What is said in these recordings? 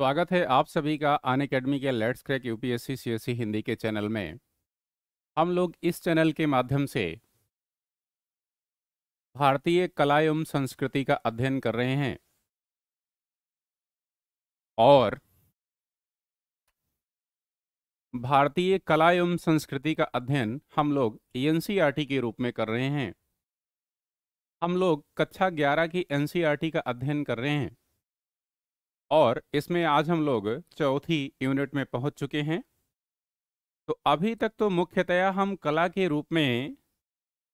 स्वागत है आप सभी का अन अकेडमी के let's crack UPSC CSC Hindi के चैनल में हम लोग इस चैनल के माध्यम से भारतीय कला एवं संस्कृति का अध्ययन कर रहे हैं और भारतीय कला एवं संस्कृति का अध्ययन हम लोग एनसीईआरटी e के रूप में कर रहे हैं हम लोग कक्षा 11 की एनसीईआरटी e का अध्ययन कर रहे हैं और इसमें आज हम लोग चौथी यूनिट में पहुंच चुके हैं तो अभी तक तो मुख्यतया हम कला के रूप में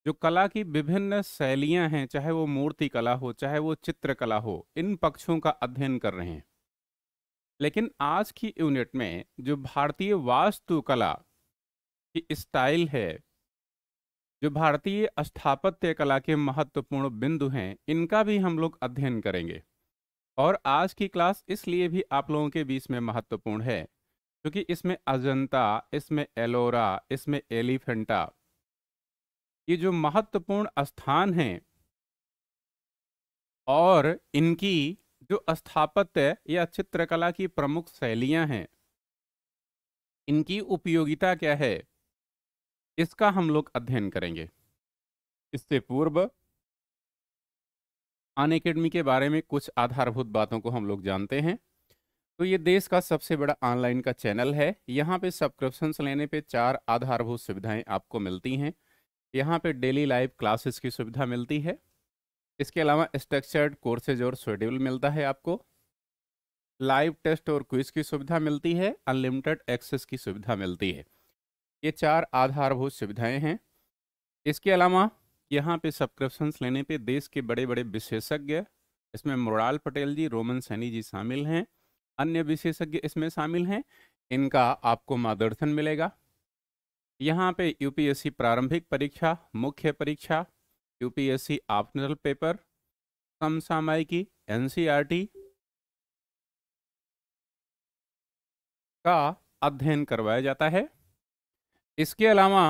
जो कला की विभिन्न शैलियां हैं चाहे वो मूर्ति कला हो चाहे वो चित्रकला हो इन पक्षों का अध्ययन कर रहे हैं लेकिन आज की यूनिट में जो भारतीय वास्तुकला की स्टाइल है जो भारतीय स्थापत्य कला के महत्वपूर्ण बिंदु हैं इनका भी हम लोग अध्ययन करेंगे और आज की क्लास इसलिए भी आप लोगों के बीच में महत्वपूर्ण है क्योंकि इसमें अजंता इसमें एलोरा इसमें एलिफेंटा ये जो महत्वपूर्ण स्थान हैं और इनकी जो स्थापत्य या चित्रकला की प्रमुख शैलियां हैं इनकी उपयोगिता क्या है इसका हम लोग अध्ययन करेंगे इससे पूर्व अन अकेडमी के बारे में कुछ आधारभूत बातों को हम लोग जानते हैं तो ये देश का सबसे बड़ा ऑनलाइन का चैनल है यहाँ पे सब्सक्रिप्शंस लेने पे चार आधारभूत सुविधाएं आपको मिलती हैं यहाँ पे डेली लाइव क्लासेस की सुविधा मिलती है इसके अलावा स्ट्रक्चर्ड कोर्सेज और शेड्यूल मिलता है आपको लाइव टेस्ट और क्विज की सुविधा मिलती है अनलिमिटेड एक्सेस की सुविधा मिलती है ये चार आधारभूत सुविधाएँ हैं इसके अलावा यहाँ पे सब्सक्रिप्शंस लेने पे देश के बड़े बड़े विशेषज्ञ इसमें मुराल पटेल जी रोमन सैनी जी शामिल हैं अन्य विशेषज्ञ इसमें शामिल हैं इनका आपको मार्गदर्शन मिलेगा यहाँ पे यूपीएससी प्रारंभिक परीक्षा मुख्य परीक्षा यूपीएससी ऑप्शनल पेपर की एन का अध्ययन करवाया जाता है इसके अलावा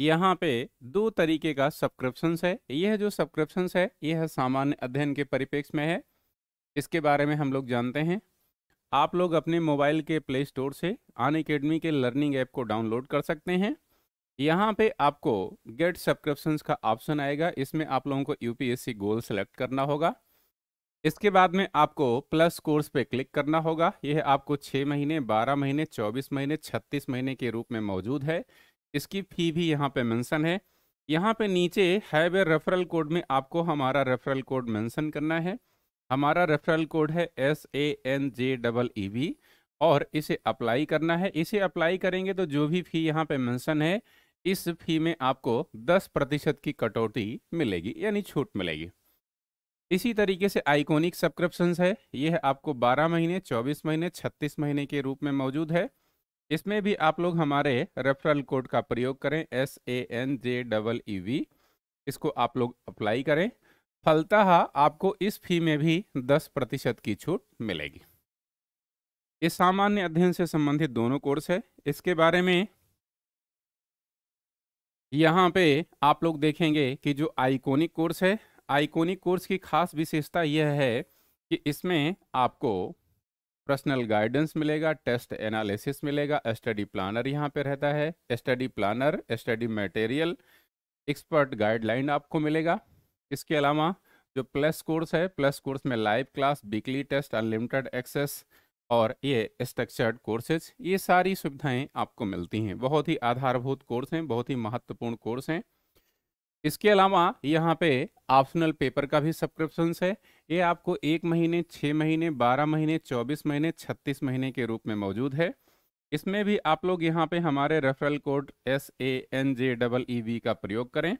यहाँ पे दो तरीके का सब्सक्रिप्शन है यह जो सब्सक्रिप्शन है यह सामान्य अध्ययन के परिपेक्ष में है इसके बारे में हम लोग जानते हैं आप लोग अपने मोबाइल के प्ले स्टोर से आन अकेडमी के लर्निंग ऐप को डाउनलोड कर सकते हैं यहाँ पे आपको गेट सब्सक्रिप्शंस का ऑप्शन आएगा इसमें आप लोगों को यूपीएससी गोल सेलेक्ट करना होगा इसके बाद में आपको प्लस कोर्स पे क्लिक करना होगा यह आपको छः महीने बारह महीने चौबीस महीने छत्तीस महीने के रूप में मौजूद है इसकी फ़ी भी यहाँ पे मेंशन है यहाँ पे नीचे ए रेफरल कोड में आपको हमारा रेफरल कोड मेंशन करना है हमारा रेफरल कोड है S A N J double E V और इसे अप्लाई करना है इसे अप्लाई करेंगे तो जो भी फ़ी यहाँ पे मेंशन है इस फ़ी में आपको 10 प्रतिशत की कटौती मिलेगी यानी छूट मिलेगी इसी तरीके से आइकोनिक सब्सक्रिप्शंस है यह आपको 12 महीने 24 महीने 36 महीने के रूप में मौजूद है इसमें भी आप लोग हमारे रेफरल कोड का प्रयोग करें S A N J double E V इसको आप लोग अप्लाई करें फलतः आपको इस फी में भी 10 प्रतिशत की छूट मिलेगी ये सामान्य अध्ययन से संबंधित दोनों कोर्स है इसके बारे में यहाँ पे आप लोग देखेंगे कि जो आइकोनिक कोर्स है आइकोनिक कोर्स की खास विशेषता यह है कि इसमें आपको पर्सनल गाइडेंस मिलेगा टेस्ट एनालिसिस मिलेगा स्टडी प्लानर यहाँ पे रहता है study planner study material expert guideline आपको मिलेगा इसके अलावा जो प्लस कोर्स है प्लस कोर्स में live class weekly test unlimited access और ये स्ट्रक्चर्ड कोर्सेज ये सारी सुविधाएं आपको मिलती हैं बहुत ही आधारभूत कोर्स हैं बहुत ही महत्वपूर्ण कोर्स हैं इसके अलावा यहाँ पे ऑप्शनल पेपर का भी सब्सक्रिप्शन है ये आपको एक महीने छः महीने बारह महीने चौबीस महीने छत्तीस महीने के रूप में मौजूद है इसमें भी आप लोग यहाँ पे हमारे referral code S A N J double E V का प्रयोग करें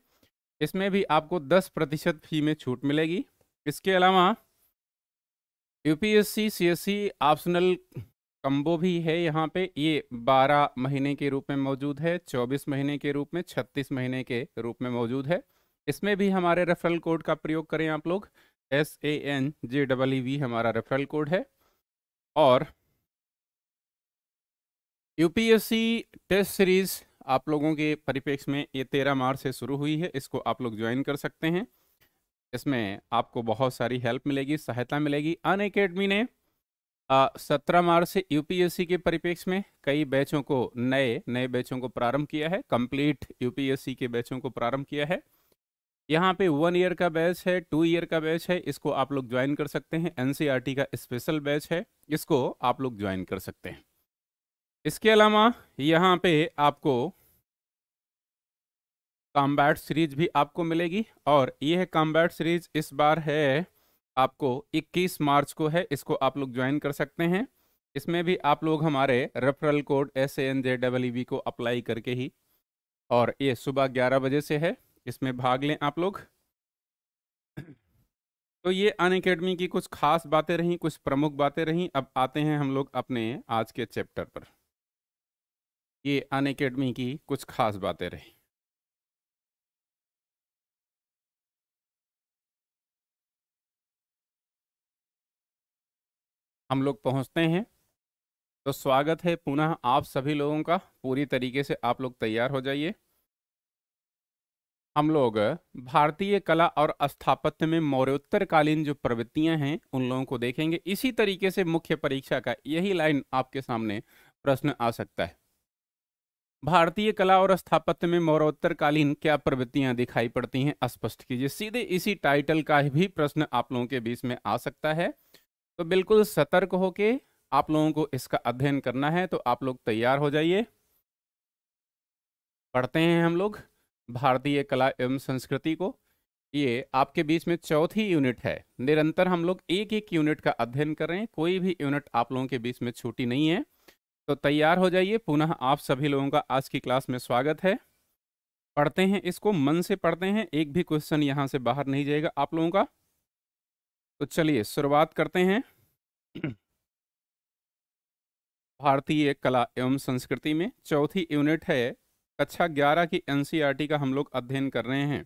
इसमें भी आपको दस प्रतिशत फी में छूट मिलेगी इसके अलावा एस सी ऑप्शनल कम्बो भी है यहाँ पे ये 12 महीने के रूप में मौजूद है 24 महीने के रूप में 36 महीने के रूप में मौजूद है इसमें भी हमारे रेफरल कोड का प्रयोग करें आप लोग S A N J double E V हमारा रेफरल कोड है और यूपीएससी टेस्ट सीरीज आप लोगों के परिप्रेक्ष्य में ये तेरह मार्च से शुरू हुई है इसको आप लोग ज्वाइन कर सकते हैं इसमें आपको बहुत सारी हेल्प मिलेगी सहायता मिलेगी अन अकेडमी ने सत्रह मार्च से यूपीएससी के परिपेक्ष में कई बैचों को नए नए बैचों को प्रारंभ किया है कंप्लीट यूपीएससी के बैचों को प्रारंभ किया है यहाँ पे वन ईयर का बैच है टू ईयर का बैच है इसको आप लोग ज्वाइन कर सकते हैं एनसीईआरटी का स्पेशल बैच है इसको आप लोग ज्वाइन कर सकते हैं इसके अलावा यहाँ पे आपको कॉम्बैट सीरीज भी आपको मिलेगी और यह कॉम्बैट सीरीज इस बार है आपको 21 मार्च को है इसको आप लोग ज्वाइन कर सकते हैं इसमें भी आप लोग हमारे referral code S N J double V को अप्लाई करके ही और ये सुबह 11 बजे से है इसमें भाग लें आप लोग तो ये अन अकेडमी की कुछ खास बातें रहीं कुछ प्रमुख बातें रहीं अब आते हैं हम लोग अपने आज के चैप्टर पर ये अन अकेडमी की कुछ खास बातें रहीं हम लोग पहुंचते हैं तो स्वागत है पुनः आप सभी लोगों का पूरी तरीके से आप लोग तैयार हो जाइए हम लोग भारतीय कला और स्थापत्य में मौर्योत्तरकालीन जो प्रवृत्तियां हैं उन लोगों को देखेंगे इसी तरीके से मुख्य परीक्षा का यही लाइन आपके सामने प्रश्न आ सकता है भारतीय कला और स्थापत्य में मौर्योत्तरकालीन क्या प्रवृत्तियां दिखाई पड़ती हैं स्पष्ट कीजिए सीधे इसी टाइटल का भी प्रश्न आप लोगों के बीच में आ सकता है तो बिल्कुल सतर्क होके आप लोगों को इसका अध्ययन करना है तो आप लोग तैयार हो जाइए पढ़ते हैं हम लोग भारतीय कला एवं संस्कृति को ये आपके बीच में चौथी यूनिट है निरंतर हम लोग एक एक यूनिट का अध्ययन कर रहे हैं कोई भी यूनिट आप लोगों के बीच में छूटी नहीं है तो तैयार हो जाइए पुनः आप सभी लोगों का आज की क्लास में स्वागत है पढ़ते हैं इसको मन से पढ़ते हैं एक भी क्वेश्चन यहाँ से बाहर नहीं जाएगा आप लोगों का तो चलिए शुरुआत करते हैं भारतीय कला एवं संस्कृति में चौथी यूनिट है कक्षा ग्यारह की एनसीईआरटी e का हम लोग अध्ययन कर रहे हैं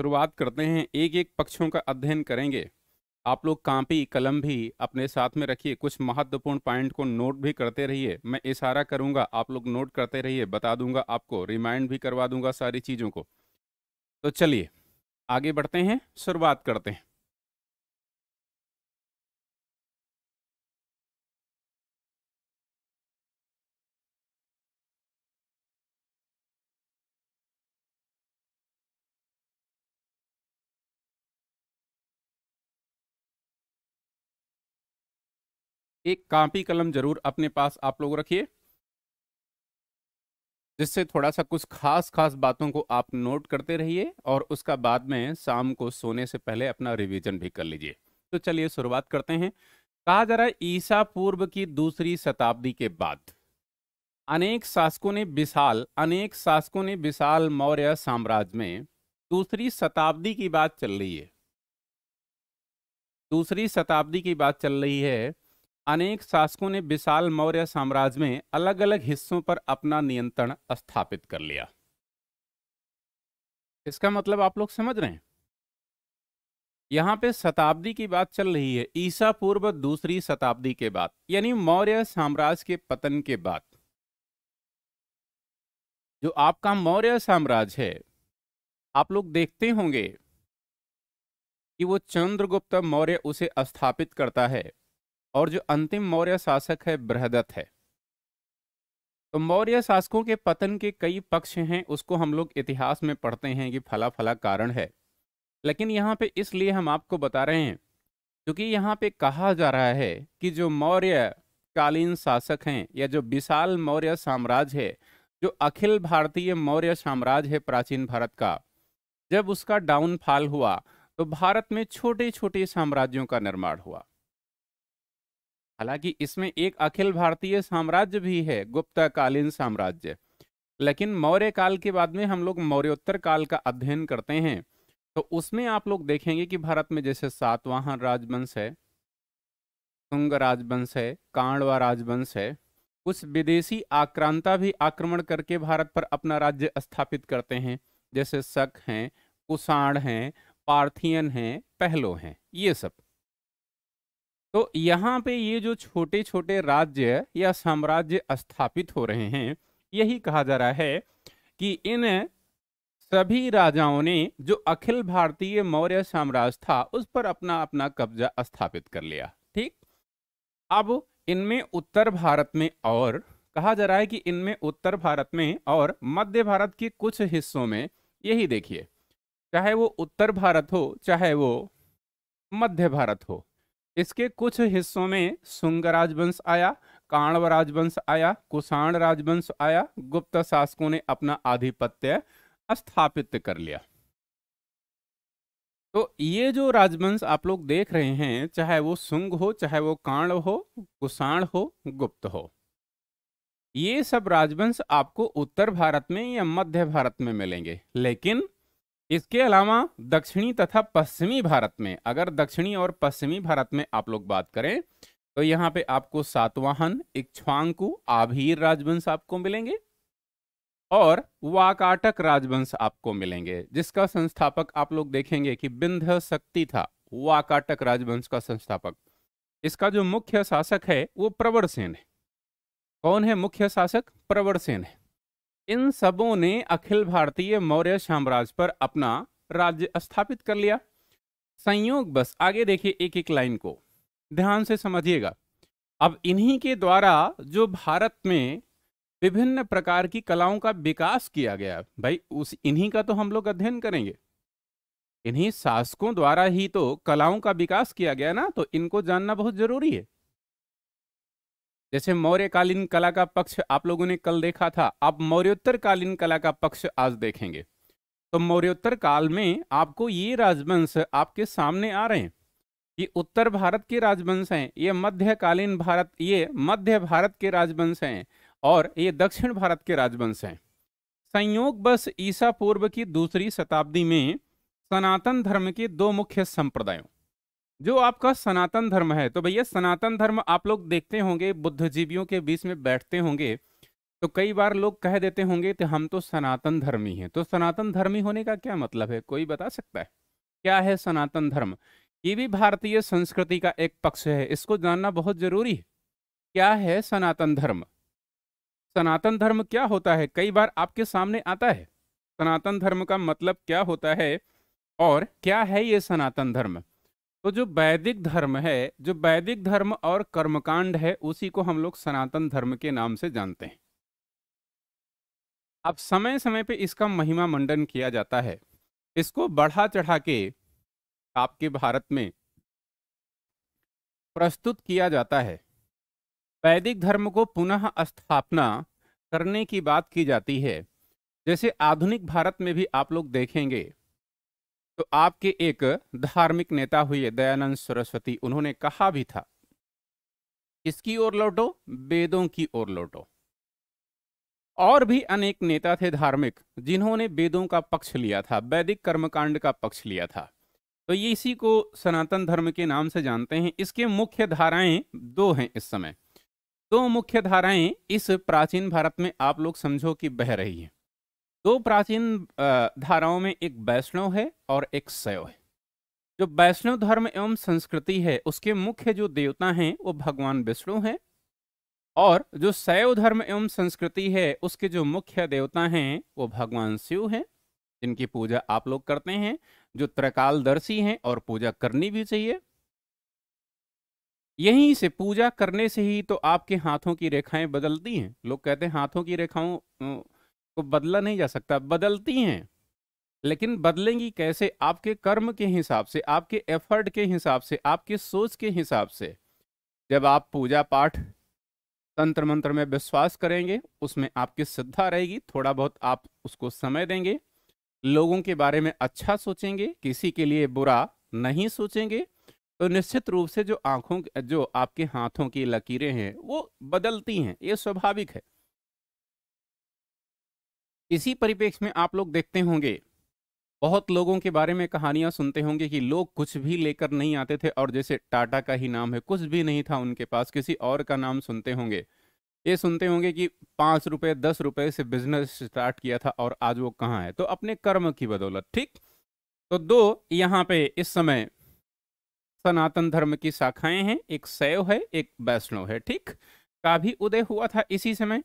शुरुआत करते हैं एक एक पक्षों का अध्ययन करेंगे आप लोग कापी कलम भी अपने साथ में रखिए कुछ महत्वपूर्ण पॉइंट को नोट भी करते रहिए मैं इशारा करूंगा आप लोग नोट करते रहिए बता दूंगा आपको रिमाइंड भी करवा दूंगा सारी चीज़ों को तो चलिए आगे बढ़ते हैं शुरुआत करते हैं एक कापी कलम जरूर अपने पास आप लोग रखिए जिससे थोड़ा सा कुछ खास खास बातों को आप नोट करते रहिए और उसका बाद में शाम को सोने से पहले अपना रिवीजन भी कर लीजिए तो चलिए शुरुआत करते हैं कहा जा रहा है ईसा पूर्व की दूसरी शताब्दी के बाद अनेक शासकों ने विशाल अनेक शासकों ने विशाल मौर्य साम्राज्य में दूसरी शताब्दी की बात चल रही है दूसरी शताब्दी की बात चल रही है अनेक शासकों ने विशाल मौर्य साम्राज्य में अलग अलग हिस्सों पर अपना नियंत्रण स्थापित कर लिया इसका मतलब आप लोग समझ रहे हैं यहां पे शताब्दी की बात चल रही है ईसा पूर्व दूसरी शताब्दी के बाद यानी मौर्य साम्राज्य के पतन के बाद जो आपका मौर्य साम्राज्य है आप लोग देखते होंगे कि वो चंद्रगुप्त मौर्य उसे स्थापित करता है और जो अंतिम मौर्य शासक है बृहदत्त है तो मौर्य शासकों के पतन के कई पक्ष हैं उसको हम लोग इतिहास में पढ़ते हैं कि फला फला कारण है लेकिन यहाँ पे इसलिए हम आपको बता रहे हैं क्योंकि यहाँ पे कहा जा रहा है कि जो मौर्य कालीन शासक हैं या जो विशाल मौर्य साम्राज्य है जो अखिल भारतीय मौर्य साम्राज्य है प्राचीन भारत का जब उसका डाउनफॉल हुआ तो भारत में छोटे छोटे साम्राज्यों का निर्माण हुआ हालांकि इसमें एक अखिल भारतीय साम्राज्य भी है गुप्तकालीन साम्राज्य लेकिन मौर्य काल के बाद में हम लोग मौर्योत्तर काल का अध्ययन करते हैं तो उसमें आप लोग देखेंगे कि भारत में जैसे सातवाहन राजवंश है तुंग राजवंश है कांडवा राजवंश है कुछ विदेशी आक्रांता भी आक्रमण करके भारत पर अपना राज्य स्थापित करते हैं जैसे शक हैं कुषाण हैं पार्थियन हैं पहलो हैं ये सब तो यहाँ पे ये जो छोटे छोटे राज्य या साम्राज्य स्थापित हो रहे हैं यही कहा जा रहा है कि इन सभी राजाओं ने जो अखिल भारतीय मौर्य साम्राज्य था उस पर अपना अपना कब्जा स्थापित कर लिया ठीक अब इनमें उत्तर भारत में और कहा जा रहा है कि इनमें उत्तर भारत में और मध्य भारत के कुछ हिस्सों में यही देखिए चाहे वो उत्तर भारत हो चाहे वो मध्य भारत हो इसके कुछ हिस्सों में सुंग राजवंश आया काणव राजवंश आया कुषाण राजवंश आया गुप्त शासकों ने अपना आधिपत्य स्थापित कर लिया तो ये जो राजवंश आप लोग देख रहे हैं चाहे वो सुंग हो चाहे वो काणव हो कुषाण हो गुप्त हो ये सब राजवंश आपको उत्तर भारत में या मध्य भारत में मिलेंगे लेकिन इसके अलावा दक्षिणी तथा पश्चिमी भारत में अगर दक्षिणी और पश्चिमी भारत में आप लोग बात करें तो यहाँ पे आपको सातवाहन इक्ष्वांकु आभीर राजवंश आपको मिलेंगे और वाकाटक राजवंश आपको मिलेंगे जिसका संस्थापक आप लोग देखेंगे कि बिंध शक्ति था वाकाटक राजवंश का संस्थापक इसका जो मुख्य शासक है वो प्रवर सेन है कौन है मुख्य शासक प्रवर सेन है इन सबों ने अखिल भारतीय मौर्य साम्राज्य पर अपना राज्य स्थापित कर लिया संयोग बस आगे देखिए एक एक लाइन को ध्यान से समझिएगा अब इन्हीं के द्वारा जो भारत में विभिन्न प्रकार की कलाओं का विकास किया गया भाई उस इन्हीं का तो हम लोग अध्ययन करेंगे इन्हीं शासकों द्वारा ही तो कलाओं का विकास किया गया ना तो इनको जानना बहुत जरूरी है जैसे कालीन कला का पक्ष आप लोगों ने कल देखा था आप मौर्योत्तर कालीन कला का पक्ष आज देखेंगे तो मौर्योत्तर काल में आपको ये राजवंश आपके सामने आ रहे हैं ये उत्तर भारत के राजवंश हैं ये मध्यकालीन भारत ये मध्य भारत के राजवंश हैं और ये दक्षिण भारत के राजवंश हैं संयोग बस ईसा पूर्व की दूसरी शताब्दी में सनातन धर्म के दो मुख्य संप्रदायों जो आपका सनातन धर्म है तो भैया सनातन धर्म आप लोग देखते होंगे बुद्धजीवियों के बीच में बैठते होंगे तो कई बार लोग कह देते होंगे कि हम तो सनातन धर्मी हैं तो सनातन धर्मी होने का क्या मतलब है कोई बता सकता है क्या है सनातन धर्म ये भी भारतीय संस्कृति का एक पक्ष है इसको जानना बहुत जरूरी है क्या है सनातन धर्म सनातन धर्म क्या होता है कई बार आपके सामने आता है सनातन धर्म का मतलब क्या होता है और क्या है ये सनातन धर्म तो जो वैदिक धर्म है जो वैदिक धर्म और कर्मकांड है उसी को हम लोग सनातन धर्म के नाम से जानते हैं अब समय समय पे इसका महिमा मंडन किया जाता है इसको बढ़ा चढ़ा के आपके भारत में प्रस्तुत किया जाता है वैदिक धर्म को पुनः स्थापना करने की बात की जाती है जैसे आधुनिक भारत में भी आप लोग देखेंगे तो आपके एक धार्मिक नेता हुए दयानंद सरस्वती उन्होंने कहा भी था किसकी ओर लौटो वेदों की ओर लौटो और भी अनेक नेता थे धार्मिक जिन्होंने वेदों का पक्ष लिया था वैदिक कर्मकांड का पक्ष लिया था तो ये इसी को सनातन धर्म के नाम से जानते हैं इसके मुख्य धाराएं दो हैं इस समय दो मुख्य धाराएं इस प्राचीन भारत में आप लोग समझो कि बह रही हैं दो प्राचीन धाराओं में एक वैष्णव है और एक शैव है जो वैष्णव धर्म एवं संस्कृति है उसके मुख्य जो देवता हैं वो भगवान विष्णु हैं और जो शैव धर्म एवं संस्कृति है उसके जो मुख्य देवता हैं वो भगवान शिव हैं जिनकी पूजा आप लोग करते हैं जो त्रकालदर्शी हैं और पूजा करनी भी चाहिए यहीं से पूजा करने से ही तो आपके हाथों की रेखाएं बदलती हैं लोग कहते हैं हाथों की रेखाओं को बदला नहीं जा सकता बदलती हैं लेकिन बदलेंगी कैसे आपके कर्म के हिसाब से आपके एफर्ट के हिसाब से आपके सोच के हिसाब से जब आप पूजा पाठ तंत्र मंत्र में विश्वास करेंगे उसमें आपकी श्रद्धा रहेगी थोड़ा बहुत आप उसको समय देंगे लोगों के बारे में अच्छा सोचेंगे किसी के लिए बुरा नहीं सोचेंगे तो निश्चित रूप से जो आंखों जो आपके हाथों की लकीरें हैं वो बदलती हैं ये स्वाभाविक है इसी परिपेक्ष में आप लोग देखते होंगे बहुत लोगों के बारे में कहानियां सुनते होंगे कि लोग कुछ भी लेकर नहीं आते थे और जैसे टाटा का ही नाम है कुछ भी नहीं था उनके पास किसी और का नाम सुनते होंगे ये सुनते होंगे कि पाँच रुपये दस रुपये से बिजनेस स्टार्ट किया था और आज वो कहाँ है तो अपने कर्म की बदौलत ठीक तो दो यहाँ पे इस समय सनातन धर्म की शाखाएं हैं एक शैव है एक वैष्णव है ठीक का भी उदय हुआ था इसी समय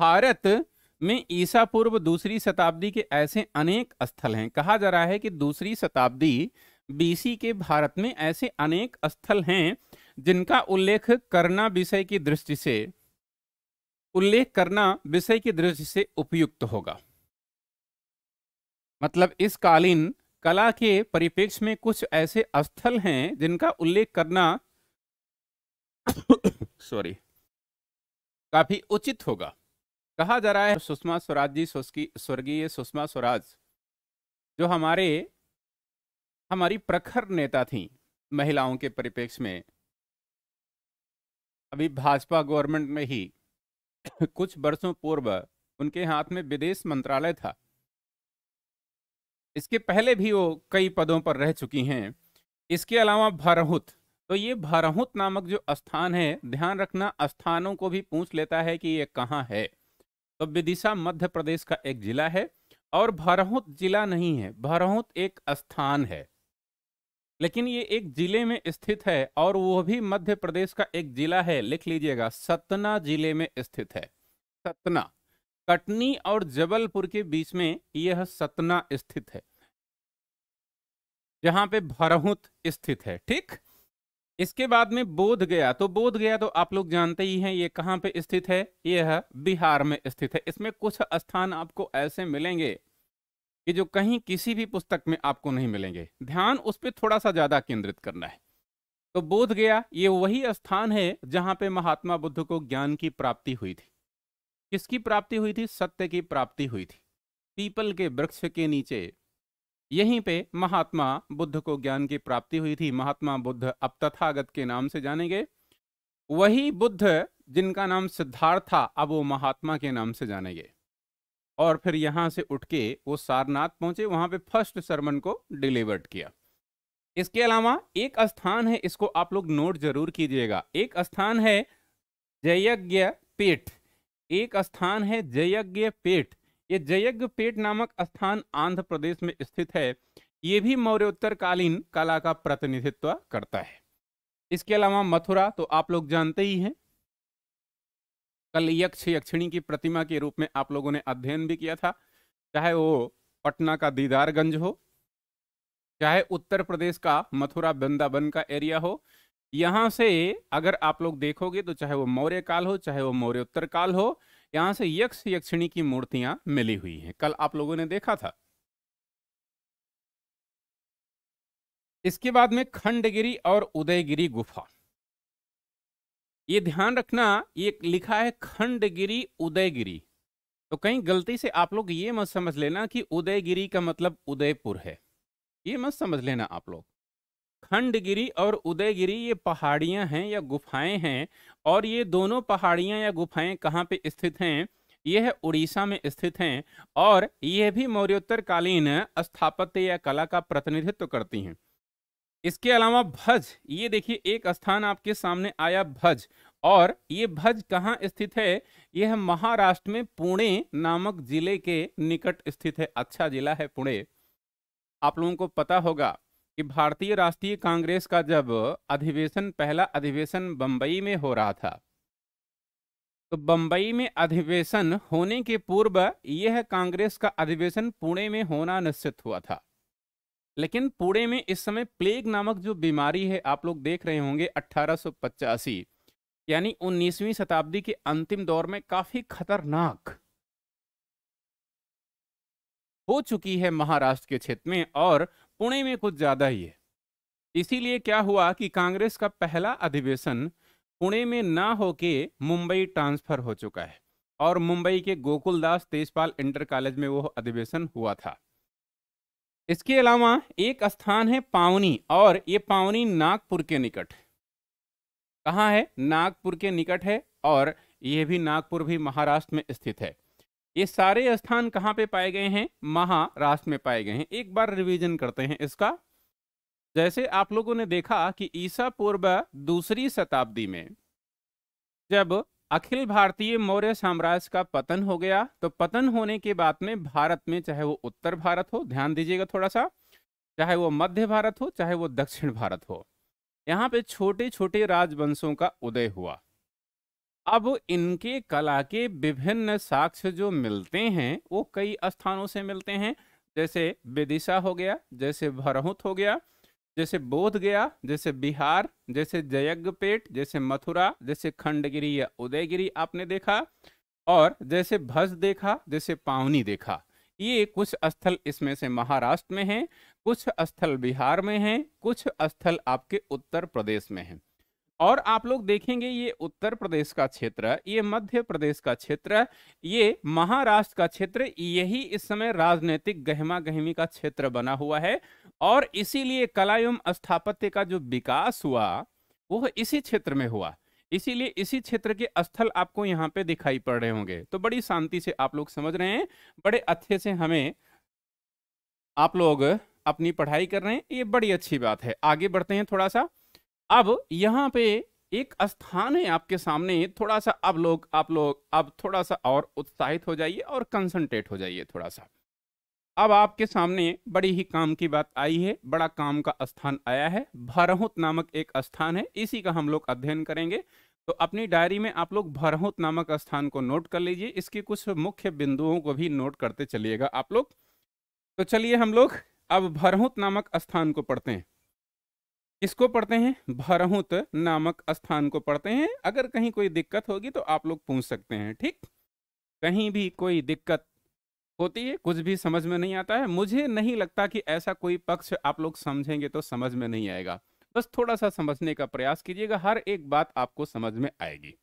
भारत में ईसा पूर्व दूसरी शताब्दी के ऐसे अनेक स्थल हैं कहा जा रहा है कि दूसरी शताब्दी बीसी के भारत में ऐसे अनेक स्थल हैं जिनका उल्लेख करना विषय की दृष्टि से उल्लेख करना विषय की दृष्टि से उपयुक्त होगा मतलब इस कालीन कला के परिपेक्ष में कुछ ऐसे स्थल हैं जिनका उल्लेख करना सॉरी काफी उचित होगा कहा जा रहा है सुषमा स्वराज जी स्वर्गीय सुषमा स्वराज जो हमारे हमारी प्रखर नेता थी महिलाओं के परिप्रेक्ष्य में अभी भाजपा गवर्नमेंट में ही कुछ वर्षों पूर्व उनके हाथ में विदेश मंत्रालय था इसके पहले भी वो कई पदों पर रह चुकी हैं इसके अलावा भरहुत तो ये भरहुत नामक जो स्थान है ध्यान रखना स्थानों को भी पूछ लेता है कि ये कहाँ है तो विदिशा मध्य प्रदेश का एक जिला है और भरहुत जिला नहीं है भरहुत एक स्थान है लेकिन ये एक जिले में स्थित है और वो भी मध्य प्रदेश का एक जिला है लिख लीजिएगा सतना जिले में स्थित है सतना कटनी और जबलपुर के बीच में यह सतना स्थित है जहां पे भरहुत स्थित है ठीक इसके बाद में बोध गया तो बोध गया तो आप लोग जानते ही हैं ये कहाँ पे स्थित है ये है बिहार में स्थित है इसमें कुछ स्थान आपको ऐसे मिलेंगे कि जो कहीं किसी भी पुस्तक में आपको नहीं मिलेंगे ध्यान उस पर थोड़ा सा ज़्यादा केंद्रित करना है तो बोध गया ये वही स्थान है जहाँ पे महात्मा बुद्ध को ज्ञान की प्राप्ति हुई थी किसकी प्राप्ति हुई थी सत्य की प्राप्ति हुई थी पीपल के वृक्ष के नीचे यहीं पे महात्मा बुद्ध को ज्ञान की प्राप्ति हुई थी महात्मा बुद्ध अब तथागत के नाम से जाने गए वही बुद्ध जिनका नाम सिद्धार्थ था अब वो महात्मा के नाम से जाने गए और फिर यहां से उठ के वो सारनाथ पहुंचे वहां पे फर्स्ट सरमन को डिलीवर्ड किया इसके अलावा एक स्थान है इसको आप लोग नोट जरूर कीजिएगा एक स्थान है जयज्ञ पेट एक स्थान है जयज्ञ पेट ये जयज्ञपेट नामक स्थान आंध्र प्रदेश में स्थित है ये भी मौर्योत्तरकालीन कला का प्रतिनिधित्व करता है इसके अलावा मथुरा तो आप लोग जानते ही हैं कल यक्ष यक्षिणी की प्रतिमा के रूप में आप लोगों ने अध्ययन भी किया था चाहे वो पटना का दीदारगंज हो चाहे उत्तर प्रदेश का मथुरा वृंदावन का एरिया हो यहाँ से अगर आप लोग देखोगे तो चाहे वो मौर्य काल हो चाहे वो मौर्योत्तर काल हो यहाँ से यक्ष यक्षिणी की मूर्तियां मिली हुई हैं कल आप लोगों ने देखा था इसके बाद में खंडगिरी और उदयगिरी गुफा ये ध्यान रखना ये लिखा है खंडगिरी उदयगिरी तो कहीं गलती से आप लोग ये मत समझ लेना कि उदयगिरी का मतलब उदयपुर है ये मत समझ लेना आप लोग खंडगिरी और उदयगिरी ये पहाड़ियां हैं या गुफाएं हैं और ये दोनों पहाड़ियां या गुफाएं कहाँ पे स्थित हैं यह है उड़ीसा में स्थित हैं और यह भी मौर्योत्तरकालीन स्थापत्य या कला का प्रतिनिधित्व करती हैं इसके अलावा भज ये देखिए एक स्थान आपके सामने आया भज और ये भज कहाँ स्थित है यह महाराष्ट्र में पुणे नामक जिले के निकट स्थित है अच्छा जिला है पुणे आप लोगों को पता होगा कि भारतीय राष्ट्रीय कांग्रेस का जब अधिवेशन पहला अधिवेशन बंबई में हो रहा था तो बंबई में अधिवेशन होने के पूर्व यह कांग्रेस का अधिवेशन पुणे में होना निश्चित हुआ था लेकिन पुणे में इस समय प्लेग नामक जो बीमारी है आप लोग देख रहे होंगे अट्ठारह यानी उन्नीसवीं शताब्दी के अंतिम दौर में काफी खतरनाक हो चुकी है महाराष्ट्र के क्षेत्र में और पुणे में कुछ ज्यादा ही है इसीलिए क्या हुआ कि कांग्रेस का पहला अधिवेशन पुणे में ना होके मुंबई ट्रांसफर हो चुका है और मुंबई के गोकुलदास तेजपाल इंटर कॉलेज में वो अधिवेशन हुआ था इसके अलावा एक स्थान है पावनी और ये पावनी नागपुर के निकट कहाँ है नागपुर के निकट है और यह भी नागपुर भी महाराष्ट्र में स्थित है ये सारे स्थान कहाँ पे पाए गए हैं महाराष्ट्र में पाए गए हैं एक बार रिवीजन करते हैं इसका जैसे आप लोगों ने देखा कि ईसा पूर्व दूसरी शताब्दी में जब अखिल भारतीय मौर्य साम्राज्य का पतन हो गया तो पतन होने के बाद में भारत में चाहे वो उत्तर भारत हो ध्यान दीजिएगा थोड़ा सा चाहे वो मध्य भारत हो चाहे वो दक्षिण भारत हो यहाँ पे छोटे छोटे राजवंशों का उदय हुआ अब इनके कला के विभिन्न साक्ष्य जो मिलते हैं वो कई स्थानों से मिलते हैं जैसे विदिशा हो गया जैसे भरहुत हो गया जैसे बोध गया जैसे बिहार जैसे जयज्ञपेट जैसे मथुरा जैसे खंडगिरी या उदयगिरी आपने देखा और जैसे भज देखा जैसे पावनी देखा ये कुछ स्थल इसमें से महाराष्ट्र में हैं कुछ स्थल बिहार में हैं कुछ स्थल आपके उत्तर प्रदेश में हैं और आप लोग देखेंगे ये उत्तर प्रदेश का क्षेत्र ये मध्य प्रदेश का क्षेत्र ये महाराष्ट्र का क्षेत्र यही इस समय राजनीतिक गहमा गहमी का क्षेत्र बना हुआ है और इसीलिए कला एवं स्थापत्य का जो विकास हुआ वो इसी क्षेत्र में हुआ इसीलिए इसी क्षेत्र के स्थल आपको यहाँ पे दिखाई पड़ रहे होंगे तो बड़ी शांति से आप लोग समझ रहे हैं बड़े अच्छे से हमें आप लोग अपनी पढ़ाई कर रहे हैं ये बड़ी अच्छी बात है आगे बढ़ते हैं थोड़ा सा अब यहाँ पे एक स्थान है आपके सामने थोड़ा सा अब लोग आप लोग अब थोड़ा सा और उत्साहित हो जाइए और कंसंट्रेट हो जाइए थोड़ा सा अब आपके सामने बड़ी ही काम की बात आई है बड़ा काम का स्थान आया है भरहुत नामक एक स्थान है इसी का हम लोग अध्ययन करेंगे तो अपनी डायरी में आप लोग भरहुत नामक स्थान को नोट कर लीजिए इसके कुछ मुख्य बिंदुओं को भी नोट करते चलिएगा आप लोग तो चलिए हम लोग अब भरहुत नामक स्थान को पढ़ते हैं किसको पढ़ते हैं भरहुत नामक स्थान को पढ़ते हैं अगर कहीं कोई दिक्कत होगी तो आप लोग पूछ सकते हैं ठीक कहीं भी कोई दिक्कत होती है कुछ भी समझ में नहीं आता है मुझे नहीं लगता कि ऐसा कोई पक्ष आप लोग समझेंगे तो समझ में नहीं आएगा बस थोड़ा सा समझने का प्रयास कीजिएगा हर एक बात आपको समझ में आएगी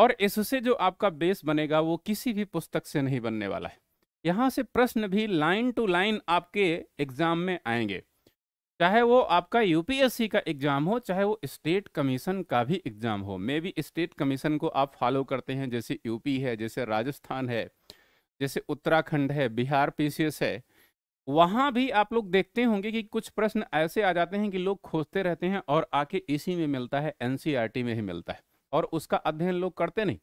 और इससे जो आपका बेस बनेगा वो किसी भी पुस्तक से नहीं बनने वाला है यहाँ से प्रश्न भी लाइन टू लाइन आपके एग्जाम में आएंगे चाहे वो आपका यूपीएससी का एग्ज़ाम हो चाहे वो स्टेट कमीशन का भी एग्ज़ाम हो मे बी स्टेट कमीशन को आप फॉलो करते हैं जैसे यूपी है जैसे राजस्थान है जैसे उत्तराखंड है बिहार पीसीएस है वहाँ भी आप लोग देखते होंगे कि कुछ प्रश्न ऐसे आ जाते हैं कि लोग खोजते रहते हैं और आके इसी में मिलता है एन e में ही मिलता है और उसका अध्ययन लोग करते नहीं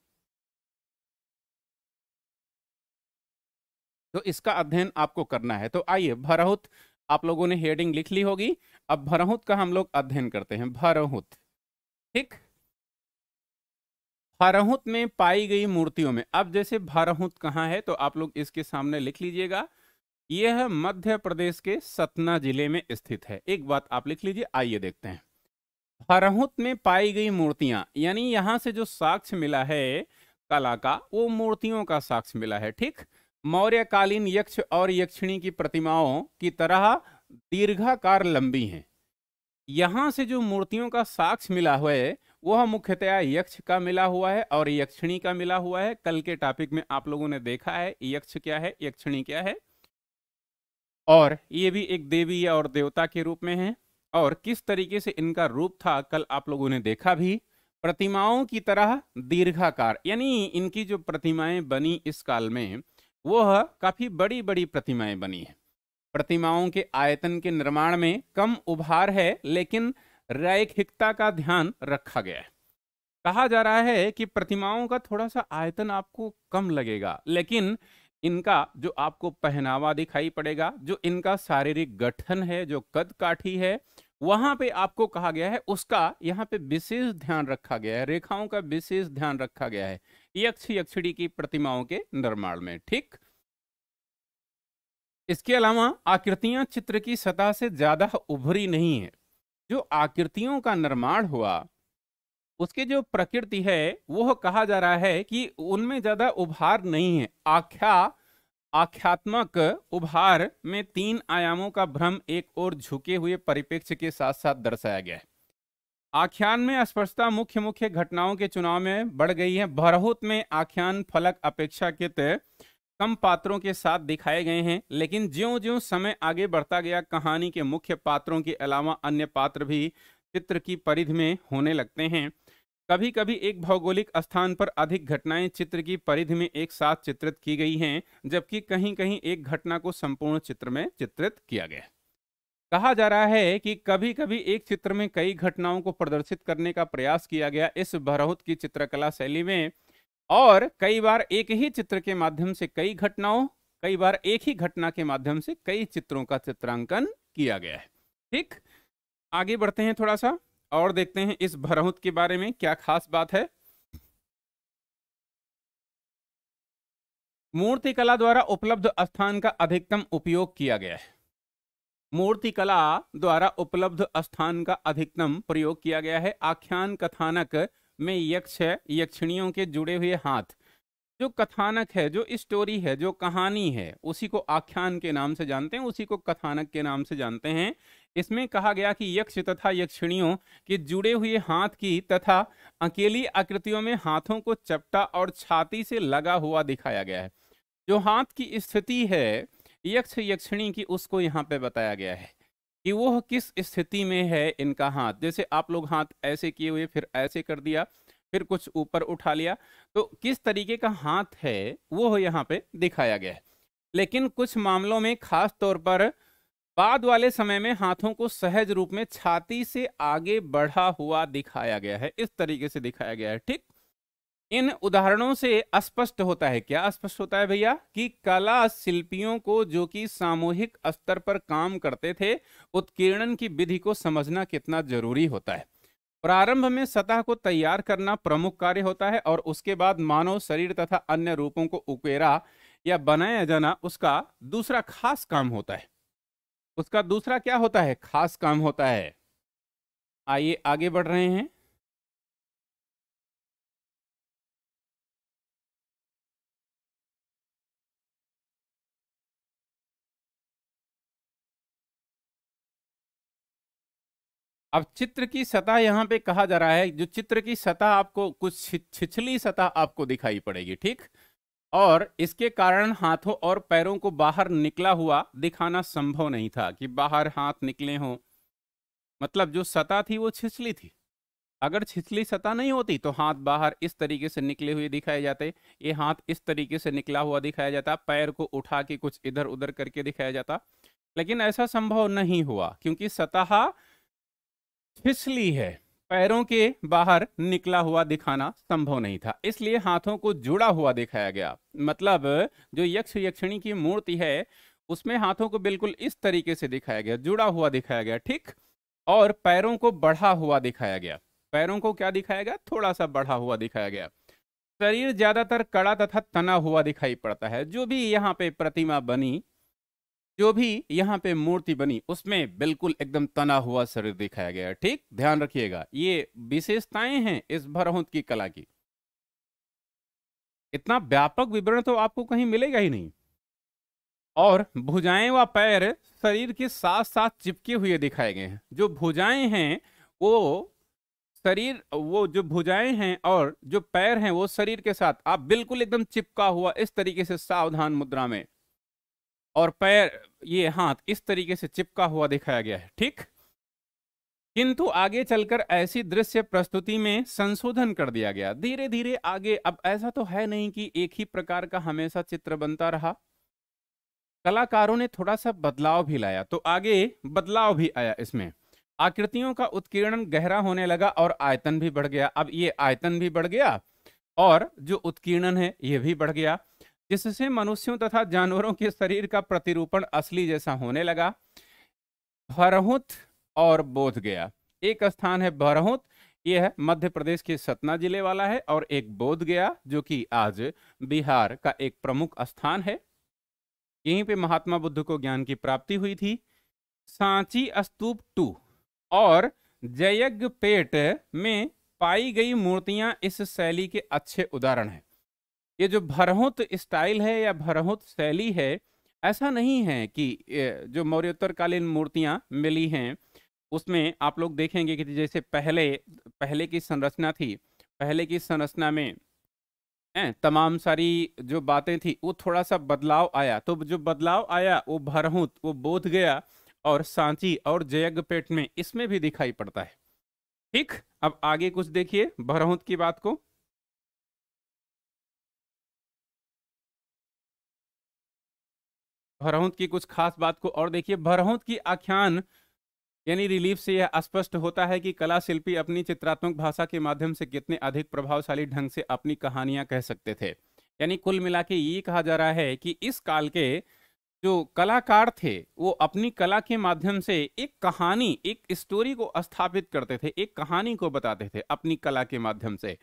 तो इसका अध्ययन आपको करना है तो आइए भरहुत आप लोगों ने हेडिंग लिख ली होगी अब भरहुत का हम लोग अध्ययन करते हैं भरहुत ठीक भरहुत में पाई गई मूर्तियों में अब जैसे भरहुत कहाँ है तो आप लोग इसके सामने लिख लीजिएगा यह मध्य प्रदेश के सतना जिले में स्थित है एक बात आप लिख लीजिए आइए देखते हैं भरहुत में पाई गई मूर्तियां यानी यहां से जो साक्ष्य मिला है कला का वो मूर्तियों का साक्ष्य मिला है ठीक मौर्यकालीन यक्ष और यक्षिणी की प्रतिमाओं की तरह दीर्घाकार लंबी हैं यहाँ से जो मूर्तियों का साक्ष मिला हुआ है वह मुख्यतया यक्ष का मिला हुआ है और यक्षिणी का मिला हुआ है कल के टॉपिक में आप लोगों ने देखा है यक्ष क्या है यक्षिणी क्या है और ये भी एक देवी और देवता के रूप में है और किस तरीके से इनका रूप था कल आप लोगों ने देखा भी प्रतिमाओं की तरह दीर्घाकार यानी इनकी जो प्रतिमाएं बनी इस काल में वह काफ़ी बड़ी बड़ी प्रतिमाएं बनी हैं प्रतिमाओं के आयतन के निर्माण में कम उभार है लेकिन रैखिकता का ध्यान रखा गया है कहा जा रहा है कि प्रतिमाओं का थोड़ा सा आयतन आपको कम लगेगा लेकिन इनका जो आपको पहनावा दिखाई पड़ेगा जो इनका शारीरिक गठन है जो कद काठी है वहां पे आपको कहा गया है उसका यहाँ पे विशेष ध्यान रखा गया है रेखाओं का विशेष ध्यान रखा गया है यक्षिणी की प्रतिमाओं के निर्माण में ठीक इसके अलावा आकृतियां चित्र की सतह से ज्यादा उभरी नहीं है जो आकृतियों का निर्माण हुआ उसके जो प्रकृति है वह कहा जा रहा है कि उनमें ज्यादा उभार नहीं है आख्या आख्यात्मक उभार में तीन आयामों का भ्रम एक और झुके हुए परिपेक्ष के साथ साथ दर्शाया गया है आख्यान में अस्पष्टता मुख्य मुख्य घटनाओं के चुनाव में बढ़ गई है भरहूत में आख्यान फलक अपेक्षाकृत कम पात्रों के साथ दिखाए गए हैं लेकिन ज्यो ज्यो समय आगे बढ़ता गया कहानी के मुख्य पात्रों के अलावा अन्य पात्र भी चित्र की परिधि में होने लगते हैं कभी कभी एक भौगोलिक स्थान पर अधिक घटनाएं चित्र की परिधि में एक साथ चित्रित की गई हैं जबकि कहीं कहीं एक घटना को संपूर्ण चित्र में चित्रित किया गया कहा जा रहा है कि कभी कभी एक चित्र में कई घटनाओं को प्रदर्शित करने का प्रयास किया गया इस भरहुत की चित्रकला शैली में और कई बार एक ही चित्र के माध्यम से कई घटनाओं कई बार एक ही घटना के माध्यम से कई चित्रों का चित्रांकन किया गया है ठीक आगे बढ़ते हैं थोड़ा सा और देखते हैं इस भरहुत के बारे में क्या खास बात है मूर्तिकला द्वारा उपलब्ध स्थान का अधिकतम उपयोग किया गया है मूर्तिकला द्वारा उपलब्ध स्थान का अधिकतम प्रयोग किया गया है आख्यान कथानक में यक्ष यक्षिणियों के जुड़े हुए हाथ जो कथानक है जो स्टोरी है जो कहानी है उसी को आख्यान के नाम से जानते हैं उसी को कथानक के नाम से जानते हैं इसमें कहा गया कि यक्ष तथा यक्षिणियों के जुड़े हुए हाथ की तथा अकेली आकृतियों में हाथों को चपटा और छाती से लगा हुआ दिखाया गया है जो हाथ की स्थिति है यक्ष यक्षिणी की उसको यहाँ पे बताया गया है कि वह किस स्थिति में है इनका हाथ जैसे आप लोग हाथ ऐसे किए हुए फिर ऐसे कर दिया फिर कुछ ऊपर उठा लिया तो किस तरीके का हाथ है वो यहाँ पे दिखाया गया है लेकिन कुछ मामलों में खास तौर पर बाद वाले समय में हाथों को सहज रूप में छाती से आगे बढ़ा हुआ दिखाया गया है इस तरीके से दिखाया गया है ठीक इन उदाहरणों से स्पष्ट होता है क्या स्पष्ट होता है भैया कि कला शिल्पियों को जो कि सामूहिक स्तर पर काम करते थे उत्कीर्णन की विधि को समझना कितना जरूरी होता है प्रारंभ में सतह को तैयार करना प्रमुख कार्य होता है और उसके बाद मानव शरीर तथा अन्य रूपों को उकेरा या बनाया जाना उसका दूसरा खास काम होता है उसका दूसरा क्या होता है खास काम होता है आइए आगे बढ़ रहे हैं अब चित्र की सतह यहाँ पे कहा जा रहा है जो चित्र की सतह आपको कुछ छिछली सतह आपको दिखाई पड़ेगी ठीक और इसके कारण हाथों और पैरों को बाहर निकला हुआ दिखाना संभव नहीं था कि बाहर हाथ निकले हों मतलब जो सतह थी वो छिछली थी अगर छिछली सतह नहीं होती तो हाथ बाहर इस तरीके से निकले हुए दिखाए जाते ये हाथ इस तरीके से निकला हुआ दिखाया जाता पैर को उठा के कुछ इधर उधर करके दिखाया जाता लेकिन ऐसा संभव नहीं हुआ क्योंकि सतह फिसली है पैरों के बाहर निकला हुआ दिखाना संभव नहीं था इसलिए हाथों को जुड़ा हुआ दिखाया गया मतलब जो यक्ष यक्षिणी की मूर्ति है उसमें हाथों को बिल्कुल इस तरीके से दिखाया गया जुड़ा हुआ दिखाया गया ठीक और पैरों को बढ़ा हुआ दिखाया गया पैरों को क्या दिखाया गया थोड़ा सा बढ़ा हुआ दिखाया गया शरीर ज्यादातर कड़ा तथा तना हुआ दिखाई पड़ता है जो भी यहाँ पे प्रतिमा बनी जो भी यहाँ पे मूर्ति बनी उसमें बिल्कुल एकदम तना हुआ शरीर दिखाया गया ठीक ध्यान रखिएगा ये विशेषताएं हैं इस भरहुत की कला की इतना व्यापक विवरण तो आपको कहीं मिलेगा ही नहीं और भुजाएं व पैर शरीर के साथ साथ चिपके हुए दिखाए गए हैं जो भुजाएं हैं वो शरीर वो जो भुजाएं हैं और जो पैर हैं वो शरीर के साथ आप बिल्कुल एकदम चिपका हुआ इस तरीके से सावधान मुद्रा में और पैर ये हाथ इस तरीके से चिपका हुआ दिखाया गया है ठीक किंतु आगे चलकर ऐसी दृश्य प्रस्तुति में संशोधन कर दिया गया धीरे धीरे आगे अब ऐसा तो है नहीं कि एक ही प्रकार का हमेशा चित्र बनता रहा कलाकारों ने थोड़ा सा बदलाव भी लाया तो आगे बदलाव भी आया इसमें आकृतियों का उत्कीर्णन गहरा होने लगा और आयतन भी बढ़ गया अब ये आयतन भी बढ़ गया और जो उत्कीर्णन है ये भी बढ़ गया जिससे मनुष्यों तथा जानवरों के शरीर का प्रतिरूपण असली जैसा होने लगा भरहुत और बोध गया एक स्थान है भरहुत यह मध्य प्रदेश के सतना जिले वाला है और एक बोध गया जो कि आज बिहार का एक प्रमुख स्थान है यहीं पे महात्मा बुद्ध को ज्ञान की प्राप्ति हुई थी सांची स्तूप टू और जयज्ञ पेट में पाई गई मूर्तियां इस शैली के अच्छे उदाहरण हैं ये जो भरहुत स्टाइल है या भरहुत शैली है ऐसा नहीं है कि जो मौर्योत्तरकालीन मूर्तियाँ मिली हैं उसमें आप लोग देखेंगे कि जैसे पहले पहले की संरचना थी पहले की संरचना में हैं तमाम सारी जो बातें थी वो थोड़ा सा बदलाव आया तो जो बदलाव आया वो भरहुत वो बोध गया और सांची और जयगपेट में इसमें भी दिखाई पड़ता है ठीक अब आगे कुछ देखिए भरहूत की बात को भरहुत की कुछ खास बात को और देखिए भरहुत की आख्यान यानी रिलीफ से यह स्पष्ट होता है कि कला शिल्पी अपनी चित्रात्मक भाषा के माध्यम से कितने अधिक प्रभावशाली ढंग से अपनी कहानियां कह सकते थे यानी कुल मिला के ये कहा जा रहा है कि इस काल के जो कलाकार थे वो अपनी कला के माध्यम से एक कहानी एक स्टोरी को स्थापित करते थे एक कहानी को बताते थे अपनी कला के माध्यम से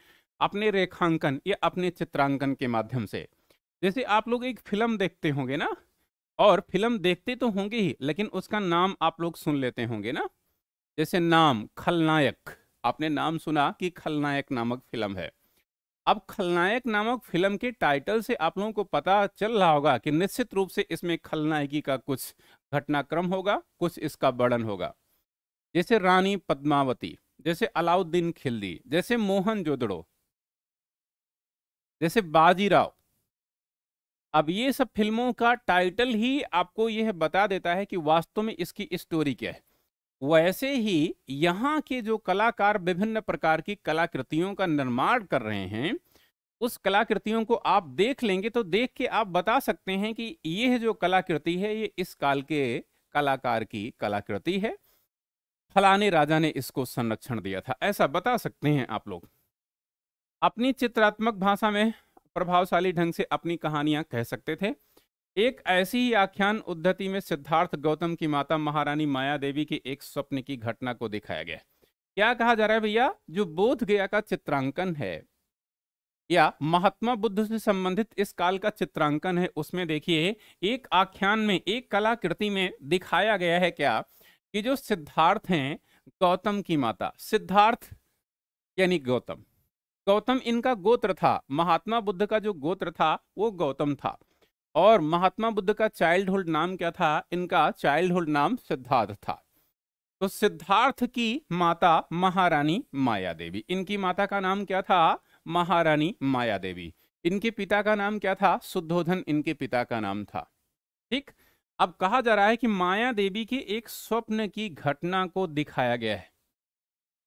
अपने रेखांकन या अपने चित्रांकन के माध्यम से जैसे आप लोग एक फिल्म देखते होंगे ना और फिल्म देखते तो होंगे ही लेकिन उसका नाम आप लोग सुन लेते होंगे ना जैसे नाम खलनायक आपने नाम सुना कि खलनायक नामक फिल्म है अब खलनायक नामक फिल्म के टाइटल से आप लोगों को पता चल रहा होगा कि निश्चित रूप से इसमें खलनायकी का कुछ घटनाक्रम होगा कुछ इसका वर्णन होगा जैसे रानी पद्मावती जैसे अलाउद्दीन खिलदी जैसे मोहन जोदड़ो जैसे बाजीराव अब ये सब फिल्मों का टाइटल ही आपको यह बता देता है कि वास्तव में इसकी स्टोरी क्या है वैसे ही यहाँ के जो कलाकार विभिन्न प्रकार की कलाकृतियों का निर्माण कर रहे हैं उस कलाकृतियों को आप देख लेंगे तो देख के आप बता सकते हैं कि यह जो कलाकृति है ये इस काल के कलाकार की कलाकृति है फलाने राजा ने इसको संरक्षण दिया था ऐसा बता सकते हैं आप लोग अपनी चित्रात्मक भाषा में प्रभावशाली ढंग से अपनी कहानियां कह सकते थे एक ऐसी ही आख्यान उद्धति में सिद्धार्थ गौतम की माता महारानी माया देवी के एक स्वप्न की घटना को दिखाया गया क्या कहा जा रहा है भैया जो बोध गया का चित्रांकन है या महात्मा बुद्ध से संबंधित इस काल का चित्रांकन है उसमें देखिए एक आख्यान में एक कलाकृति में दिखाया गया है क्या कि जो सिद्धार्थ हैं गौतम की माता सिद्धार्थ यानी गौतम गौतम इनका गोत्र था महात्मा बुद्ध का जो गोत्र था वो गौतम था और महात्मा बुद्ध का चाइल्डहुड नाम क्या था इनका चाइल्डहुड नाम सिद्धार्थ था तो सिद्धार्थ की माता महारानी माया देवी इनकी माता का नाम क्या था महारानी माया देवी इनके पिता का नाम क्या था शुद्धोधन इनके पिता का नाम था ठीक अब कहा जा रहा है कि माया देवी के एक स्वप्न की घटना को दिखाया गया है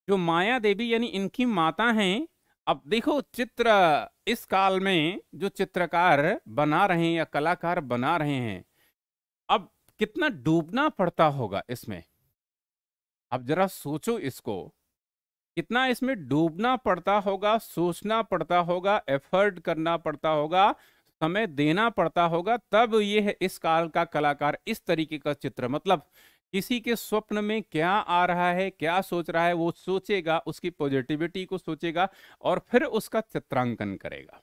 जो माया देवी यानी इनकी माता हैं अब देखो चित्र इस काल में जो चित्रकार बना रहे हैं या कलाकार बना रहे हैं अब कितना डूबना पड़ता होगा इसमें अब जरा सोचो इसको कितना इसमें डूबना पड़ता होगा सोचना पड़ता होगा एफर्ट करना पड़ता होगा समय देना पड़ता होगा तब ये है इस काल का कलाकार इस तरीके का चित्र मतलब किसी के स्वप्न में क्या आ रहा है क्या सोच रहा है वो सोचेगा उसकी पॉजिटिविटी को सोचेगा और फिर उसका चित्रांकन करेगा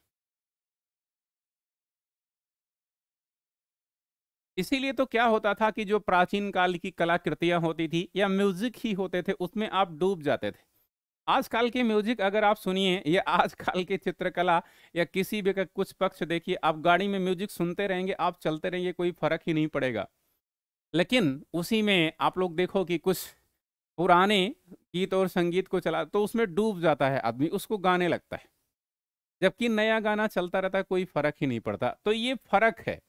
इसीलिए तो क्या होता था कि जो प्राचीन काल की कलाकृतियां होती थी या म्यूजिक ही होते थे उसमें आप डूब जाते थे आजकल के म्यूजिक अगर आप सुनिए या आजकल के चित्रकला या किसी भी का कुछ पक्ष देखिए आप गाड़ी में म्यूजिक सुनते रहेंगे आप चलते रहेंगे कोई फर्क ही नहीं पड़ेगा लेकिन उसी में आप लोग देखो कि कुछ पुराने गीत और संगीत को चला तो उसमें डूब जाता है आदमी उसको गाने लगता है जबकि नया गाना चलता रहता है कोई फर्क ही नहीं पड़ता तो ये फर्क है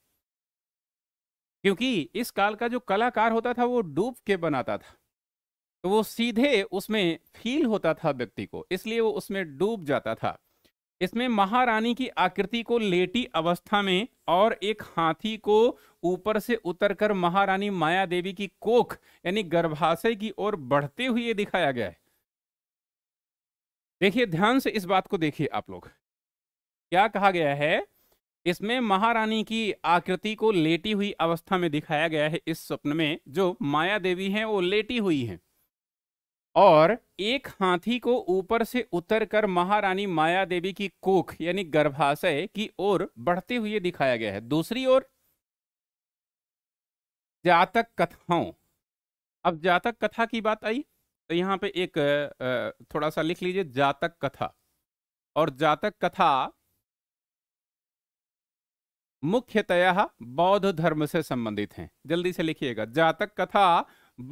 क्योंकि इस काल का जो कलाकार होता था वो डूब के बनाता था तो वो सीधे उसमें फील होता था व्यक्ति को इसलिए वो उसमें डूब जाता था इसमें महारानी की आकृति को लेटी अवस्था में और एक हाथी को ऊपर से उतरकर महारानी माया देवी की कोख यानी गर्भाशय की ओर बढ़ते हुए दिखाया गया है देखिए ध्यान से इस बात को देखिए आप लोग क्या कहा गया है इसमें महारानी की आकृति को लेटी हुई अवस्था में दिखाया गया है इस स्वप्न में जो माया देवी है वो लेटी हुई है और एक हाथी को ऊपर से उतरकर महारानी माया देवी की कोख यानी गर्भाशय की ओर बढ़ते हुए दिखाया गया है दूसरी ओर जातक कथाओं अब जातक कथा की बात आई तो यहाँ पे एक थोड़ा सा लिख लीजिए जातक कथा और जातक कथा मुख्यतया बौद्ध धर्म से संबंधित हैं जल्दी से लिखिएगा जातक कथा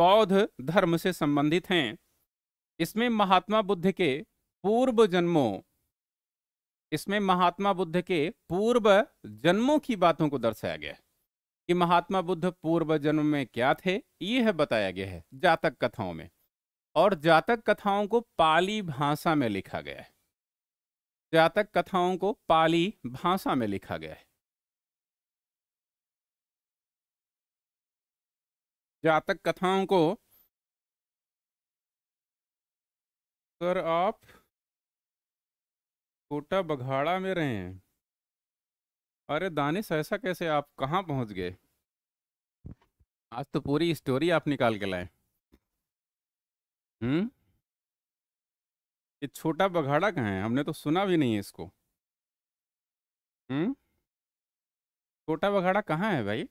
बौद्ध धर्म से संबंधित हैं इसमें महात्मा बुद्ध के पूर्व जन्मों इसमें महात्मा बुद्ध के पूर्व जन्मों की बातों को दर्शाया गया है कि महात्मा बुद्ध पूर्व जन्म में क्या थे ये है बताया गया है जातक कथाओं में और जातक कथाओं को पाली भाषा में लिखा गया है जातक कथाओं को पाली भाषा में लिखा गया है जातक कथाओं को अगर आप छोटा बघाड़ा में रहे हैं अरे दानिश ऐसा कैसे आप कहाँ पहुँच गए आज तो पूरी स्टोरी आप निकाल के लाए हम्म ये छोटा बघाड़ा कहाँ है हमने तो सुना भी नहीं है इसको हम्म छोटा बघाड़ा कहाँ है भाई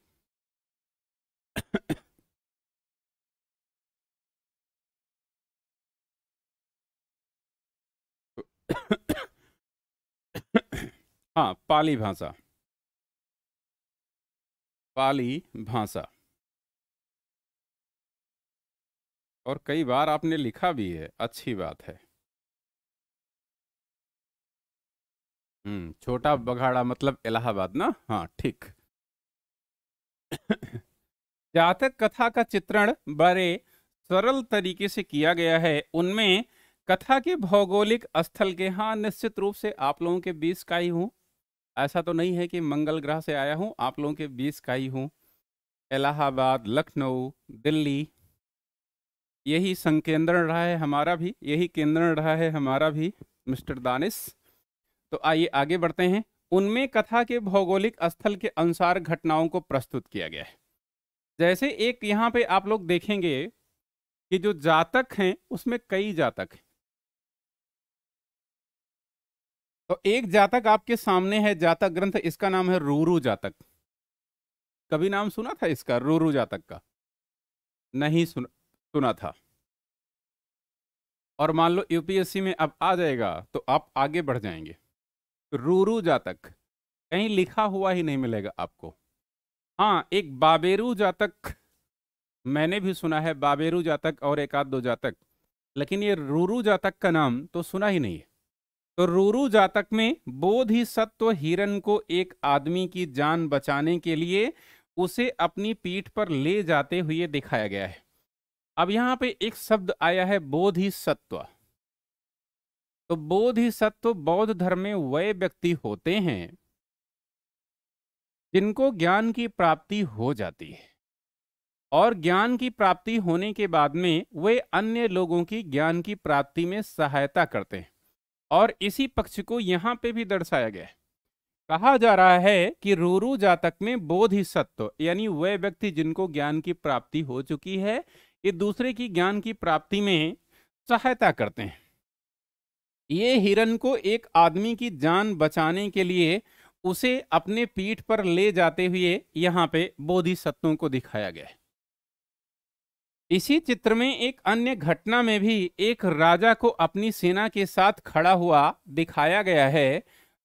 हाँ पाली भाषा पाली भाषा और कई बार आपने लिखा भी है अच्छी बात है हम्म छोटा बघाड़ा मतलब इलाहाबाद ना हाँ ठीक जातक कथा का चित्रण बड़े सरल तरीके से किया गया है उनमें कथा के भौगोलिक स्थल के हाँ निश्चित रूप से आप लोगों के बीच का ही हूँ ऐसा तो नहीं है कि मंगल ग्रह से आया हूँ आप लोगों के बीच का ही हूँ इलाहाबाद लखनऊ दिल्ली यही संकेंद्रण रहा है हमारा भी यही केंद्रण रहा है हमारा भी मिस्टर दानिश तो आइए आगे बढ़ते हैं उनमें कथा के भौगोलिक स्थल के अनुसार घटनाओं को प्रस्तुत किया गया है जैसे एक यहाँ पे आप लोग देखेंगे कि जो जातक हैं उसमें कई जातक हैं तो एक जातक आपके सामने है जातक ग्रंथ इसका नाम है रूरू जातक कभी नाम सुना था इसका रूरू जातक का नहीं सुन, सुना था और मान लो यूपीएससी में अब आ जाएगा तो आप आगे बढ़ जाएंगे रूरू जातक कहीं लिखा हुआ ही नहीं मिलेगा आपको हाँ एक बाबेरू जातक मैंने भी सुना है बाबेरू जातक और एक आध दो जातक लेकिन ये रूरू जातक का नाम तो सुना ही नहीं है तो रूरू जातक में बोध ही सत्व हिरन को एक आदमी की जान बचाने के लिए उसे अपनी पीठ पर ले जाते हुए दिखाया गया है अब यहां पे एक शब्द आया है बोध ही सत्व तो बोध ही सत्व बौद्ध धर्म में वह व्यक्ति होते हैं जिनको ज्ञान की प्राप्ति हो जाती है और ज्ञान की प्राप्ति होने के बाद में वे अन्य लोगों की ज्ञान की प्राप्ति में सहायता करते हैं और इसी पक्ष को यहाँ पे भी दर्शाया गया है कहा जा रहा है कि रोरू जातक में बोध ही सत्व यानी वह व्यक्ति जिनको ज्ञान की प्राप्ति हो चुकी है ये दूसरे की ज्ञान की प्राप्ति में सहायता करते हैं ये हिरण को एक आदमी की जान बचाने के लिए उसे अपने पीठ पर ले जाते हुए यहाँ पे बोधिसत्वों को दिखाया गया है इसी चित्र में एक अन्य घटना में भी एक राजा को अपनी सेना के साथ खड़ा हुआ दिखाया गया है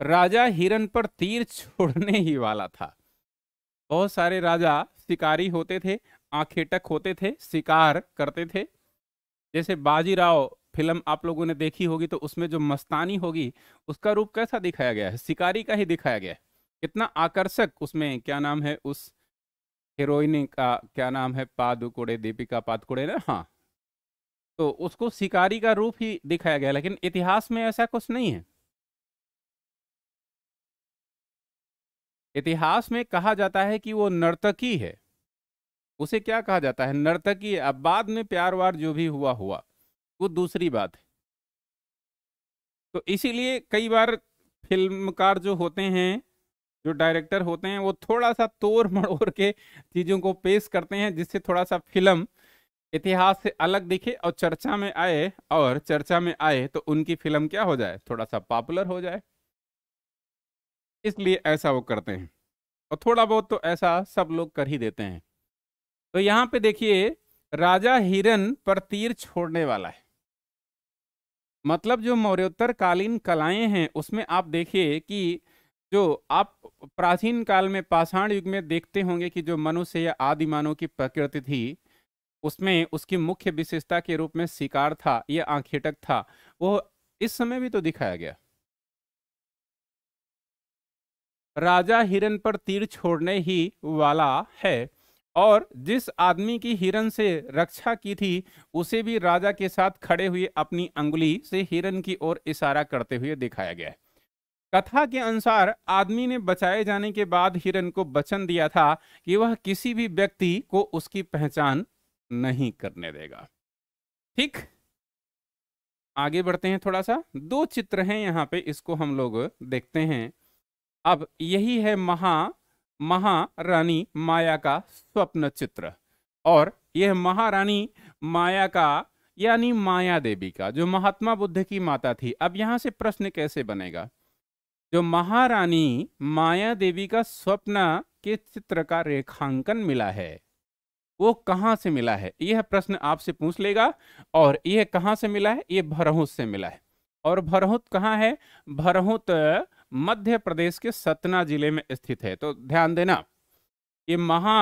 राजा हिरन पर तीर छोड़ने ही वाला था बहुत सारे राजा शिकारी होते थे आखेटक होते थे शिकार करते थे जैसे बाजीराव फिल्म आप लोगों ने देखी होगी तो उसमें जो मस्तानी होगी उसका रूप कैसा दिखाया गया है शिकारी का ही दिखाया गया है कितना आकर्षक उसमें क्या नाम है उस हीरोइन का क्या नाम है पादुकोड़े दीपिका पादुकोड़े ना हाँ तो उसको शिकारी का रूप ही दिखाया गया लेकिन इतिहास में ऐसा कुछ नहीं है इतिहास में कहा जाता है कि वो नर्तकी है उसे क्या कहा जाता है नर्तकी है अब बाद में प्यार वार जो भी हुआ हुआ वो दूसरी बात है तो इसीलिए कई बार फिल्मकार जो होते हैं जो डायरेक्टर होते हैं वो थोड़ा सा तोड़ मड़ोड़ के चीज़ों को पेश करते हैं जिससे थोड़ा सा फिल्म इतिहास से अलग दिखे और चर्चा में आए और चर्चा में आए तो उनकी फिल्म क्या हो जाए थोड़ा सा पॉपुलर हो जाए इसलिए ऐसा वो करते हैं और थोड़ा बहुत तो ऐसा सब लोग कर ही देते हैं तो यहाँ पे देखिए राजा हिरन पर तीर छोड़ने वाला है मतलब जो मौर्योत्तर कालीन कलाएं हैं उसमें आप देखिए कि जो आप प्राचीन काल में पाषाण युग में देखते होंगे कि जो मनुष्य या आदि मानव की प्रकृति थी उसमें उसकी मुख्य विशेषता के रूप में शिकार था या आंखेटक था वो इस समय भी तो दिखाया गया राजा हिरण पर तीर छोड़ने ही वाला है और जिस आदमी की हिरण से रक्षा की थी उसे भी राजा के साथ खड़े हुए अपनी अंगुली से हिरन की ओर इशारा करते हुए दिखाया गया है कथा के अनुसार आदमी ने बचाए जाने के बाद हिरन को वचन दिया था कि वह किसी भी व्यक्ति को उसकी पहचान नहीं करने देगा ठीक आगे बढ़ते हैं थोड़ा सा दो चित्र हैं यहाँ पे इसको हम लोग देखते हैं अब यही है महा महारानी माया का स्वप्न चित्र और यह महारानी माया का यानी माया देवी का जो महात्मा बुद्ध की माता थी अब यहाँ से प्रश्न कैसे बनेगा जो महारानी माया देवी का स्वप्न के चित्र का रेखांकन मिला है वो कहां से मिला है यह प्रश्न आपसे पूछ लेगा और यह कहां से मिला है यह भरहुत से मिला है और भरहुत कहाँ है भरहुत मध्य प्रदेश के सतना जिले में स्थित है तो ध्यान देना ये महा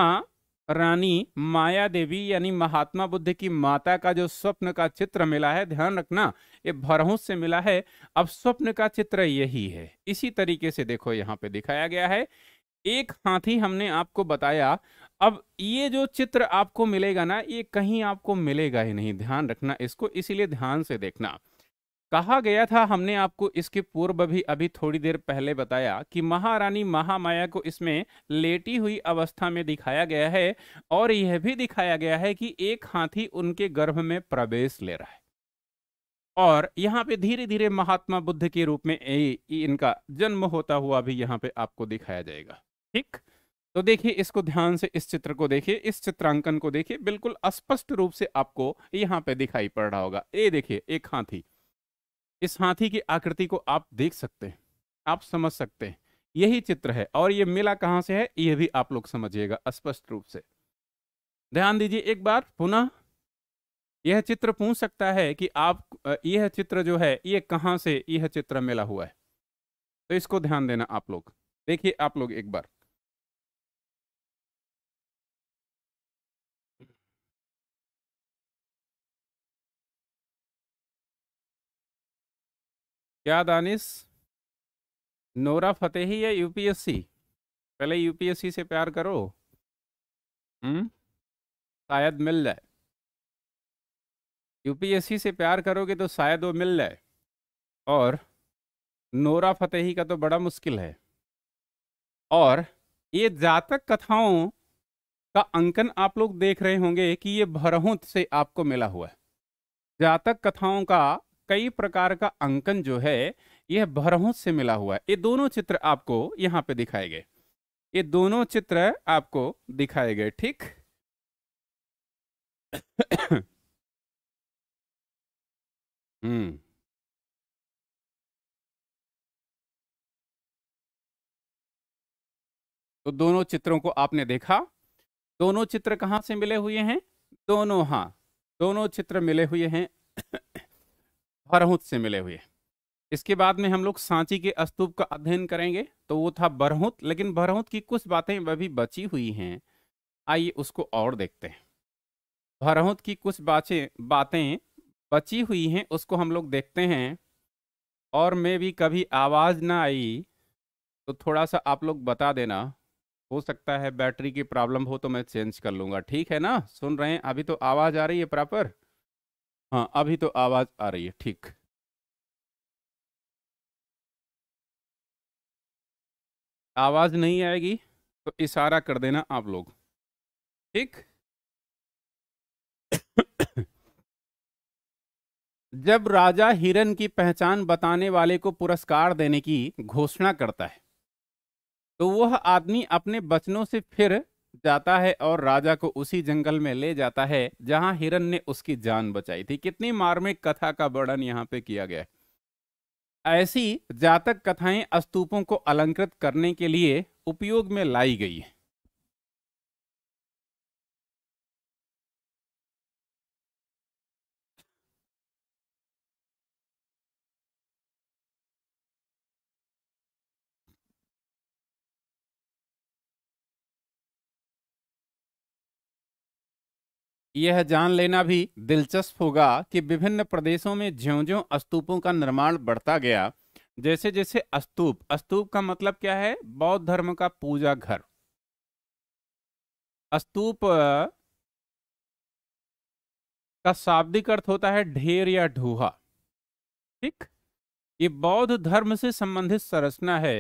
रानी माया देवी यानी महात्मा बुद्ध की माता का जो स्वप्न का चित्र मिला है ध्यान रखना ये भरहूस से मिला है अब स्वप्न का चित्र यही है इसी तरीके से देखो यहाँ पे दिखाया गया है एक हाथी हमने आपको बताया अब ये जो चित्र आपको मिलेगा ना ये कहीं आपको मिलेगा ही नहीं ध्यान रखना इसको इसीलिए ध्यान से देखना कहा गया था हमने आपको इसके पूर्व भी अभी थोड़ी देर पहले बताया कि महारानी महामाया को इसमें लेटी हुई अवस्था में दिखाया गया है और यह भी दिखाया गया है कि एक हाथी उनके गर्भ में प्रवेश ले रहा है और यहाँ पे धीरे धीरे महात्मा बुद्ध के रूप में ए, इनका जन्म होता हुआ भी यहाँ पे आपको दिखाया जाएगा ठीक तो देखिए इसको ध्यान से इस चित्र को देखिए इस चित्रांकन को देखिए बिल्कुल स्पष्ट रूप से आपको यहाँ पे दिखाई पड़ रहा होगा ये देखिए एक हाथी इस हाथी की आकृति को आप देख सकते हैं आप समझ सकते हैं यही चित्र है और ये मेला कहाँ से है ये भी आप लोग समझिएगा स्पष्ट रूप से ध्यान दीजिए एक बार पुनः यह चित्र पूछ सकता है कि आप यह चित्र जो है ये कहाँ से यह चित्र मिला हुआ है तो इसको ध्यान देना आप लोग देखिए आप लोग एक बार क्या दानिश नोरा फतेही या यूपीएससी पहले यूपीएससी से प्यार करो हम्म शायद मिल जाए यूपीएससी से प्यार करोगे तो शायद वो मिल जाए और नोरा फतेही का तो बड़ा मुश्किल है और ये जातक कथाओं का अंकन आप लोग देख रहे होंगे कि ये भरहुत से आपको मिला हुआ है जातक कथाओं का कई प्रकार का अंकन जो है यह भरहूत से मिला हुआ है ये दोनों चित्र आपको यहाँ पे दिखाए गए ये दोनों चित्र आपको दिखाए गए ठीक हम्म तो दोनों चित्रों को आपने देखा दोनों चित्र कहां से मिले हुए हैं दोनों हां दोनों चित्र मिले हुए हैं भरहुत से मिले हुए इसके बाद में हम लोग सांची के स्तूप का अध्ययन करेंगे तो वो था बरहुत लेकिन बरहुत की कुछ बातें वह भी बची हुई हैं आइए उसको और देखते हैं भरहुत की कुछ बातें बातें बची हुई हैं उसको हम लोग देखते हैं और मैं भी कभी आवाज़ ना आई तो थोड़ा सा आप लोग बता देना हो सकता है बैटरी की प्रॉब्लम हो तो मैं चेंज कर लूँगा ठीक है ना सुन रहे हैं अभी तो आवाज़ आ रही है प्रॉपर हाँ अभी तो आवाज़ आ रही है ठीक आवाज़ नहीं आएगी तो इशारा कर देना आप लोग ठीक जब राजा हिरन की पहचान बताने वाले को पुरस्कार देने की घोषणा करता है तो वह आदमी अपने बचनों से फिर जाता है और राजा को उसी जंगल में ले जाता है जहां हिरन ने उसकी जान बचाई थी कितनी मार्मिक कथा का वर्णन यहाँ पे किया गया है ऐसी जातक कथाएं स्तूपों को अलंकृत करने के लिए उपयोग में लाई गई है यह जान लेना भी दिलचस्प होगा कि विभिन्न प्रदेशों में ज्यो ज्यो स्तूपों का निर्माण बढ़ता गया जैसे जैसे स्तूप स्तूप का मतलब क्या है बौद्ध धर्म का पूजा घर स्तूप का शाब्दिक अर्थ होता है ढेर या ढूहा ठीक ये बौद्ध धर्म से संबंधित संरचना है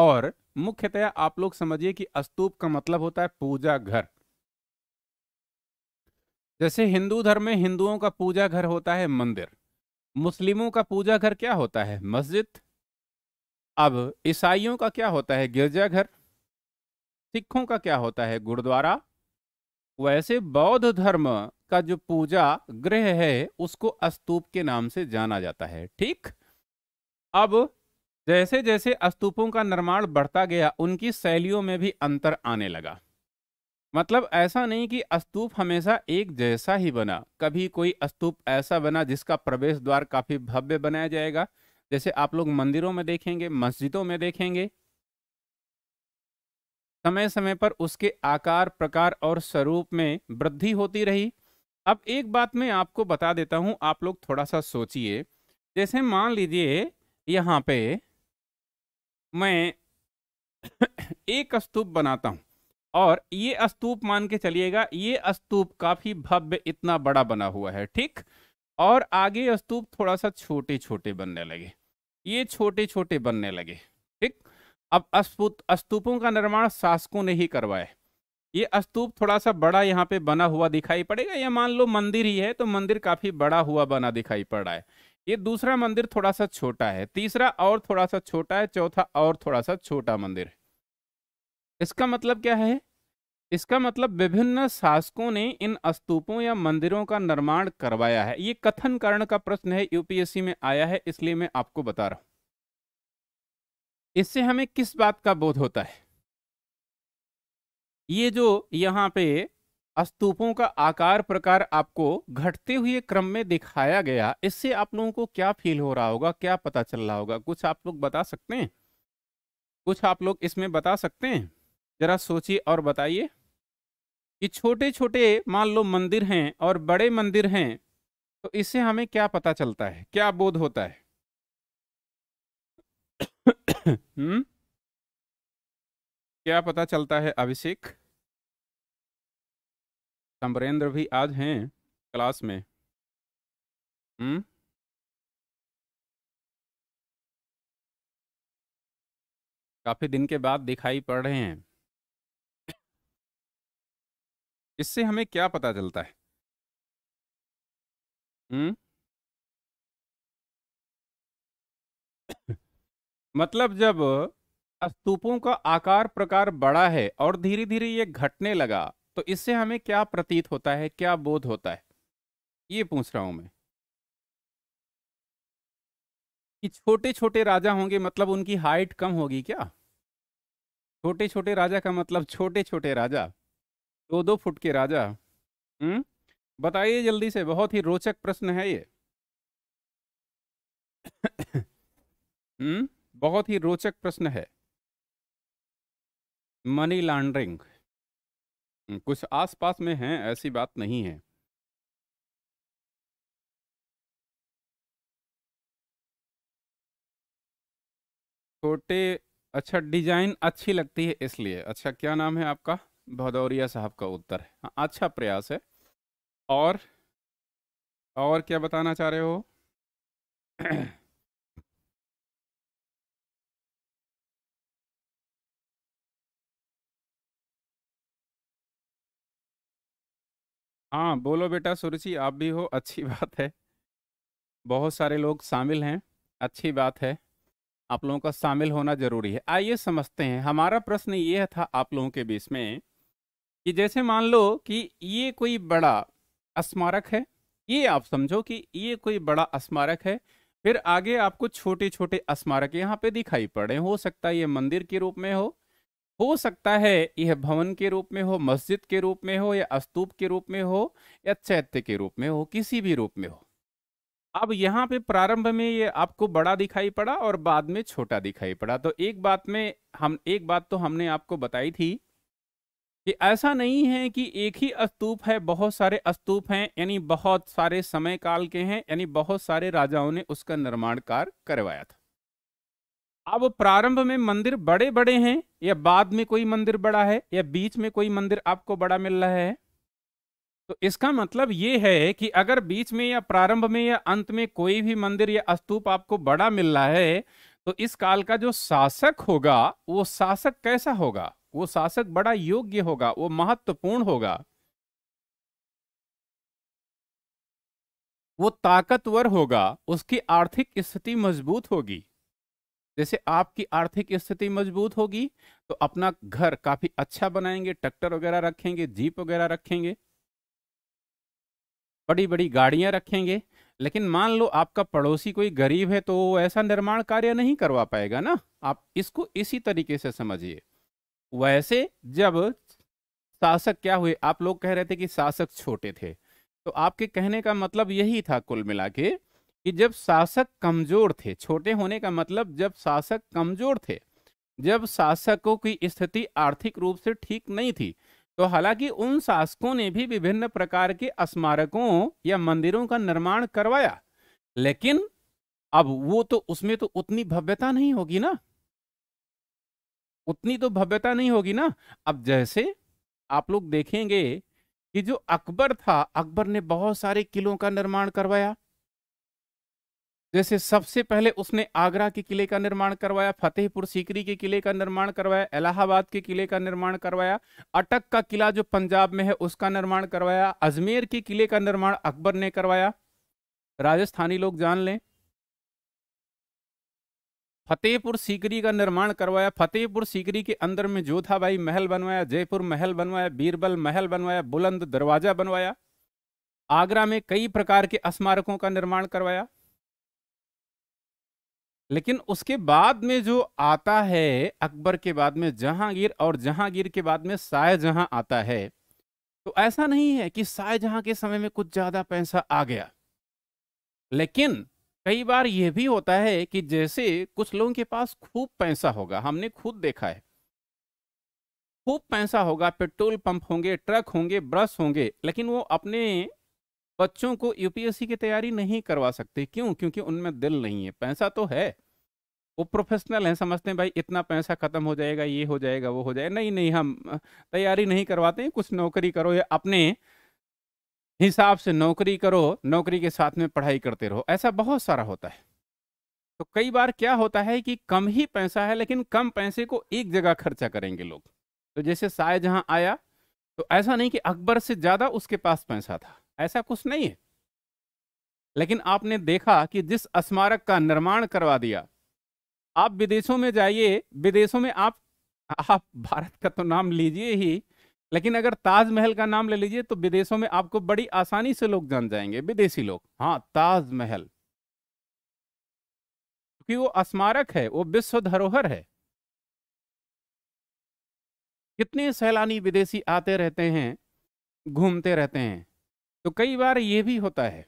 और मुख्यतया आप लोग समझिए कि स्तूप का मतलब होता है पूजा घर जैसे हिंदू धर्म में हिंदुओं का पूजा घर होता है मंदिर मुस्लिमों का पूजा घर क्या होता है मस्जिद अब ईसाइयों का क्या होता है गिरजाघर सिखों का क्या होता है गुरुद्वारा वैसे बौद्ध धर्म का जो पूजा गृह है उसको अस्तूप के नाम से जाना जाता है ठीक अब जैसे जैसे अस्तूपों का निर्माण बढ़ता गया उनकी शैलियों में भी अंतर आने लगा मतलब ऐसा नहीं कि स्तूप हमेशा एक जैसा ही बना कभी कोई स्तूप ऐसा बना जिसका प्रवेश द्वार काफी भव्य बनाया जाएगा जैसे आप लोग मंदिरों में देखेंगे मस्जिदों में देखेंगे समय समय पर उसके आकार प्रकार और स्वरूप में वृद्धि होती रही अब एक बात मैं आपको बता देता हूं आप लोग थोड़ा सा सोचिए जैसे मान लीजिए यहाँ पे मैं एक स्तूप बनाता हूं और ये स्तूप मान के चलिएगा ये स्तूप काफी भव्य इतना बड़ा बना हुआ है ठीक और आगे स्तूप थोड़ा सा छोटे छोटे बनने लगे ये छोटे छोटे बनने लगे ठीक अब अस्तूप स्तूपों का निर्माण शासकों ने ही करवाया ये स्तूप थोड़ा सा बड़ा यहाँ पे बना हुआ दिखाई पड़ेगा या मान लो मंदिर ही है तो मंदिर काफी बड़ा हुआ बना दिखाई पड़ रहा है ये दूसरा मंदिर थोड़ा सा छोटा है तीसरा और थोड़ा सा छोटा है चौथा और थोड़ा सा छोटा मंदिर है इसका मतलब क्या है इसका मतलब विभिन्न शासकों ने इन स्तूपों या मंदिरों का निर्माण करवाया है ये कथन कारण का प्रश्न है यूपीएससी में आया है इसलिए मैं आपको बता रहा हूं इससे हमें किस बात का बोध होता है ये जो यहाँ पे स्तूपों का आकार प्रकार आपको घटते हुए क्रम में दिखाया गया इससे आप लोगों को क्या फील हो रहा होगा क्या पता चल रहा होगा कुछ आप लोग बता सकते हैं कुछ आप लोग इसमें बता सकते हैं जरा सोचिए और बताइए कि छोटे छोटे मान लो मंदिर हैं और बड़े मंदिर हैं तो इससे हमें क्या पता चलता है क्या बोध होता है हम्म क्या पता चलता है अभिषेक समरेंद्र भी आज हैं क्लास में हम्म काफी दिन के बाद दिखाई पड़ रहे हैं इससे हमें क्या पता चलता है हम्म मतलब जब स्तूपों का आकार प्रकार बड़ा है और धीरे धीरे ये घटने लगा तो इससे हमें क्या प्रतीत होता है क्या बोध होता है ये पूछ रहा हूं मैं कि छोटे छोटे राजा होंगे मतलब उनकी हाइट कम होगी क्या छोटे छोटे राजा का मतलब छोटे छोटे राजा दो दो फुट के राजा हम्म बताइए जल्दी से बहुत ही रोचक प्रश्न है ये हम्म बहुत ही रोचक प्रश्न है मनी लॉन्ड्रिंग हम्म, कुछ आसपास में है ऐसी बात नहीं है छोटे अच्छा डिजाइन अच्छी लगती है इसलिए अच्छा क्या नाम है आपका भदौरिया साहब का उत्तर है हाँ, अच्छा प्रयास है और और क्या बताना चाह रहे हो हाँ बोलो बेटा सुरुचि आप भी हो अच्छी बात है बहुत सारे लोग शामिल हैं अच्छी बात है आप लोगों का शामिल होना जरूरी है आइए समझते हैं हमारा प्रश्न ये था आप लोगों के बीच में कि जैसे मान लो कि ये कोई बड़ा स्मारक है ये आप समझो कि ये कोई बड़ा स्मारक है फिर आगे आपको छोटे छोटे स्मारक यहाँ पे दिखाई पड़े हो सकता है ये मंदिर के रूप में हो हो सकता है यह भवन के रूप में हो मस्जिद के रूप में हो या स्तूप के रूप में हो या चैत्य के रूप में हो किसी भी रूप में हो अब यहाँ पे प्रारंभ में ये आपको बड़ा दिखाई पड़ा और बाद में छोटा दिखाई पड़ा तो एक बात में हम एक बात तो हमने आपको बताई थी कि ऐसा नहीं है कि एक ही अस्तूप है बहुत सारे अस्तूप हैं यानी बहुत सारे समय काल के हैं यानी बहुत सारे राजाओं ने उसका निर्माण कार्य करवाया था अब प्रारंभ में मंदिर बड़े बड़े हैं या बाद में कोई मंदिर बड़ा है या बीच में कोई मंदिर आपको बड़ा मिल रहा है तो इसका मतलब ये है कि अगर बीच में या प्रारंभ में या अंत में कोई भी मंदिर या अस्तूप आपको बड़ा मिल रहा है तो इस काल का जो शासक होगा वो शासक कैसा होगा वो शासक बड़ा योग्य होगा वो महत्वपूर्ण होगा वो ताकतवर होगा उसकी आर्थिक स्थिति मजबूत होगी जैसे आपकी आर्थिक स्थिति मजबूत होगी तो अपना घर काफी अच्छा बनाएंगे ट्रैक्टर वगैरह रखेंगे जीप वगैरह रखेंगे बड़ी बड़ी गाड़ियां रखेंगे लेकिन मान लो आपका पड़ोसी कोई गरीब है तो ऐसा निर्माण कार्य नहीं करवा पाएगा ना आप इसको इसी तरीके से समझिए वैसे जब शासक क्या हुए आप लोग कह रहे थे कि शासक छोटे थे तो आपके कहने का मतलब यही था कुल मिला के कि जब शासक कमजोर थे छोटे होने का मतलब जब शासक कमजोर थे जब शासकों की स्थिति आर्थिक रूप से ठीक नहीं थी तो हालांकि उन शासकों ने भी विभिन्न प्रकार के स्मारकों या मंदिरों का निर्माण करवाया लेकिन अब वो तो उसमें तो उतनी भव्यता नहीं होगी ना उतनी तो भव्यता नहीं होगी ना अब जैसे आप लोग देखेंगे कि जो अकबर था अकबर ने बहुत सारे किलों का निर्माण करवाया जैसे सबसे पहले उसने आगरा के किले का निर्माण करवाया फतेहपुर सीकरी के किले का निर्माण करवाया इलाहाबाद के किले का निर्माण करवाया अटक का किला जो पंजाब में है उसका निर्माण करवाया अजमेर के किले का निर्माण अकबर ने करवाया राजस्थानी लोग जान लें फतेहपुर सीकरी का निर्माण करवाया फतेहपुर सीकरी के अंदर में जोधाबाई महल बनवाया जयपुर महल बनवाया बीरबल महल बनवाया बुलंद दरवाजा बनवाया आगरा में कई प्रकार के स्मारकों का निर्माण करवाया लेकिन उसके बाद में जो आता है अकबर के बाद में जहांगीर और जहांगीर के बाद में शाहजहां आता है तो ऐसा नहीं है कि शाहजहां के समय में कुछ ज्यादा पैसा आ गया लेकिन कई बार यह भी होता है कि जैसे कुछ लोगों के पास खूब पैसा होगा हमने खुद देखा है खूब पैसा होगा पेट्रोल पंप होंगे ट्रक होंगे ब्रस होंगे लेकिन वो अपने बच्चों को यूपीएससी की तैयारी नहीं करवा सकते क्यों क्योंकि उनमें दिल नहीं है पैसा तो है वो प्रोफेशनल हैं समझते हैं भाई इतना पैसा खत्म हो जाएगा ये हो जाएगा वो हो जाएगा नहीं नहीं हम तैयारी नहीं करवाते कुछ नौकरी करो या अपने हिसाब से नौकरी करो नौकरी के साथ में पढ़ाई करते रहो ऐसा बहुत सारा होता है तो कई बार क्या होता है कि कम ही पैसा है लेकिन कम पैसे को एक जगह खर्चा करेंगे लोग तो जैसे जहां आया तो ऐसा नहीं कि अकबर से ज्यादा उसके पास पैसा था ऐसा कुछ नहीं है लेकिन आपने देखा कि जिस स्मारक का निर्माण करवा दिया आप विदेशों में जाइए विदेशों में आप आप भारत का तो नाम लीजिए ही लेकिन अगर ताजमहल का नाम ले लीजिए तो विदेशों में आपको बड़ी आसानी से लोग जान जाएंगे विदेशी लोग हाँ ताजमहल क्योंकि वो स्मारक है वो विश्व धरोहर है कितने सैलानी विदेशी आते रहते हैं घूमते रहते हैं तो कई बार ये भी होता है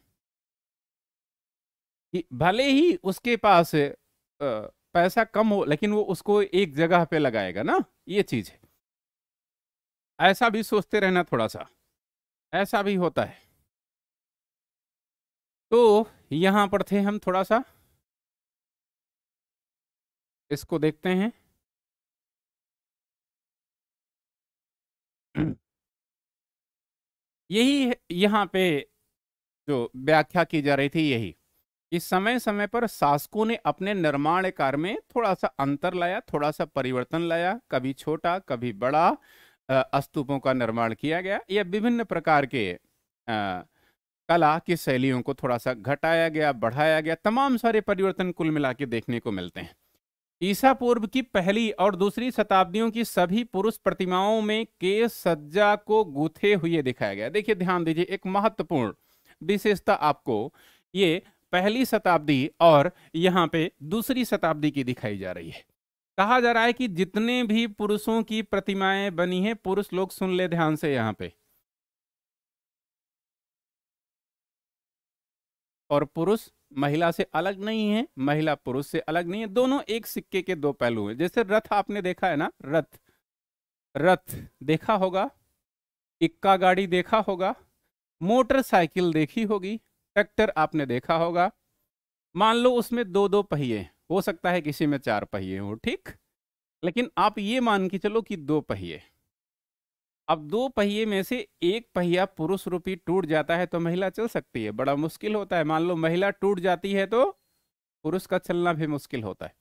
कि भले ही उसके पास पैसा कम हो लेकिन वो उसको एक जगह पे लगाएगा ना ये चीज है ऐसा भी सोचते रहना थोड़ा सा ऐसा भी होता है तो यहां पर थे हम थोड़ा सा इसको देखते हैं यही यहां पे जो व्याख्या की जा रही थी यही कि समय समय पर शासकों ने अपने निर्माण कार्य में थोड़ा सा अंतर लाया थोड़ा सा परिवर्तन लाया कभी छोटा कभी बड़ा स्तूपों का निर्माण किया गया या विभिन्न प्रकार के आ, कला की शैलियों को थोड़ा सा घटाया गया बढ़ाया गया तमाम सारे परिवर्तन कुल मिला के देखने को मिलते हैं ईसा पूर्व की पहली और दूसरी शताब्दियों की सभी पुरुष प्रतिमाओं में के सज्जा को गूथे हुए दिखाया गया देखिए ध्यान दीजिए एक महत्वपूर्ण विशेषता आपको ये पहली शताब्दी और यहाँ पे दूसरी शताब्दी की दिखाई जा रही है कहा जा रहा है कि जितने भी पुरुषों की प्रतिमाएं बनी हैं पुरुष लोग सुन ले ध्यान से यहाँ पे और पुरुष महिला से अलग नहीं है महिला पुरुष से अलग नहीं है दोनों एक सिक्के के दो पहलू हैं जैसे रथ आपने देखा है ना रथ रथ देखा होगा इक्का गाड़ी देखा होगा मोटरसाइकिल देखी होगी ट्रैक्टर आपने देखा होगा मान लो उसमें दो दो पहिए हो सकता है किसी में चार पहिए हो ठीक लेकिन आप ये मान के चलो कि दो पहिए अब दो पहिए में से एक पहिया पुरुष रूपी टूट जाता है तो महिला चल सकती है बड़ा मुश्किल होता है मान लो महिला टूट जाती है तो पुरुष का चलना भी मुश्किल होता है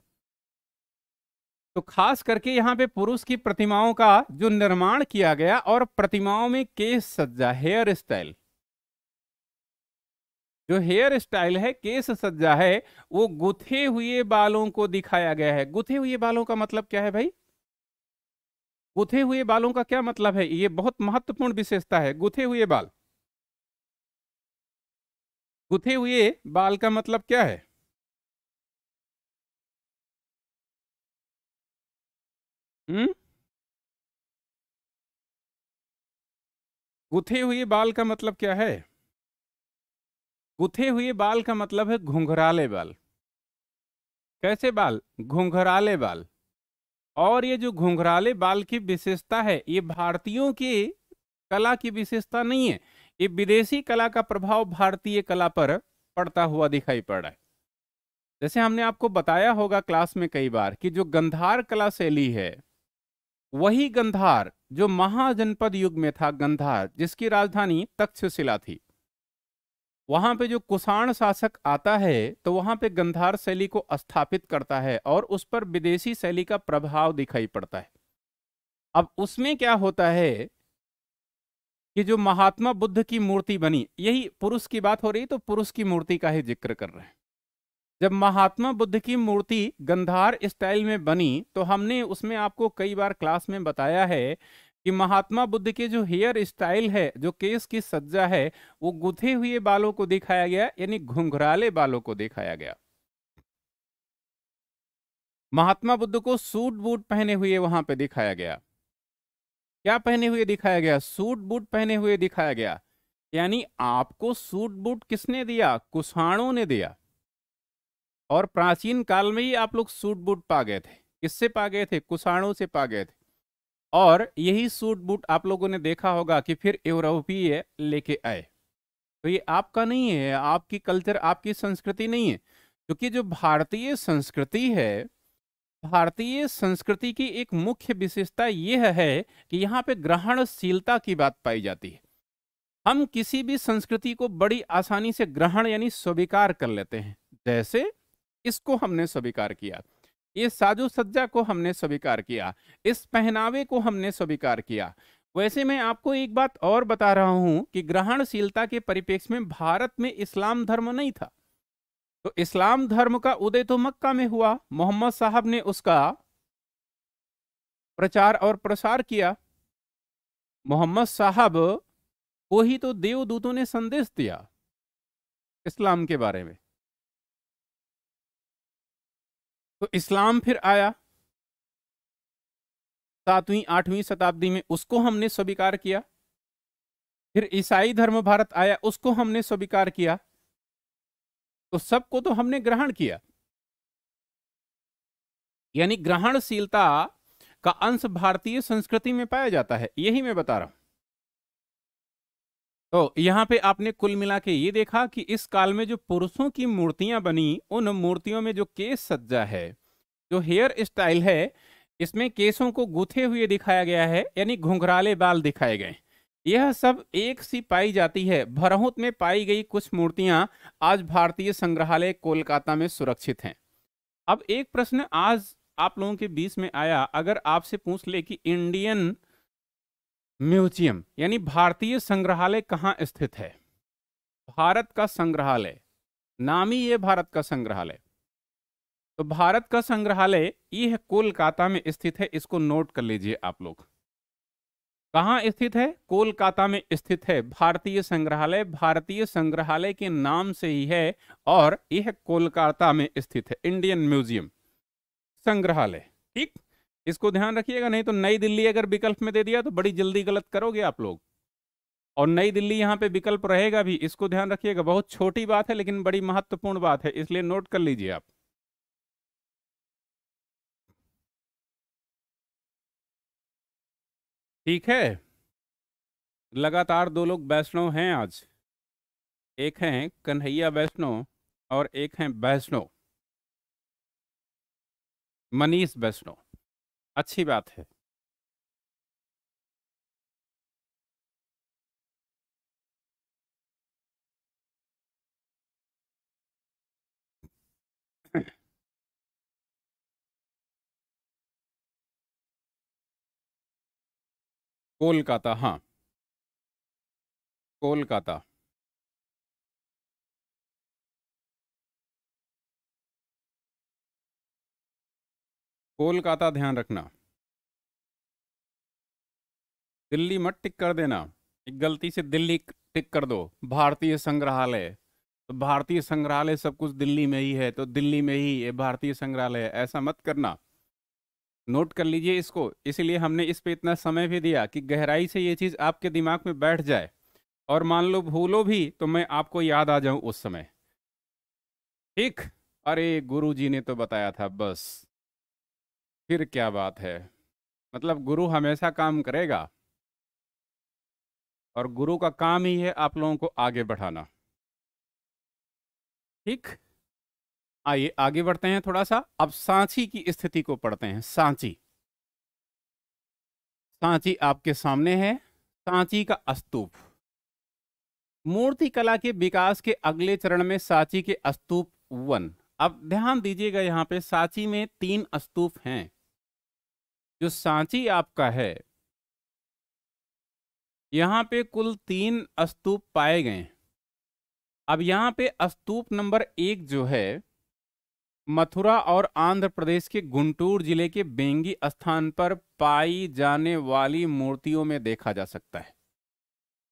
तो खास करके यहाँ पे पुरुष की प्रतिमाओं का जो निर्माण किया गया और प्रतिमाओं में केस सज्जा हेयर स्टाइल जो हेयर स्टाइल है केस सज्जा है वो गुथे हुए बालों को दिखाया गया है गुथे हुए बालों का मतलब क्या है भाई गुथे हुए बालों का क्या मतलब है ये बहुत महत्वपूर्ण विशेषता है गुथे हुए बाल गुथे हुए बाल का मतलब क्या है हम्म गुथे हुए बाल का मतलब क्या है गुथे हुए बाल का मतलब है घुंघराले बाल कैसे बाल घुंघराले बाल और ये जो घुंघराले बाल की विशेषता है ये भारतीयों की कला की विशेषता नहीं है ये विदेशी कला का प्रभाव भारतीय कला पर पड़ता हुआ दिखाई पड़ रहा है जैसे हमने आपको बताया होगा क्लास में कई बार कि जो गंधार कला शैली है वही गंधार जो महाजनपद युग में था गंधार जिसकी राजधानी तक्षशिला थी वहां पे जो कुषाण शासक आता है तो वहां पे गंधार शैली को स्थापित करता है और उस पर विदेशी शैली का प्रभाव दिखाई पड़ता है अब उसमें क्या होता है कि जो महात्मा बुद्ध की मूर्ति बनी यही पुरुष की बात हो रही तो पुरुष की मूर्ति का ही जिक्र कर रहे हैं जब महात्मा बुद्ध की मूर्ति गंधार स्टाइल में बनी तो हमने उसमें आपको कई बार क्लास में बताया है कि महात्मा बुद्ध के जो हेयर स्टाइल है जो केस की सज्जा है वो गुथे हुए बालों को दिखाया गया यानी घुंघराले बालों को दिखाया गया महात्मा बुद्ध को सूट बूट पहने हुए वहां पे दिखाया गया क्या पहने हुए दिखाया गया सूट बूट पहने हुए दिखाया गया यानी आपको सूट बूट किसने दिया कुषाणों ने दिया और प्राचीन काल में ही आप लोग सूट बूट पा गए थे किससे पा गए थे कुषाणों से पा गए थे और यही सूट बूट आप लोगों ने देखा होगा कि फिर यूरोपीय लेके आए तो ये आपका नहीं है आपकी कल्चर आपकी संस्कृति नहीं है क्योंकि जो भारतीय संस्कृति है भारतीय संस्कृति की एक मुख्य विशेषता यह है कि यहाँ पे ग्रहणशीलता की बात पाई जाती है हम किसी भी संस्कृति को बड़ी आसानी से ग्रहण यानी स्वीकार कर लेते हैं जैसे इसको हमने स्वीकार किया ये साजो सज्जा को हमने स्वीकार किया इस पहनावे को हमने स्वीकार किया वैसे मैं आपको एक बात और बता रहा हूं कि ग्रहणशीलता के परिप्रेक्ष्य में भारत में इस्लाम धर्म नहीं था तो इस्लाम धर्म का उदय तो मक्का में हुआ मोहम्मद साहब ने उसका प्रचार और प्रसार किया मोहम्मद साहब को ही तो देवदूतों ने संदेश दिया इस्लाम के बारे में तो इस्लाम फिर आया सातवीं आठवीं शताब्दी में उसको हमने स्वीकार किया फिर ईसाई धर्म भारत आया उसको हमने स्वीकार किया तो सबको तो हमने ग्रहण किया यानी ग्रहणशीलता का अंश भारतीय संस्कृति में पाया जाता है यही मैं बता रहा हूं तो यहाँ पे आपने कुल मिला के ये देखा कि इस काल में जो पुरुषों की मूर्तियां बनी उन मूर्तियों में जो केस सज्जा है जो हेयर स्टाइल है इसमें केसों को गुथे हुए दिखाया गया है यानी घुंघराले बाल दिखाए गए यह सब एक सी पाई जाती है भरहुत में पाई गई कुछ मूर्तियां आज भारतीय संग्रहालय कोलकाता में सुरक्षित हैं अब एक प्रश्न आज आप लोगों के बीच में आया अगर आपसे पूछ ले कि इंडियन म्यूजियम यानी भारतीय संग्रहालय कहाँ स्थित है भारत का संग्रहालय नाम ही ये भारत का संग्रहालय तो भारत का संग्रहालय ये है कोलकाता में स्थित है इसको नोट कर लीजिए आप लोग कहाँ स्थित है कोलकाता में स्थित है भारतीय संग्रहालय भारतीय संग्रहालय के नाम से ही है और यह कोलकाता में स्थित है इंडियन म्यूजियम संग्रहालय ठीक इसको ध्यान रखिएगा नहीं तो नई दिल्ली अगर विकल्प में दे दिया तो बड़ी जल्दी गलत करोगे आप लोग और नई दिल्ली यहाँ पे विकल्प रहेगा भी इसको ध्यान रखिएगा बहुत छोटी बात है लेकिन बड़ी महत्वपूर्ण बात है इसलिए नोट कर लीजिए आप ठीक है लगातार दो लोग वैष्णव हैं आज एक हैं कन्हैया वैष्णव और एक हैं वैष्णव मनीष वैष्णव अच्छी बात है। कोलकाता, हाँ। कोलकाता। कोलकाता ध्यान रखना दिल्ली मत टिक कर देना एक गलती से दिल्ली टिक कर दो भारतीय संग्रहालय तो भारतीय संग्रहालय सब कुछ दिल्ली में ही है तो दिल्ली में ही ये भारतीय संग्रहालय है ऐसा मत करना नोट कर लीजिए इसको इसलिए हमने इस पे इतना समय भी दिया कि गहराई से ये चीज़ आपके दिमाग में बैठ जाए और मान लो भूलो भी तो मैं आपको याद आ जाऊं उस समय ठीक अरे जी ने तो बताया था बस फिर क्या बात है मतलब गुरु हमेशा काम करेगा और गुरु का काम ही है आप लोगों को आगे बढ़ाना ठीक आइए आगे बढ़ते हैं थोड़ा सा अब सांची की स्थिति को पढ़ते हैं सांची सांची आपके सामने है सांची का स्तूप मूर्ति कला के विकास के अगले चरण में सांची के अस्तूप वन अब ध्यान दीजिएगा यहाँ पे सांची में तीन स्तूप हैं जो सांची आपका है यहां पे कुल तीन स्तूप पाए गए अब यहां पे स्तूप नंबर एक जो है मथुरा और आंध्र प्रदेश के गुंटूर जिले के बेंगी स्थान पर पाई जाने वाली मूर्तियों में देखा जा सकता है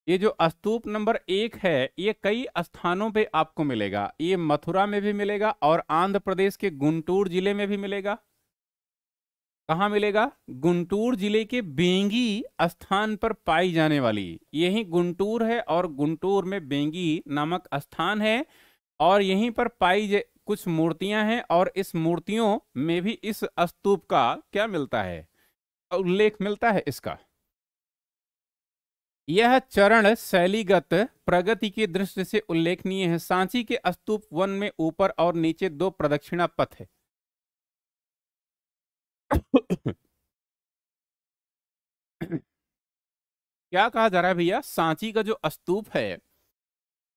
ये जो स्तूप नंबर एक है ये कई स्थानों पे आपको मिलेगा ये मथुरा में भी मिलेगा और आंध्र प्रदेश के गुंटूर जिले में भी मिलेगा कहाँ मिलेगा गुंटूर जिले के बेंगी स्थान पर पाई जाने वाली यही गुंटूर है और गुंटूर में बेंगी नामक स्थान है और यहीं पर पाई कुछ मूर्तियां हैं और इस मूर्तियों में भी इस स्तूप का क्या मिलता है उल्लेख मिलता है इसका यह चरण शैलीगत प्रगति की दृष्टि से उल्लेखनीय है सांची के स्तूप वन में ऊपर और नीचे दो प्रदक्षिणा पथ है क्या कहा जा रहा है भैया सांची का जो स्तूप है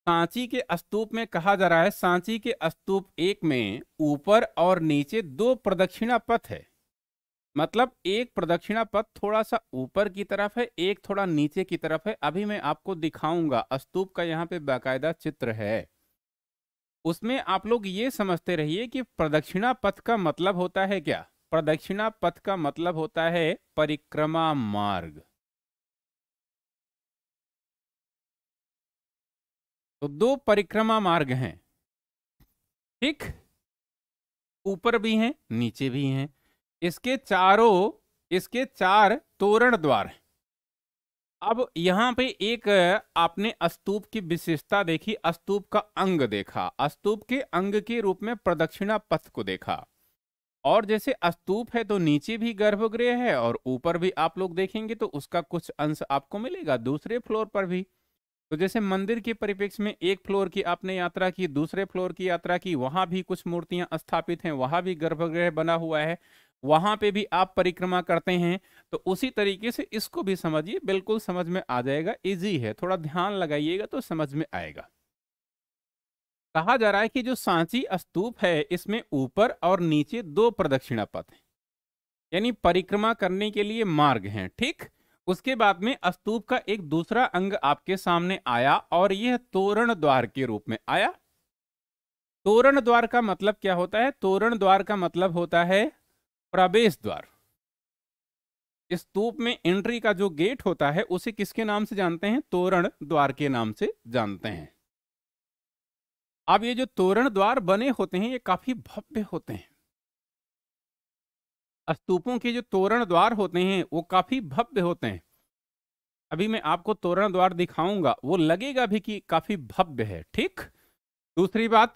सांची के स्तूप में कहा जा रहा है सांची के स्तूप एक में ऊपर और नीचे दो प्रदक्षिणा पथ है मतलब एक प्रदक्षिणा पथ थोड़ा सा ऊपर की तरफ है एक थोड़ा नीचे की तरफ है अभी मैं आपको दिखाऊंगा स्तूप का यहाँ पे बाकायदा चित्र है उसमें आप लोग ये समझते रहिए कि प्रदक्षिणा पथ का मतलब होता है क्या प्रदक्षिणा पथ का मतलब होता है परिक्रमा मार्ग तो दो परिक्रमा मार्ग हैं ठीक ऊपर भी हैं नीचे भी हैं इसके चारों इसके चार तोरण द्वार हैं अब यहां पे एक आपने अस्तूप की विशेषता देखी अस्तूप का अंग देखा अस्तूप के अंग के रूप में प्रदक्षिणा पथ को देखा और जैसे अस्तूप है तो नीचे भी गर्भगृह है और ऊपर भी आप लोग देखेंगे तो उसका कुछ अंश आपको मिलेगा दूसरे फ्लोर पर भी तो जैसे मंदिर के परिप्रेक्ष्य में एक फ्लोर की आपने यात्रा की दूसरे फ्लोर की यात्रा की वहां भी कुछ मूर्तियां स्थापित हैं वहां भी गर्भगृह बना हुआ है वहां पे भी आप परिक्रमा करते हैं तो उसी तरीके से इसको भी समझिए बिल्कुल समझ में आ जाएगा इजी है थोड़ा ध्यान लगाइएगा तो समझ में आएगा कहा जा रहा है कि जो सांची स्तूप है इसमें ऊपर और नीचे दो प्रदक्षिणा पथ हैं यानी परिक्रमा करने के लिए मार्ग हैं ठीक उसके बाद में स्तूप का एक दूसरा अंग आपके सामने आया और यह तोरण द्वार के रूप में आया तोरण द्वार का मतलब क्या होता है तोरण द्वार का मतलब होता है प्रवेश द्वार स्तूप में एंट्री का जो गेट होता है उसे किसके नाम से जानते हैं तोरण द्वार के नाम से जानते हैं अब ये जो तोरण द्वार बने होते हैं ये काफी भव्य होते हैं स्तूपों के जो तोरण द्वार होते हैं वो काफी भव्य होते हैं अभी मैं आपको तोरण द्वार दिखाऊंगा वो लगेगा भी कि काफी भव्य है ठीक दूसरी बात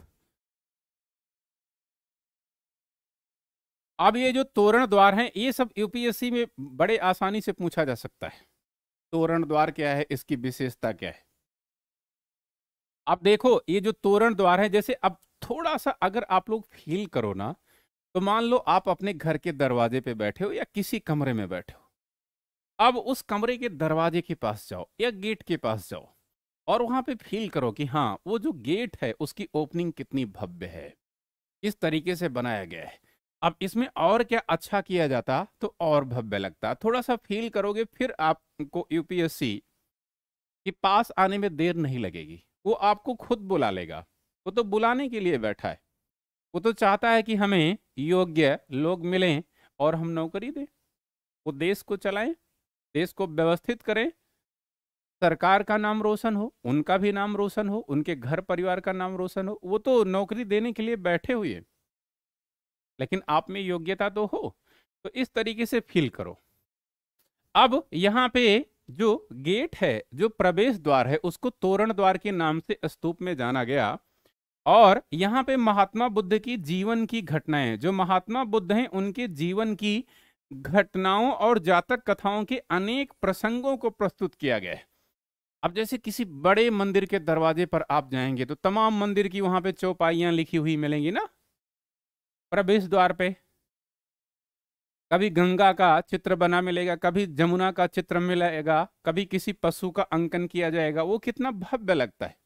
अब ये जो तोरण द्वार हैं ये सब यूपीएससी में बड़े आसानी से पूछा जा सकता है तोरण द्वार क्या है इसकी विशेषता क्या है आप देखो ये जो तोरण द्वार है जैसे अब थोड़ा सा अगर आप लोग फील करो ना तो मान लो आप अपने घर के दरवाजे पे बैठे हो या किसी कमरे में बैठे हो अब उस कमरे के दरवाजे के पास जाओ या गेट के पास जाओ और वहां पे फील करो कि हाँ वो जो गेट है उसकी ओपनिंग कितनी भव्य है इस तरीके से बनाया गया है अब इसमें और क्या अच्छा किया जाता तो और भव्य लगता थोड़ा सा फील करोगे फिर आपको यूपीएससी के पास आने में देर नहीं लगेगी वो आपको खुद बुला लेगा वो तो बुलाने के लिए बैठा है वो तो चाहता है कि हमें योग्य लोग मिलें और हम नौकरी दें वो देश को चलाएं देश को व्यवस्थित करें सरकार का नाम रोशन हो उनका भी नाम रोशन हो उनके घर परिवार का नाम रोशन हो वो तो नौकरी देने के लिए बैठे हुए लेकिन आप में योग्यता तो हो तो इस तरीके से फील करो अब यहाँ पे जो गेट है जो प्रवेश द्वार है उसको तोरण द्वार के नाम से स्तूप में जाना गया और यहाँ पे महात्मा बुद्ध की जीवन की घटनाएं जो महात्मा बुद्ध हैं उनके जीवन की घटनाओं और जातक कथाओं के अनेक प्रसंगों को प्रस्तुत किया गया है अब जैसे किसी बड़े मंदिर के दरवाजे पर आप जाएंगे तो तमाम मंदिर की वहां पे चौपाइयां लिखी हुई मिलेंगी ना प्रवेश द्वार पे कभी गंगा का चित्र बना मिलेगा कभी जमुना का चित्र मिलेगा कभी किसी पशु का अंकन किया जाएगा वो कितना भव्य लगता है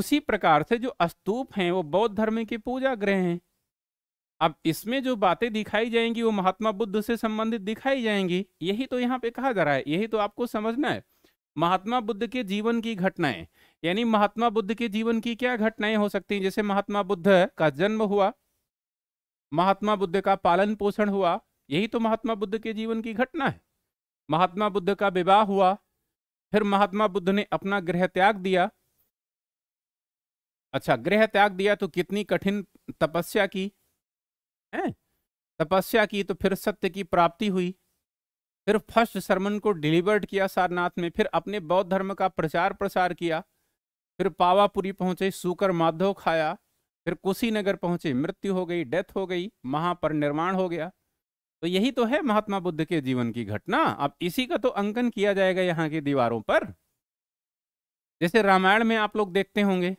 उसी प्रकार से जो स्तूप हैं वो बौद्ध धर्म के पूजा ग्रह हैं अब इसमें जो बातें दिखाई जाएंगी वो महात्मा बुद्ध से संबंधित दिखाई जाएंगी यही तो यहाँ पे कहा जा रहा है यही तो आपको समझना है महात्मा बुद्ध के जीवन की घटनाएं यानी महात्मा बुद्ध के जीवन की क्या घटनाएं हो सकती हैं जैसे महात्मा बुद्ध का जन्म हुआ महात्मा बुद्ध का पालन पोषण हुआ यही तो महात्मा बुद्ध के जीवन की घटना है महात्मा बुद्ध का विवाह हुआ फिर महात्मा बुद्ध ने अपना गृह त्याग दिया अच्छा गृह त्याग दिया तो कितनी कठिन तपस्या की है तपस्या की तो फिर सत्य की प्राप्ति हुई फिर फर्स्ट सरमन को डिलीवर्ड किया सारनाथ में फिर अपने बौद्ध धर्म का प्रचार प्रसार किया फिर पावापुरी पहुंचे सूकर माधव खाया फिर कुशीनगर पहुंचे मृत्यु हो गई डेथ हो गई महापरिनिर्वाण हो गया तो यही तो है महात्मा बुद्ध के जीवन की घटना अब इसी का तो अंकन किया जाएगा यहाँ की दीवारों पर जैसे रामायण में आप लोग देखते होंगे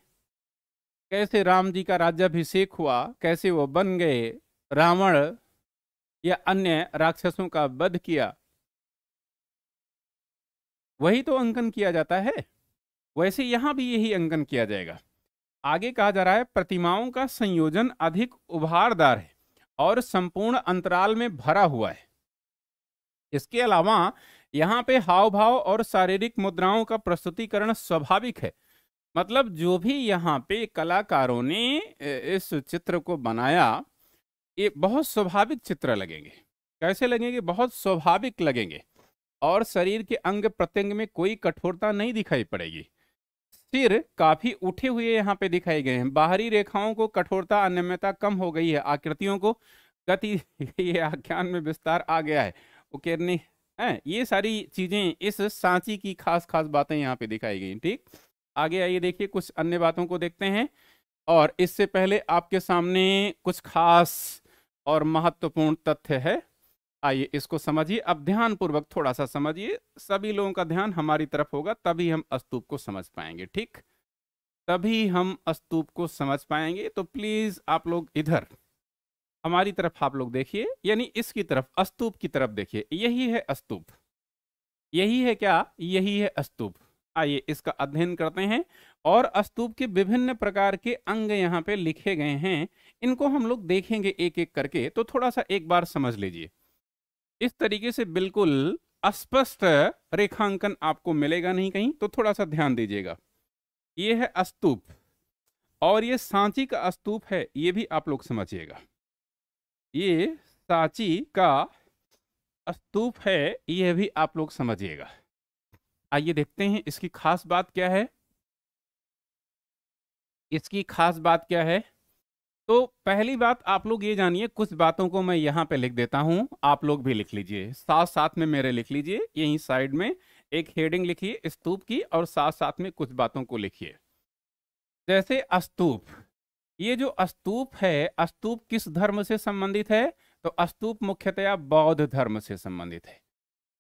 कैसे राम जी का राज्यभिषेक हुआ कैसे वो बन गए रावण या अन्य राक्षसों का वध किया वही तो अंकन किया जाता है वैसे यहां भी यही अंकन किया जाएगा आगे कहा जा रहा है प्रतिमाओं का संयोजन अधिक उभारदार है और संपूर्ण अंतराल में भरा हुआ है इसके अलावा यहाँ पे हाव भाव और शारीरिक मुद्राओं का प्रस्तुतिकरण स्वाभाविक है मतलब जो भी यहाँ पे कलाकारों ने इस चित्र को बनाया ये बहुत स्वाभाविक चित्र लगेंगे कैसे लगेंगे बहुत स्वाभाविक लगेंगे और शरीर के अंग प्रत्यंग में कोई कठोरता नहीं दिखाई पड़ेगी सिर काफी उठे हुए यहाँ पे दिखाई गए हैं बाहरी रेखाओं को कठोरता अनियमितता कम हो गई है आकृतियों को गति ये आख्यान में विस्तार आ गया है उकेरने है ये सारी चीजें इस सांची की खास खास बातें यहाँ पे दिखाई गई ठीक आगे आइए देखिए कुछ अन्य बातों को देखते हैं और इससे पहले आपके सामने कुछ खास और महत्वपूर्ण तथ्य है आइए इसको समझिए अब ध्यान पूर्वक थोड़ा सा समझिए सभी लोगों का ध्यान हमारी तरफ होगा तभी हम स्तूप को समझ पाएंगे ठीक तभी हम स्तूप को समझ पाएंगे तो प्लीज़ आप लोग इधर हमारी तरफ आप लोग देखिए यानी इसकी तरफ अस्तूप की तरफ देखिए यही है अस्तूप यही है क्या यही है अस्तूप आइए इसका अध्ययन करते हैं और अस्तूप के विभिन्न प्रकार के अंग यहाँ पे लिखे गए हैं इनको हम लोग देखेंगे एक एक करके तो थोड़ा सा एक बार समझ लीजिए इस तरीके से बिल्कुल अस्पष्ट रेखांकन आपको मिलेगा नहीं कहीं तो थोड़ा सा ध्यान दीजिएगा ये है अस्तूप और ये सांची का स्तूप है ये भी आप लोग समझिएगा ये सांची का स्तूप है यह भी आप लोग समझिएगा आइए देखते हैं इसकी खास बात क्या है इसकी खास बात क्या है तो पहली बात आप लोग ये जानिए कुछ बातों को मैं यहाँ पे लिख देता हूँ आप लोग भी लिख लीजिए साथ साथ में मेरे लिख लीजिए यहीं साइड में एक हेडिंग लिखिए स्तूप की और साथ साथ में कुछ बातों को लिखिए जैसे अस्तूप ये जो अस्तूप है अस्तूप किस धर्म से संबंधित है तो अस्तूप मुख्यतया बौद्ध धर्म से संबंधित है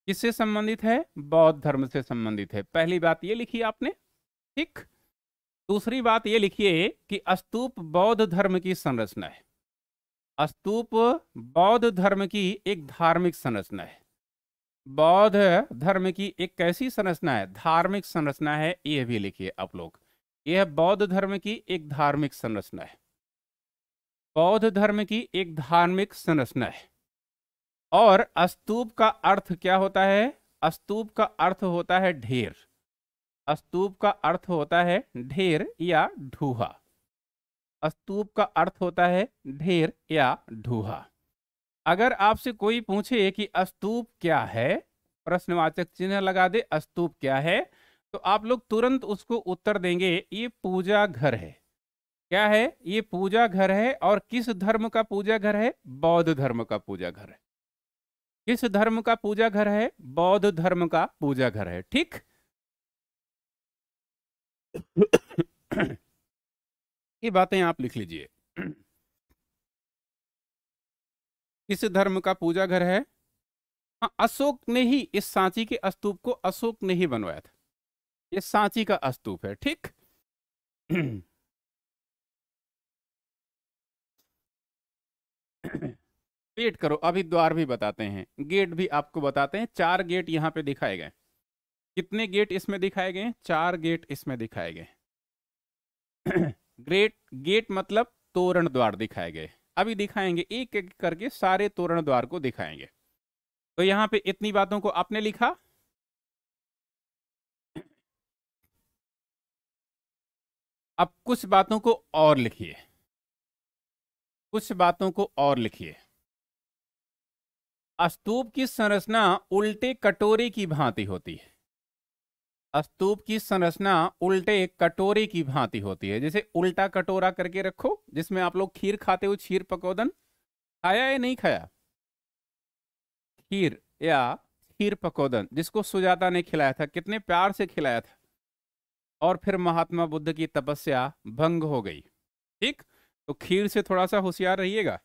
किससे संबंधित है बौद्ध धर्म से संबंधित है पहली बात ये लिखी आपने ठीक दूसरी बात ये लिखिए कि अस्तूप बौद्ध धर्म की संरचना है अस्तूप बौद्ध धर्म की एक धार्मिक संरचना है बौद्ध धर्म की एक कैसी संरचना है धार्मिक संरचना है यह भी लिखिए आप लोग यह बौद्ध धर्म की एक धार्मिक संरचना है बौद्ध धर्म की एक धार्मिक संरचना है और अस्तूप का अर्थ क्या होता है अस्तूप का अर्थ होता है ढेर अस्तूप का अर्थ होता है ढेर या ढूहा अस्तूप का अर्थ होता है ढेर या ढूहा अगर आपसे कोई पूछे कि अस्तूप क्या है प्रश्नवाचक चिन्ह लगा दे अस्तूप क्या है तो आप लोग तुरंत उसको उत्तर देंगे ये पूजा घर है क्या है ये पूजा घर है और किस धर्म का पूजा घर है बौद्ध धर्म का पूजा घर है किस धर्म का पूजा घर है बौद्ध धर्म का पूजा घर है ठीक ये बातें आप लिख लीजिए किस धर्म का पूजा घर है हाँ, अशोक ने ही इस सांची के स्तूप को अशोक ने ही बनवाया था ये सांची का स्तूप है ठीक वेट करो अभी द्वार भी बताते हैं गेट भी आपको बताते हैं चार गेट यहां पे दिखाए गए कितने गेट इसमें दिखाए गए चार गेट इसमें दिखाए गए ग्रेट गेट मतलब तोरण द्वार दिखाए गए अभी दिखाएंगे एक एक करके सारे तोरण द्वार को दिखाएंगे तो यहां पे इतनी बातों को आपने लिखा अब कुछ बातों को और लिखिए कुछ बातों को और लिखिए स्तूप की संरचना उल्टे कटोरे की भांति होती है स्तूप की संरचना उल्टे कटोरे की भांति होती है जैसे उल्टा कटोरा करके रखो जिसमें आप लोग खीर खाते हो खीर पकौदन खाया या नहीं खाया खीर या खीर पकौदन जिसको सुजाता ने खिलाया था कितने प्यार से खिलाया था और फिर महात्मा बुद्ध की तपस्या भंग हो गई ठीक तो खीर से थोड़ा सा होशियार रहिएगा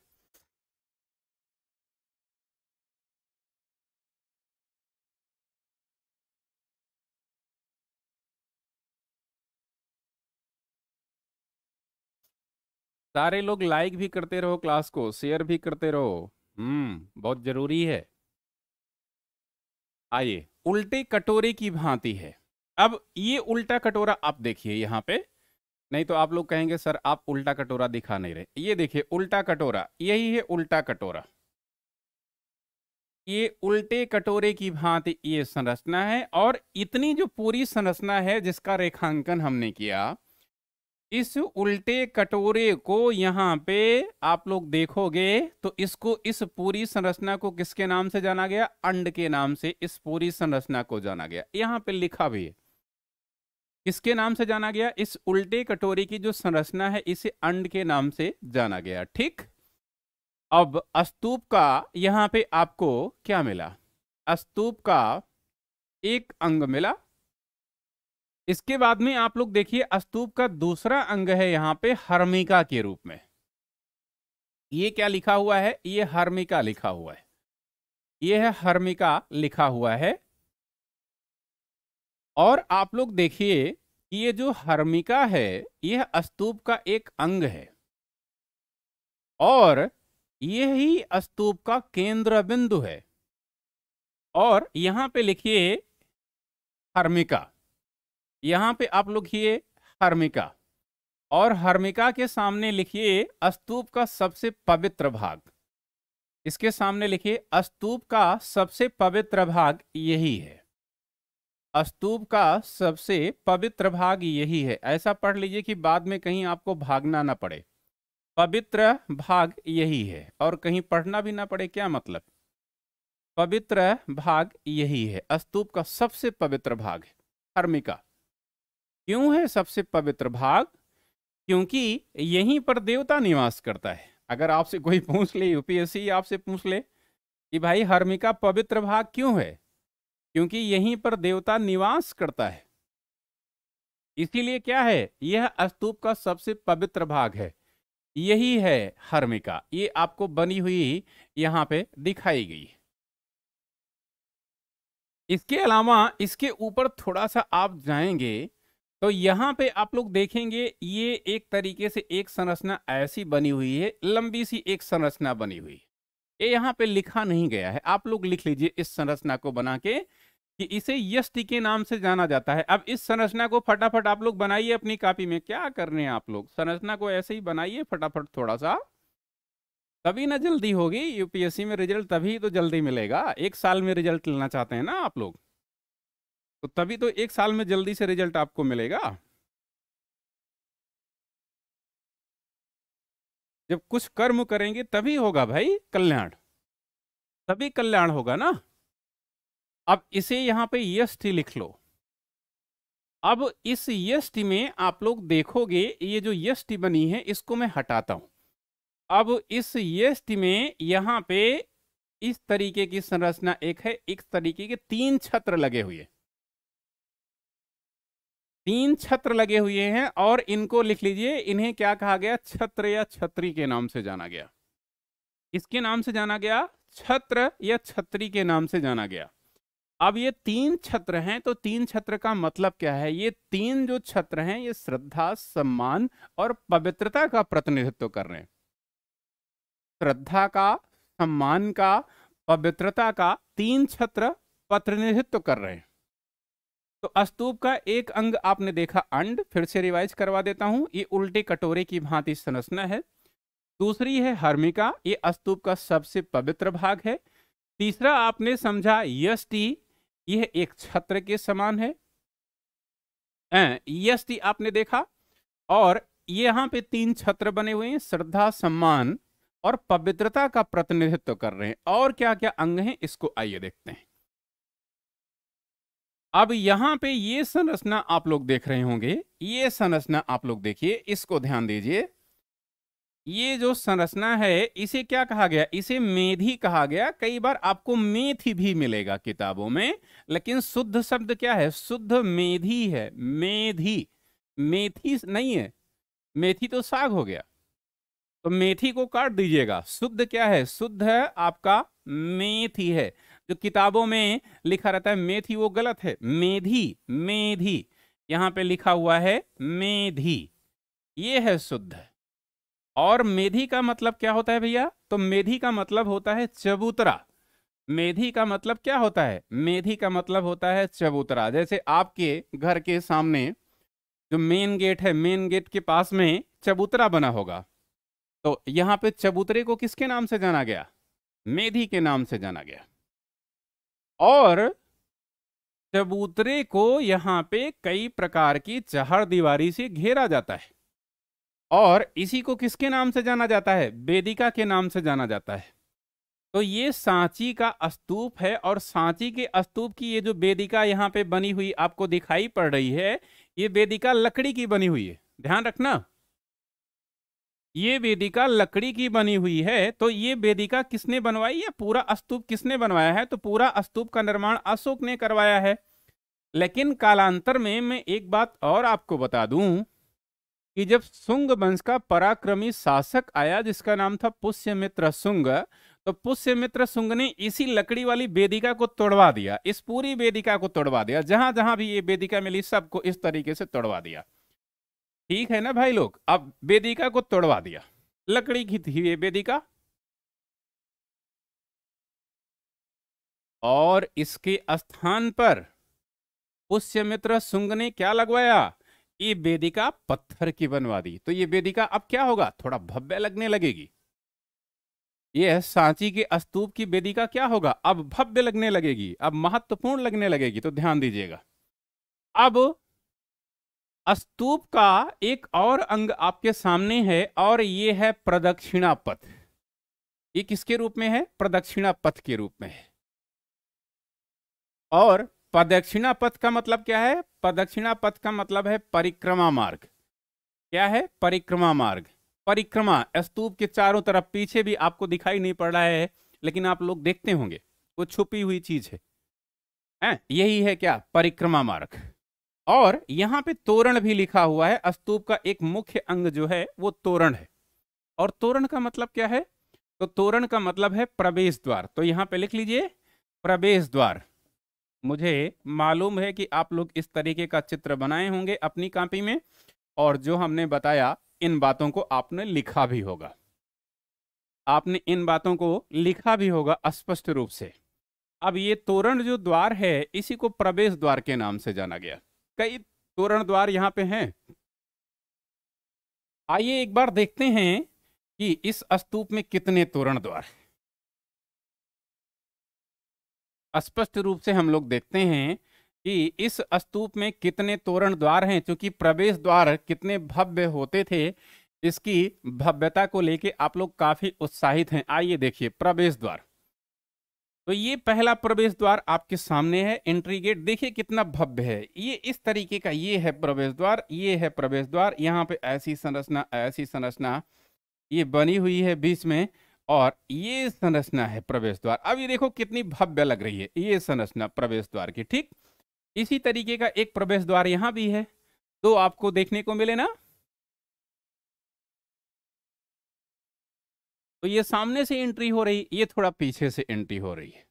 सारे लोग लाइक भी करते रहो क्लास को शेयर भी करते रहो हम्म बहुत जरूरी है आइए उल्टे कटोरे की भांति है अब ये उल्टा कटोरा आप देखिए यहाँ पे नहीं तो आप लोग कहेंगे सर आप उल्टा कटोरा दिखा नहीं रहे ये देखिए उल्टा कटोरा यही है उल्टा कटोरा ये उल्टे कटोरे की भांति ये संरचना है और इतनी जो पूरी संरचना है जिसका रेखांकन हमने किया इस उल्टे कटोरे को यहाँ पे आप लोग देखोगे तो इसको इस पूरी संरचना को किसके नाम से जाना गया अंड के नाम से इस पूरी संरचना को जाना गया यहाँ पे लिखा भी है किसके नाम से जाना गया इस उल्टे कटोरे की जो संरचना है इसे अंड के नाम से जाना गया ठीक अब अस्तूप का यहाँ पे आपको क्या मिला अस्तूप का एक अंग मिला इसके बाद में आप लोग देखिए अस्तूप का दूसरा अंग है यहाँ पे हर्मिका के रूप में ये क्या लिखा हुआ है ये हर्मिका लिखा हुआ है ये है हर्मिका लिखा हुआ है और आप लोग देखिए कि ये जो हर्मिका है यह अस्तूप का एक अंग है और यही अस्तूप का केंद्र बिंदु है और यहां पे लिखिए हर्मिका यहाँ पे आप लिखिए हर्मिका और हर्मिका के सामने लिखिए अस्तूप का सबसे पवित्र भाग इसके सामने लिखिए अस्तूप का सबसे पवित्र भाग यही है अस्तूप का सबसे पवित्र भाग यही है ऐसा पढ़ लीजिए कि बाद में कहीं आपको भागना ना पड़े पवित्र भाग यही है और कहीं पढ़ना भी ना पड़े क्या मतलब पवित्र भाग यही है अस्तूप का सबसे पवित्र भाग है हर्मिका क्यों है सबसे पवित्र भाग क्योंकि यहीं पर देवता निवास करता है अगर आपसे कोई पूछ ले यूपीएससी आपसे पूछ ले कि भाई हर्मिका पवित्र भाग क्यों है क्योंकि यहीं पर देवता निवास करता है इसीलिए क्या है यह स्तूप का सबसे पवित्र भाग है यही है हर्मिका ये आपको बनी हुई यहाँ पे दिखाई गई इसके अलावा इसके ऊपर थोड़ा सा आप जाएंगे तो यहाँ पे आप लोग देखेंगे ये एक तरीके से एक संरचना ऐसी बनी हुई है लंबी सी एक संरचना बनी हुई है ये यहाँ पे लिखा नहीं गया है आप लोग लिख लीजिए इस संरचना को बना के कि इसे यश के नाम से जाना जाता है अब इस संरचना को फटाफट आप लोग बनाइए अपनी कापी में क्या कर रहे हैं आप लोग संरचना को ऐसे ही बनाइए फटाफट थोड़ा सा तभी ना जल्दी होगी यूपीएससी में रिजल्ट तभी तो जल्दी मिलेगा एक साल में रिजल्ट लेना चाहते हैं ना आप लोग तो तभी तो एक साल में जल्दी से रिजल्ट आपको मिलेगा जब कुछ कर्म करेंगे तभी होगा भाई कल्याण तभी कल्याण होगा ना अब इसे यहां पे टी लिख लो अब इस टी में आप लोग देखोगे ये जो टी बनी है इसको मैं हटाता हूं अब इस टी में यहाँ पे इस तरीके की संरचना एक है इस तरीके के तीन छत्र लगे हुए तीन छत्र लगे हुए हैं और इनको लिख लीजिए इन्हें क्या कहा गया छत्र या छत्री के नाम से जाना गया इसके नाम से जाना गया छत्र या छत्री के नाम से जाना गया अब ये तीन छत्र हैं तो तीन छत्र का मतलब क्या है ये तीन जो छत्र हैं ये श्रद्धा सम्मान और पवित्रता का प्रतिनिधित्व कर रहे हैं श्रद्धा का सम्मान का पवित्रता का तीन छत्र प्रतिनिधित्व कर रहे हैं तो अस्तूप का एक अंग आपने देखा अंड फिर से रिवाइज करवा देता हूं ये उल्टे कटोरे की भांति संरचना है दूसरी है हर्मिका ये अस्तूप का सबसे पवित्र भाग है तीसरा आपने समझा यष्टि यह एक छत्र के समान है यष्टि आपने देखा और यहाँ पे तीन छत्र बने हुए हैं श्रद्धा सम्मान और पवित्रता का प्रतिनिधित्व कर रहे हैं और क्या क्या अंग हैं इसको आइए देखते हैं अब यहां पे ये संरचना आप लोग देख रहे होंगे ये संरचना आप लोग देखिए इसको ध्यान दीजिए ये जो संरचना है इसे क्या कहा गया इसे मेधी कहा गया कई बार आपको मेथी भी मिलेगा किताबों में लेकिन शुद्ध शब्द क्या है शुद्ध मेधी है मेधी मेथी नहीं है मेथी तो साग हो गया तो मेथी को काट दीजिएगा शुद्ध क्या है शुद्ध है आपका मेथी है जो किताबों में लिखा रहता है मेथी वो गलत है मेधी मेधी यहां पे लिखा हुआ है मेधी ये है शुद्ध और मेधी का मतलब क्या होता है भैया तो मेधी का मतलब होता है चबूतरा मेधी का मतलब क्या होता है मेधी का मतलब होता है चबूतरा जैसे आपके घर के सामने जो मेन गेट है मेन गेट के पास में चबूतरा बना होगा तो यहां पे चबूतरे को किसके नाम से जाना गया मेधी के नाम से जाना गया और चबूतरे को यहाँ पे कई प्रकार की चहर दीवारी से घेरा जाता है और इसी को किसके नाम से जाना जाता है वेदिका के नाम से जाना जाता है तो ये सांची का स्तूप है और सांची के स्तूप की ये जो वेदिका यहाँ पे बनी हुई आपको दिखाई पड़ रही है ये वेदिका लकड़ी की बनी हुई है ध्यान रखना ये वेदिका लकड़ी की बनी हुई है तो ये वेदिका किसने बनवाई या पूरा स्तूप किसने बनवाया है तो पूरा स्तूप का निर्माण अशोक ने करवाया है लेकिन कालांतर में मैं एक बात और आपको बता दूं कि जब सुंग वंश का पराक्रमी शासक आया जिसका नाम था पुष्यमित्र सुंग तो पुष्यमित्र सुंग ने इसी लकड़ी वाली वेदिका को तोड़वा दिया इस पूरी वेदिका को तोड़वा दिया जहां जहां भी ये वेदिका मिली सबको इस तरीके से तोड़वा दिया ठीक है ना भाई लोग अब वेदिका को तोड़वा दिया लकड़ी की थी ये वेदिका और इसके स्थान पर पुष्यमित्र सुंग ने क्या लगवाया ये वेदिका पत्थर की बनवा दी तो ये वेदिका अब क्या होगा थोड़ा भव्य लगने लगेगी यह सांची के स्तूप की वेदिका क्या होगा अब भव्य लगने लगेगी अब महत्वपूर्ण लगने लगेगी तो ध्यान दीजिएगा अब स्तूप का एक और अंग आपके सामने है और ये है प्रदक्षिणा पथ ये किसके रूप में है प्रदक्षिणा पथ के रूप में है और प्रदक्षिणा पथ का मतलब क्या है प्रदक्षिणा पथ का मतलब है परिक्रमा मार्ग क्या है परिक्रमा मार्ग परिक्रमा स्तूप के चारों तरफ पीछे भी आपको दिखाई नहीं पड़ रहा है लेकिन आप लोग देखते होंगे वो छुपी हुई चीज है यही है क्या परिक्रमा मार्ग और यहां पे तोरण भी लिखा हुआ है स्तूप का एक मुख्य अंग जो है वो तोरण है और तोरण का मतलब क्या है तो तोरण का मतलब है प्रवेश द्वार तो यहां पे लिख लीजिए प्रवेश द्वार मुझे मालूम है कि आप लोग इस तरीके का चित्र बनाए होंगे अपनी कापी में और जो हमने बताया इन बातों को आपने लिखा भी होगा आपने इन बातों को लिखा भी होगा स्पष्ट रूप से अब ये तोरण जो द्वार है इसी को प्रवेश द्वार के नाम से जाना गया कई तोरण द्वार यहाँ पे हैं आइए एक बार देखते हैं कि इस स्तूप में कितने तोरण द्वार स्पष्ट रूप से हम लोग देखते हैं कि इस स्तूप में कितने तोरण द्वार हैं क्योंकि प्रवेश द्वार कितने भव्य होते थे इसकी भव्यता को लेके आप लोग काफी उत्साहित हैं आइए देखिए प्रवेश द्वार तो ये पहला प्रवेश द्वार आपके सामने है एंट्री गेट देखिए कितना भव्य है ये इस तरीके का ये है प्रवेश द्वार ये है प्रवेश द्वार यहाँ पे ऐसी संरचना ऐसी संरचना ये बनी हुई है बीच में और ये संरचना है प्रवेश द्वार अब ये देखो कितनी भव्य लग रही है ये संरचना प्रवेश द्वार की ठीक इसी तरीके का एक प्रवेश द्वार यहाँ भी है तो आपको देखने को मिले ना तो ये सामने से एंट्री हो रही ये थोड़ा पीछे से एंट्री हो रही है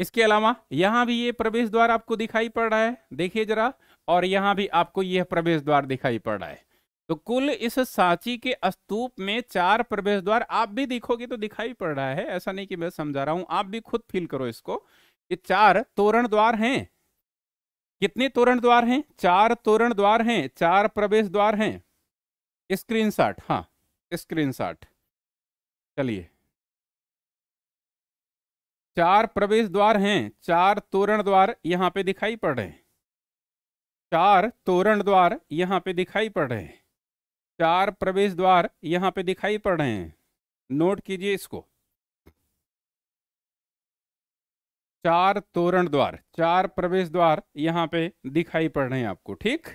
इसके अलावा यहां भी ये प्रवेश द्वार आपको दिखाई पड़ रहा है देखिए जरा और यहां भी आपको यह प्रवेश द्वार दिखाई पड़ रहा है तो कुल इस सांची के स्तूप में चार प्रवेश द्वार आप भी देखोगे तो दिखाई पड़ रहा है ऐसा नहीं कि मैं समझा रहा हूं आप भी खुद फील करो इसको ये चार तोरण द्वार हैं कितने तोरण द्वार हैं चार तोरण द्वार हैं चार प्रवेश द्वार हैं शॉट हाँ स्क्रीन शॉट चलिए चार प्रवेश द्वार हैं चार तोरण द्वार यहां पे दिखाई पड़ रहे हैं चार तोरण द्वार यहां पे दिखाई पड़ रहे हैं चार प्रवेश द्वार यहां पे दिखाई पड़ रहे हैं नोट कीजिए इसको चार तोरण द्वार चार प्रवेश द्वार यहां पे दिखाई पड़ रहे हैं आपको ठीक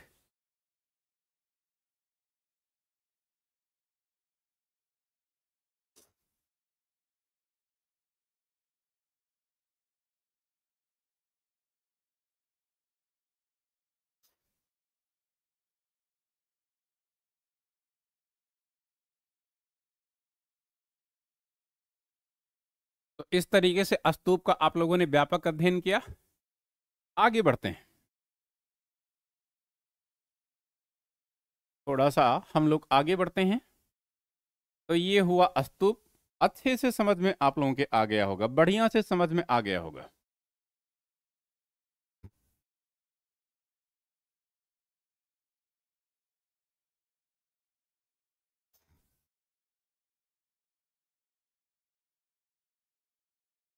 तो इस तरीके से अस्तूप का आप लोगों ने व्यापक अध्ययन किया आगे बढ़ते हैं थोड़ा सा हम लोग आगे बढ़ते हैं तो ये हुआ अस्तूप अच्छे से समझ में आप लोगों के आ गया होगा बढ़िया से समझ में आ गया होगा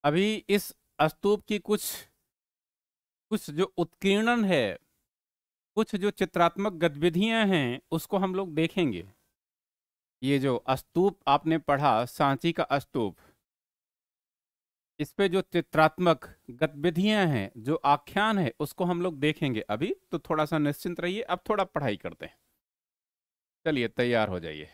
अभी इस स्तूप की कुछ कुछ जो उत्कीर्णन है कुछ जो चित्रात्मक गतिविधियां हैं उसको हम लोग देखेंगे ये जो स्तूप आपने पढ़ा सांची का स्तूप इस पे जो चित्रात्मक गतिविधियां हैं जो आख्यान है उसको हम लोग देखेंगे अभी तो थोड़ा सा निश्चिंत रहिए अब थोड़ा पढ़ाई करते हैं चलिए तैयार हो जाइए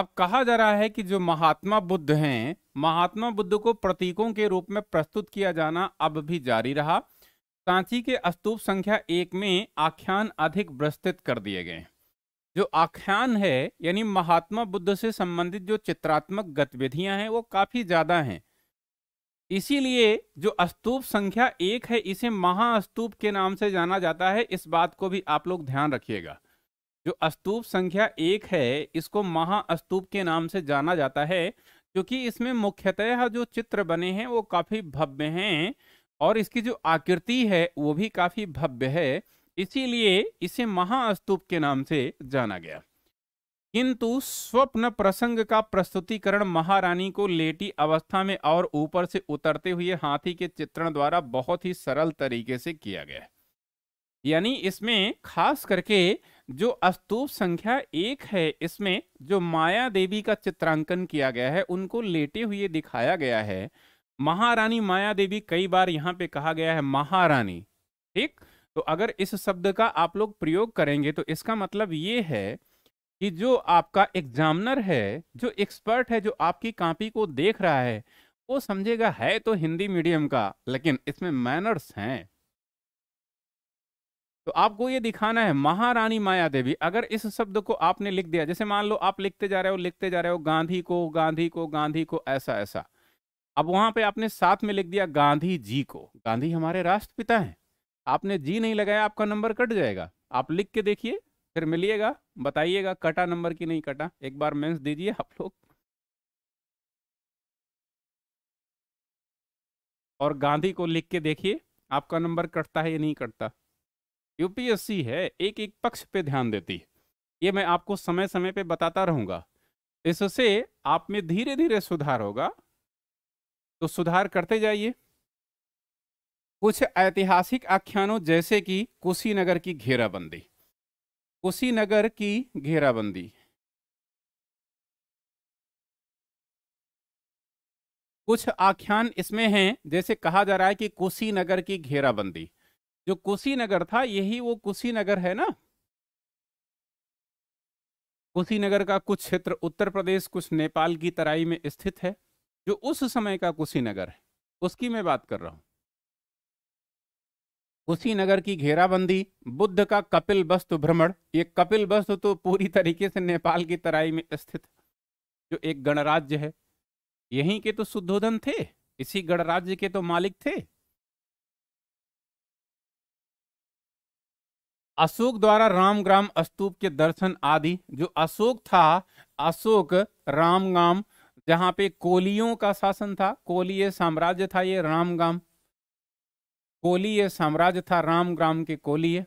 अब कहा जा रहा है कि जो महात्मा बुद्ध हैं महात्मा बुद्ध को प्रतीकों के रूप में प्रस्तुत किया जाना अब भी जारी रहा सांची के स्तूप संख्या एक में आख्यान अधिक विस्तृत कर दिए गए जो आख्यान है यानी महात्मा बुद्ध से संबंधित जो चित्रात्मक गतिविधियां हैं वो काफी ज्यादा हैं इसीलिए जो स्तूप संख्या एक है इसे महास्तूप के नाम से जाना जाता है इस बात को भी आप लोग ध्यान रखिएगा जो अस्तूप संख्या एक है इसको महाअस्तूप के नाम से जाना जाता है क्योंकि इसमें मुख्यतः जो चित्र बने हैं वो काफ़ी भव्य हैं और इसकी जो आकृति है वो भी काफ़ी भव्य है इसीलिए इसे महाअस्तूप के नाम से जाना गया किंतु स्वप्न प्रसंग का प्रस्तुतिकरण महारानी को लेटी अवस्था में और ऊपर से उतरते हुए हाथी के चित्रण द्वारा बहुत ही सरल तरीके से किया गया है यानी इसमें खास करके जो अस्तूप संख्या एक है इसमें जो माया देवी का चित्रांकन किया गया है उनको लेटे हुए दिखाया गया है महारानी माया देवी कई बार यहाँ पे कहा गया है महारानी ठीक तो अगर इस शब्द का आप लोग प्रयोग करेंगे तो इसका मतलब ये है कि जो आपका एग्जामिनर है जो एक्सपर्ट है जो आपकी कापी को देख रहा है वो समझेगा है तो हिंदी मीडियम का लेकिन इसमें मैनर्स हैं तो आपको ये दिखाना है महारानी माया देवी अगर इस शब्द को आपने लिख दिया जैसे मान लो आप लिखते जा रहे हो लिखते जा रहे हो गांधी को गांधी को गांधी को ऐसा ऐसा अब वहां पे आपने साथ में लिख दिया गांधी जी को गांधी हमारे राष्ट्रपिता हैं आपने जी नहीं लगाया आपका नंबर कट जाएगा आप लिख के देखिए फिर मिलिएगा बताइएगा कटा नंबर की नहीं कटा एक बार मेंस दीजिए आप लोग और गांधी को लिख के देखिए आपका नंबर कटता है या नहीं कटता यूपीएससी है एक एक पक्ष पे ध्यान देती है ये मैं आपको समय समय पे बताता रहूंगा इससे आप में धीरे धीरे सुधार होगा तो सुधार करते जाइए कुछ ऐतिहासिक आख्यानों जैसे कि कुशीनगर की घेराबंदी कुशीनगर की घेराबंदी कुछ आख्यान इसमें हैं जैसे कहा जा रहा है कि कुशीनगर की घेराबंदी जो कुशीनगर था यही वो कुशीनगर है ना कुशीनगर का कुछ क्षेत्र उत्तर प्रदेश कुछ नेपाल की तराई में स्थित है जो उस समय का कुशीनगर है उसकी मैं बात कर रहा हूं कुशीनगर की घेराबंदी बुद्ध का कपिल वस्तु भ्रमण ये कपिल वस्तु तो पूरी तरीके से नेपाल की तराई में स्थित जो एक गणराज्य है यहीं के तो शुद्धोधन थे इसी गणराज्य के तो मालिक थे अशोक द्वारा रामग्राम स्तूप के दर्शन आदि जो अशोक था अशोक रामगाम जहां पे कोलियों का शासन था कोलीय साम्राज्य था ये रामगाम कोलीय साम्राज्य था रामग्राम के कोलीय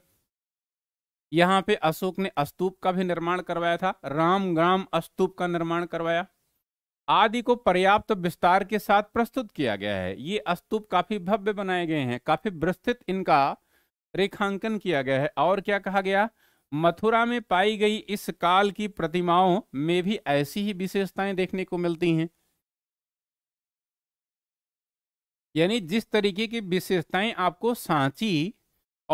यहाँ पे अशोक ने स्तूप का भी निर्माण करवाया था रामग्राम स्तूप का निर्माण करवाया आदि को पर्याप्त विस्तार के साथ प्रस्तुत किया गया है ये स्तूप काफी भव्य बनाए गए हैं काफी विस्तृत इनका रेखांकन किया गया है और क्या कहा गया मथुरा में पाई गई इस काल की प्रतिमाओं में भी ऐसी ही विशेषताएं देखने को मिलती हैं यानी जिस तरीके की विशेषताएं आपको सांची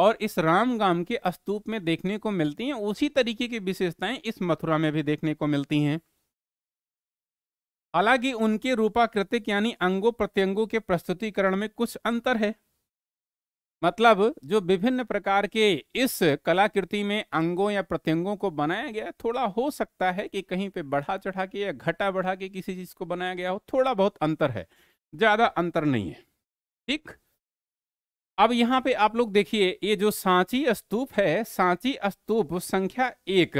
और इस रामगाम के स्तूप में देखने को मिलती हैं उसी तरीके की विशेषताएं इस मथुरा में भी देखने को मिलती हैं हालांकि उनके रूपाकृतिक यानी अंगों प्रत्यंगों के प्रस्तुतिकरण में कुछ अंतर है मतलब जो विभिन्न प्रकार के इस कलाकृति में अंगों या प्रत्यंगों को बनाया गया थोड़ा हो सकता है कि कहीं पे बढ़ा चढ़ा के या घटा बढ़ा के किसी चीज को बनाया गया हो थोड़ा बहुत अंतर है ज्यादा अंतर नहीं है ठीक अब यहाँ पे आप लोग देखिए ये जो सांची स्तूप है सांची स्तूप संख्या एक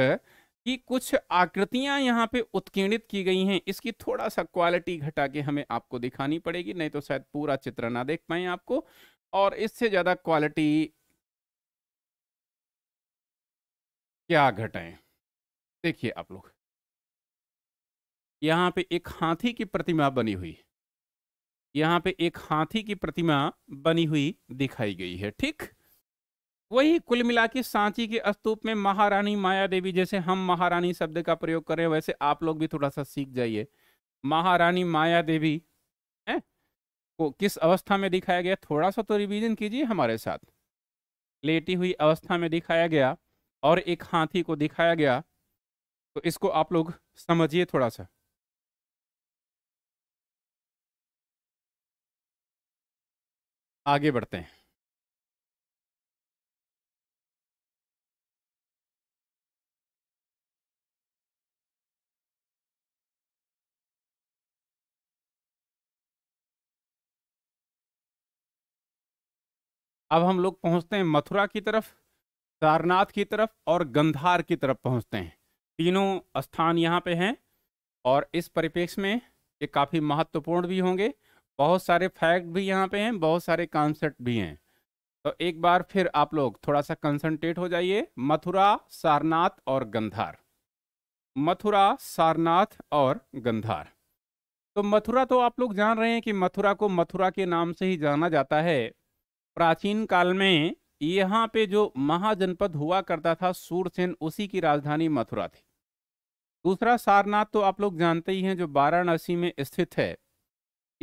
की कुछ आकृतियां यहाँ पे उत्कीर्णित की गई हैं इसकी थोड़ा सा क्वालिटी घटा के हमें आपको दिखानी पड़ेगी नहीं तो शायद पूरा चित्र ना देख पाए आपको और इससे ज़्यादा क्वालिटी क्या घटाएं देखिए आप लोग यहाँ पे एक हाथी की प्रतिमा बनी हुई यहाँ पे एक हाथी की प्रतिमा बनी हुई दिखाई गई है ठीक वही कुल मिला के सांची के स्तूप में महारानी माया देवी जैसे हम महारानी शब्द का प्रयोग करें वैसे आप लोग भी थोड़ा सा सीख जाइए महारानी माया देवी को किस अवस्था में दिखाया गया थोड़ा सा तो रिवीजन कीजिए हमारे साथ लेटी हुई अवस्था में दिखाया गया और एक हाथी को दिखाया गया तो इसको आप लोग समझिए थोड़ा सा आगे बढ़ते हैं अब हम लोग पहुंचते हैं मथुरा की तरफ सारनाथ की तरफ और गंधार की तरफ पहुंचते हैं तीनों स्थान यहाँ पे हैं और इस परिपेक्ष में ये काफ़ी महत्वपूर्ण भी होंगे बहुत सारे फैक्ट भी यहाँ पे हैं बहुत सारे कॉन्सेप्ट भी हैं तो एक बार फिर आप लोग थोड़ा सा कंसनट्रेट हो जाइए मथुरा सारनाथ और गंधार मथुरा सारनाथ और गंधार तो मथुरा तो आप लोग जान रहे हैं कि मथुरा को मथुरा के नाम से ही जाना जाता है प्राचीन काल में यहाँ पे जो महाजनपद हुआ करता था सूरसेन उसी की राजधानी मथुरा थी दूसरा सारनाथ तो आप लोग जानते ही हैं जो वाराणसी में स्थित है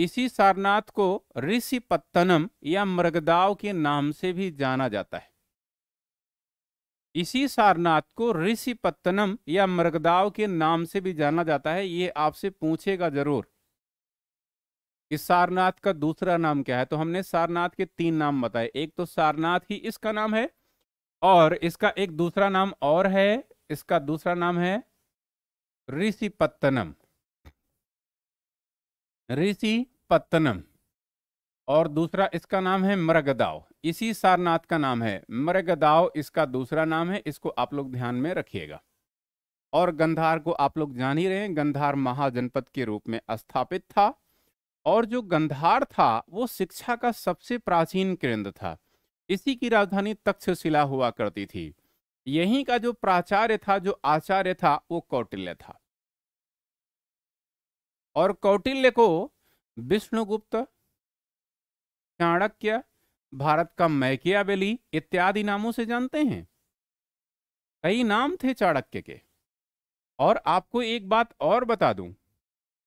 इसी सारनाथ को ऋषि पत्तनम या मृगदाव के नाम से भी जाना जाता है इसी सारनाथ को ऋषि पत्तनम या मृगदाव के नाम से भी जाना जाता है ये आपसे पूछेगा जरूर इस सारनाथ का दूसरा नाम क्या है तो हमने सारनाथ के तीन नाम बताए एक तो सारनाथ ही इसका नाम है और इसका एक दूसरा नाम और है इसका दूसरा नाम है ऋषि पत्तनम ऋषि पत्तनम और दूसरा इसका नाम है मरगदाव इसी सारनाथ का नाम है मरगदाव इसका दूसरा नाम है इसको आप लोग ध्यान में रखिएगा और गंधार को आप लोग जान ही रहे हैं गंधार महाजनपद के रूप में स्थापित था और जो गंधार था वो शिक्षा का सबसे प्राचीन केंद्र था इसी की राजधानी तक्षशिला हुआ करती थी यहीं का जो प्राचार्य था जो आचार्य था वो कौटिल्य था और कौटिल्य को विष्णुगुप्त चाणक्य भारत का मैकियावेली इत्यादि नामों से जानते हैं कई नाम थे चाणक्य के और आपको एक बात और बता दूं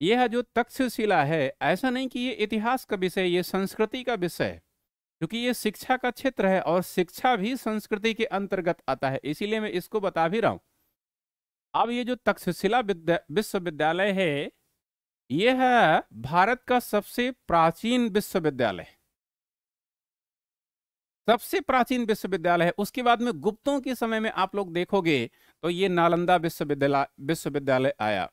यह जो तक्षशिला है ऐसा नहीं कि ये इतिहास का विषय ये संस्कृति का विषय है क्योंकि ये शिक्षा का क्षेत्र है और शिक्षा भी संस्कृति के अंतर्गत आता है इसीलिए मैं इसको बता भी रहा हूं अब ये जो तक्षशिला विश्वविद्यालय है यह है भारत का सबसे प्राचीन विश्वविद्यालय सबसे प्राचीन विश्वविद्यालय है उसके बाद में गुप्तों के समय में आप लोग देखोगे तो ये नालंदा विश्वविद्यालय विश्वविद्यालय आया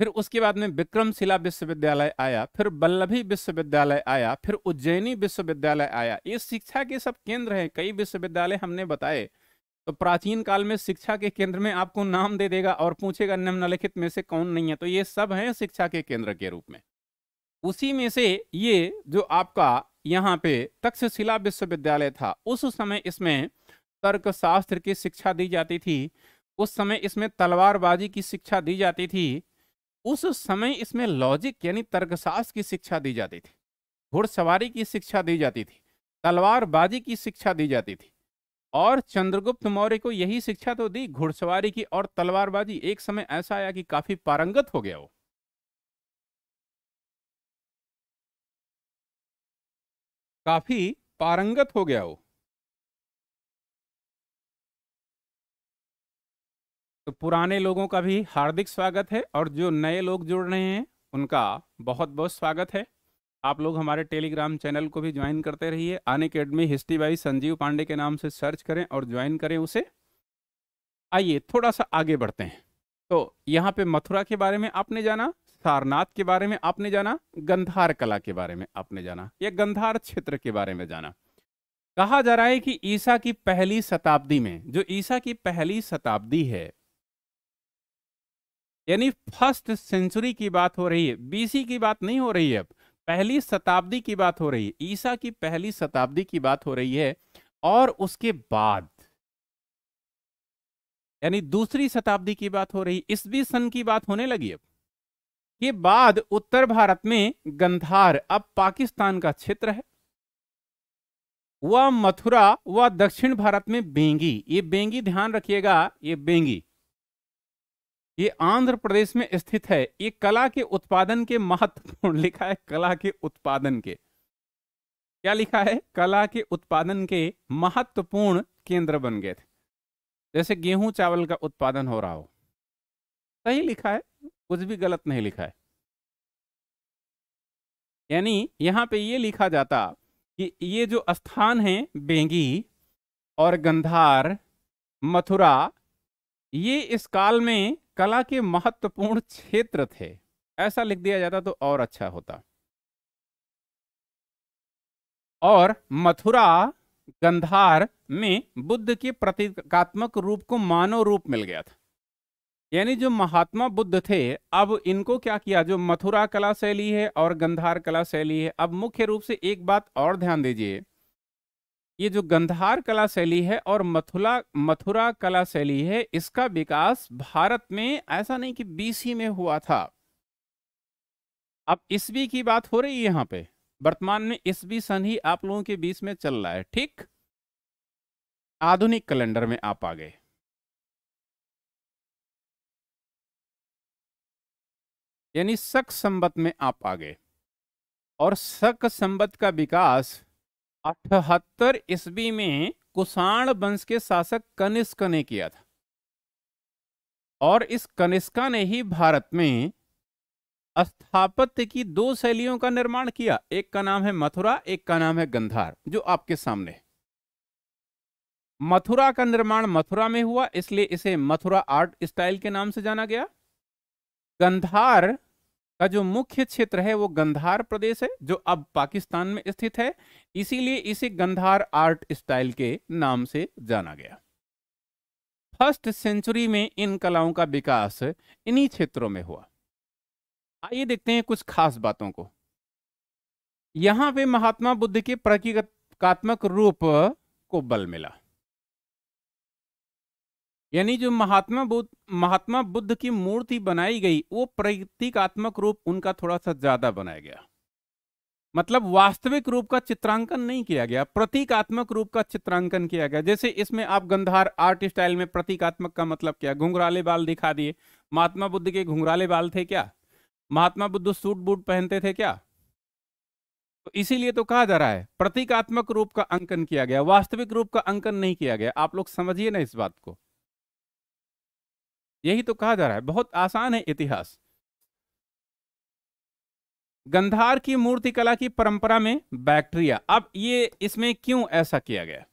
फिर उसके बाद में विक्रमशिला विश्वविद्यालय आया फिर बल्लभी विश्वविद्यालय आया फिर उज्जैनी विश्वविद्यालय आया ये शिक्षा के सब केंद्र हैं कई विश्वविद्यालय हमने बताए तो प्राचीन काल में शिक्षा के केंद्र में आपको नाम दे देगा और पूछेगा निम्नलिखित में से कौन नहीं है तो ये सब हैं शिक्षा के केंद्र के रूप में उसी में से ये जो आपका यहाँ पे तक्षशिला विश्वविद्यालय था उस समय इसमें तर्कशास्त्र की शिक्षा दी जाती थी उस समय इसमें तलवारबाजी की शिक्षा दी जाती थी उस समय इसमें लॉजिक यानी तर्कशास्त्र की शिक्षा दी जाती थी घुड़सवारी की शिक्षा दी जाती थी तलवारबाजी की शिक्षा दी जाती थी और चंद्रगुप्त मौर्य को यही शिक्षा तो दी घुड़सवारी की और तलवारबाजी एक समय ऐसा आया कि काफी पारंगत हो गया वो काफी पारंगत हो गया वो तो पुराने लोगों का भी हार्दिक स्वागत है और जो नए लोग जुड़ रहे हैं उनका बहुत बहुत स्वागत है आप लोग हमारे टेलीग्राम चैनल को भी ज्वाइन करते रहिए Unacademy history by Sanjeev Pandey के नाम से सर्च करें और ज्वाइन करें उसे आइए थोड़ा सा आगे बढ़ते हैं तो यहाँ पे मथुरा के बारे में आपने जाना सारनाथ के बारे में आपने जाना गंधार कला के बारे में आपने जाना या गंधार क्षेत्र के बारे में जाना कहा जा रहा है कि ईसा की पहली शताब्दी में जो ईसा की पहली शताब्दी है यानी फर्स्ट सेंचुरी की बात हो रही है बीसी की बात नहीं हो रही है अब पहली शताब्दी की बात हो रही है ईसा की पहली शताब्दी की बात हो रही है और उसके बाद यानी दूसरी शताब्दी की बात हो रही इसवी सन की बात होने लगी अब के बाद उत्तर भारत में गंधार अब पाकिस्तान का क्षेत्र है वह मथुरा व दक्षिण भारत में बेंगी ये बेंगी ध्यान रखिएगा ये बेंगी ये आंध्र प्रदेश में स्थित है ये कला के उत्पादन के महत्वपूर्ण लिखा है कला के उत्पादन के क्या लिखा है कला के उत्पादन के महत्वपूर्ण केंद्र बन गए थे जैसे गेहूं चावल का उत्पादन हो रहा हो सही लिखा है कुछ भी गलत नहीं लिखा है यानी यहाँ पे ये लिखा जाता कि ये जो स्थान है बेंगी और गंधार मथुरा ये इस काल में कला के महत्वपूर्ण क्षेत्र थे ऐसा लिख दिया जाता तो और अच्छा होता और मथुरा गंधार में बुद्ध के प्रतीकात्मक रूप को मानव रूप मिल गया था यानी जो महात्मा बुद्ध थे अब इनको क्या किया जो मथुरा कला शैली है और गंधार कला शैली है अब मुख्य रूप से एक बात और ध्यान दीजिए ये जो गंधार कला शैली है और मथुरा मथुरा कला शैली है इसका विकास भारत में ऐसा नहीं कि बीसी में हुआ था अब ईस्वी की बात हो रही है यहां पे वर्तमान में ईस्वी सन ही आप लोगों के बीच में चल रहा है ठीक आधुनिक कैलेंडर में आप आ गए यानी शक संबत में आप आ गए और शक संबत का विकास अठहत्तर ईस्वी में कुषाण वंश के शासक कनिष्क ने किया था और इस कनिष्का ने ही भारत में स्थापत्य की दो शैलियों का निर्माण किया एक का नाम है मथुरा एक का नाम है गंधार जो आपके सामने है मथुरा का निर्माण मथुरा में हुआ इसलिए इसे मथुरा आर्ट स्टाइल के नाम से जाना गया गंधार का जो मुख्य क्षेत्र है वो गंधार प्रदेश है जो अब पाकिस्तान में स्थित है इसीलिए इसे गंधार आर्ट स्टाइल के नाम से जाना गया फर्स्ट सेंचुरी में इन कलाओं का विकास इन्हीं क्षेत्रों में हुआ आइए देखते हैं कुछ खास बातों को यहां पे महात्मा बुद्ध के प्रतीकात्मक रूप को बल मिला यानी जो महात्मा बुद्ध महात्मा बुद्ध की मूर्ति बनाई गई वो प्रतीकात्मक रूप उनका थोड़ा सा ज्यादा बनाया गया मतलब वास्तविक रूप का चित्रांकन नहीं किया गया प्रतीकात्मक रूप का चित्रांकन किया गया जैसे इसमें आप गंधार आर्ट स्टाइल में प्रतीकात्मक का मतलब क्या घुंघराले बाल दिखा दिए महात्मा बुद्ध के घुंघराले बाल थे क्या महात्मा बुद्ध सूट बूट पहनते थे क्या तो इसीलिए तो कहा जा रहा है प्रतीकात्मक रूप का अंकन किया गया वास्तविक रूप का अंकन नहीं किया गया आप लोग समझिए ना इस बात को यही तो कहा जा रहा है बहुत आसान है इतिहास गंधार की मूर्तिकला की परंपरा में बैक्टीरिया अब ये इसमें क्यों ऐसा किया गया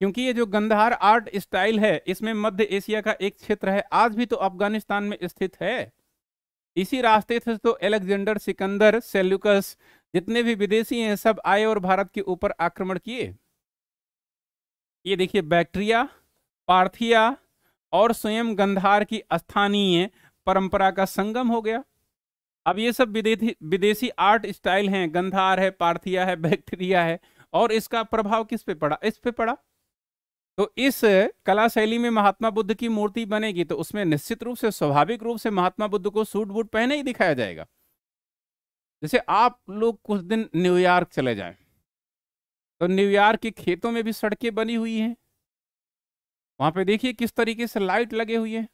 क्योंकि ये जो गंधार आर्ट स्टाइल है इसमें मध्य एशिया का एक क्षेत्र है आज भी तो अफगानिस्तान में स्थित है इसी रास्ते से तो एलेक्जेंडर सिकंदर सेल्युकस जितने भी विदेशी हैं सब आए और भारत के ऊपर आक्रमण किए ये देखिए बैक्टीरिया पार्थिया और स्वयं गंधार की स्थानीय परंपरा का संगम हो गया अब ये सब विदेशी विदेशी आर्ट स्टाइल हैं गंधार है पार्थिया है बैक्टीरिया है और इसका प्रभाव किस पे पड़ा इस पे पड़ा तो इस कला शैली में महात्मा बुद्ध की मूर्ति बनेगी तो उसमें निश्चित रूप से स्वाभाविक रूप से महात्मा बुद्ध को सूट बूट पहने ही दिखाया जाएगा जैसे आप लोग कुछ दिन न्यूयॉर्क चले जाएं तो न्यूयॉर्क के खेतों में भी सड़कें बनी हुई हैं वहां पे देखिए किस तरीके से लाइट लगे हुए हैं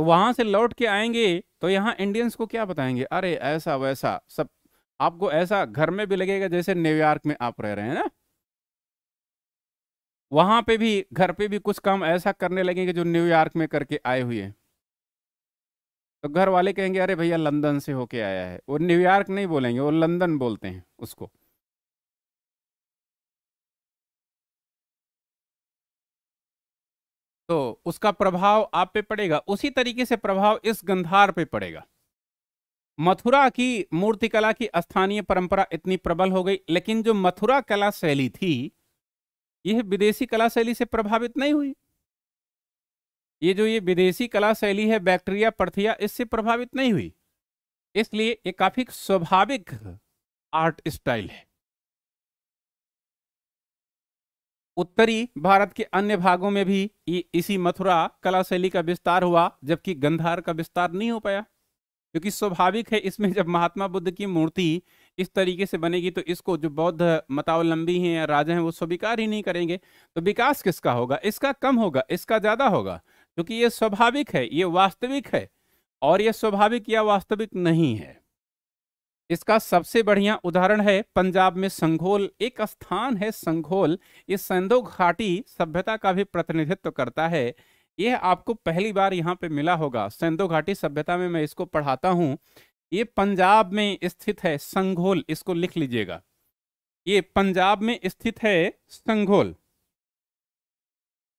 तो से लौट के आएंगे तो यहाँ इंडियंस को क्या बताएंगे अरे ऐसा वैसा सब आपको ऐसा घर में भी लगेगा जैसे न्यूयॉर्क में आप रह रहे हैं ना वहां पे भी घर पे भी कुछ काम ऐसा करने लगेंगे जो न्यूयॉर्क में करके आए हुए तो घर वाले कहेंगे अरे भैया लंदन से होके आया है वो न्यूयॉर्क नहीं बोलेंगे वो लंदन बोलते हैं उसको तो उसका प्रभाव आप पे पड़ेगा उसी तरीके से प्रभाव इस गंधार पे पड़ेगा मथुरा की मूर्तिकला की स्थानीय परंपरा इतनी प्रबल हो गई लेकिन जो मथुरा कला शैली थी यह विदेशी कला शैली से प्रभावित नहीं हुई ये जो ये विदेशी कला शैली है बैक्टीरिया पर्थिया इससे प्रभावित नहीं हुई इसलिए ये काफी स्वाभाविक आर्ट स्टाइल है उत्तरी भारत के अन्य भागों में भी इसी मथुरा कला शैली का विस्तार हुआ जबकि गंधार का विस्तार नहीं हो पाया क्योंकि स्वाभाविक है इसमें जब महात्मा बुद्ध की मूर्ति इस तरीके से बनेगी तो इसको जो बौद्ध मतावलंबी हैं या राजा हैं वो स्वीकार ही नहीं करेंगे तो विकास किसका होगा इसका कम होगा इसका ज़्यादा होगा क्योंकि ये स्वाभाविक है ये वास्तविक है और ये स्वाभाविक या वास्तविक नहीं है इसका सबसे बढ़िया उदाहरण है पंजाब में संघोल एक स्थान है संघोल ये सेंधो घाटी सभ्यता का भी प्रतिनिधित्व करता है यह आपको पहली बार यहाँ पे मिला होगा सेंधो घाटी सभ्यता में मैं इसको पढ़ाता हूँ ये पंजाब में स्थित है संघोल इसको लिख लीजिएगा ये पंजाब में स्थित है संघोल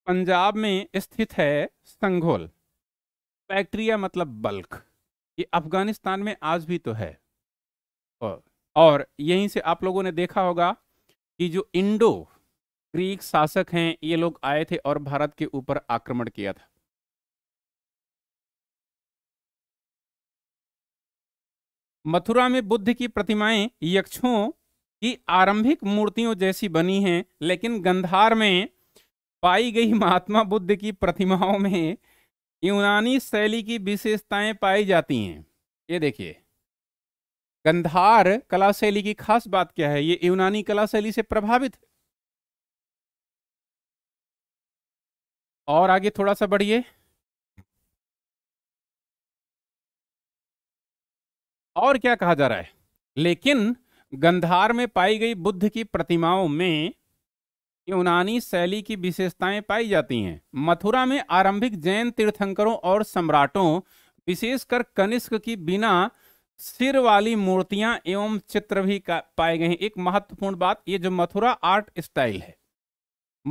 पंजाब में स्थित है संघोल बैक्टीरिया मतलब बल्क ये अफगानिस्तान में आज भी तो है और यहीं से आप लोगों ने देखा होगा कि जो इंडो ग्रीक शासक हैं ये लोग आए थे और भारत के ऊपर आक्रमण किया था मथुरा में बुद्ध की प्रतिमाएं यक्षों की आरंभिक मूर्तियों जैसी बनी हैं लेकिन गंधार में पाई गई महात्मा बुद्ध की प्रतिमाओं में यूनानी शैली की विशेषताएं पाई जाती हैं ये देखिए गंधार कला शैली की खास बात क्या है ये यूनानी कला शैली से प्रभावित है और आगे थोड़ा सा बढ़िए और क्या कहा जा रहा है लेकिन गंधार में पाई गई बुद्ध की प्रतिमाओं में यूनानी शैली की विशेषताएं पाई जाती हैं मथुरा में आरंभिक जैन तीर्थंकरों और सम्राटों विशेषकर कनिष्क की बिना सिर वाली मूर्तियां एवं चित्र भी पाए गए हैं एक महत्वपूर्ण बात ये जो मथुरा आर्ट स्टाइल है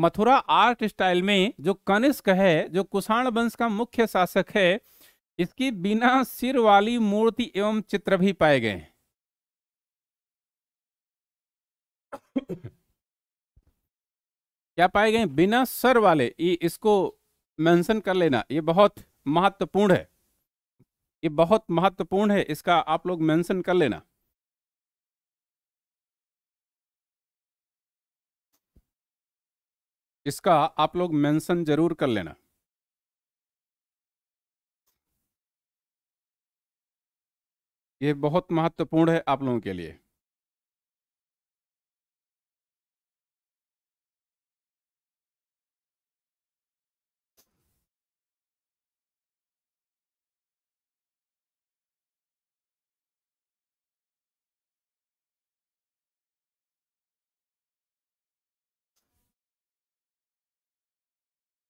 मथुरा आर्ट स्टाइल में जो कनिष्क है जो कुषाण वंश का मुख्य शासक है इसकी बिना सिर वाली मूर्ति एवं चित्र भी पाए गए हैं क्या पाए गए बिना सर वाले ये इसको मेंशन कर लेना ये बहुत महत्वपूर्ण है ये बहुत महत्वपूर्ण है इसका आप लोग मेंशन कर लेना इसका आप लोग मेंशन जरूर कर लेना ये बहुत महत्वपूर्ण है आप लोगों के लिए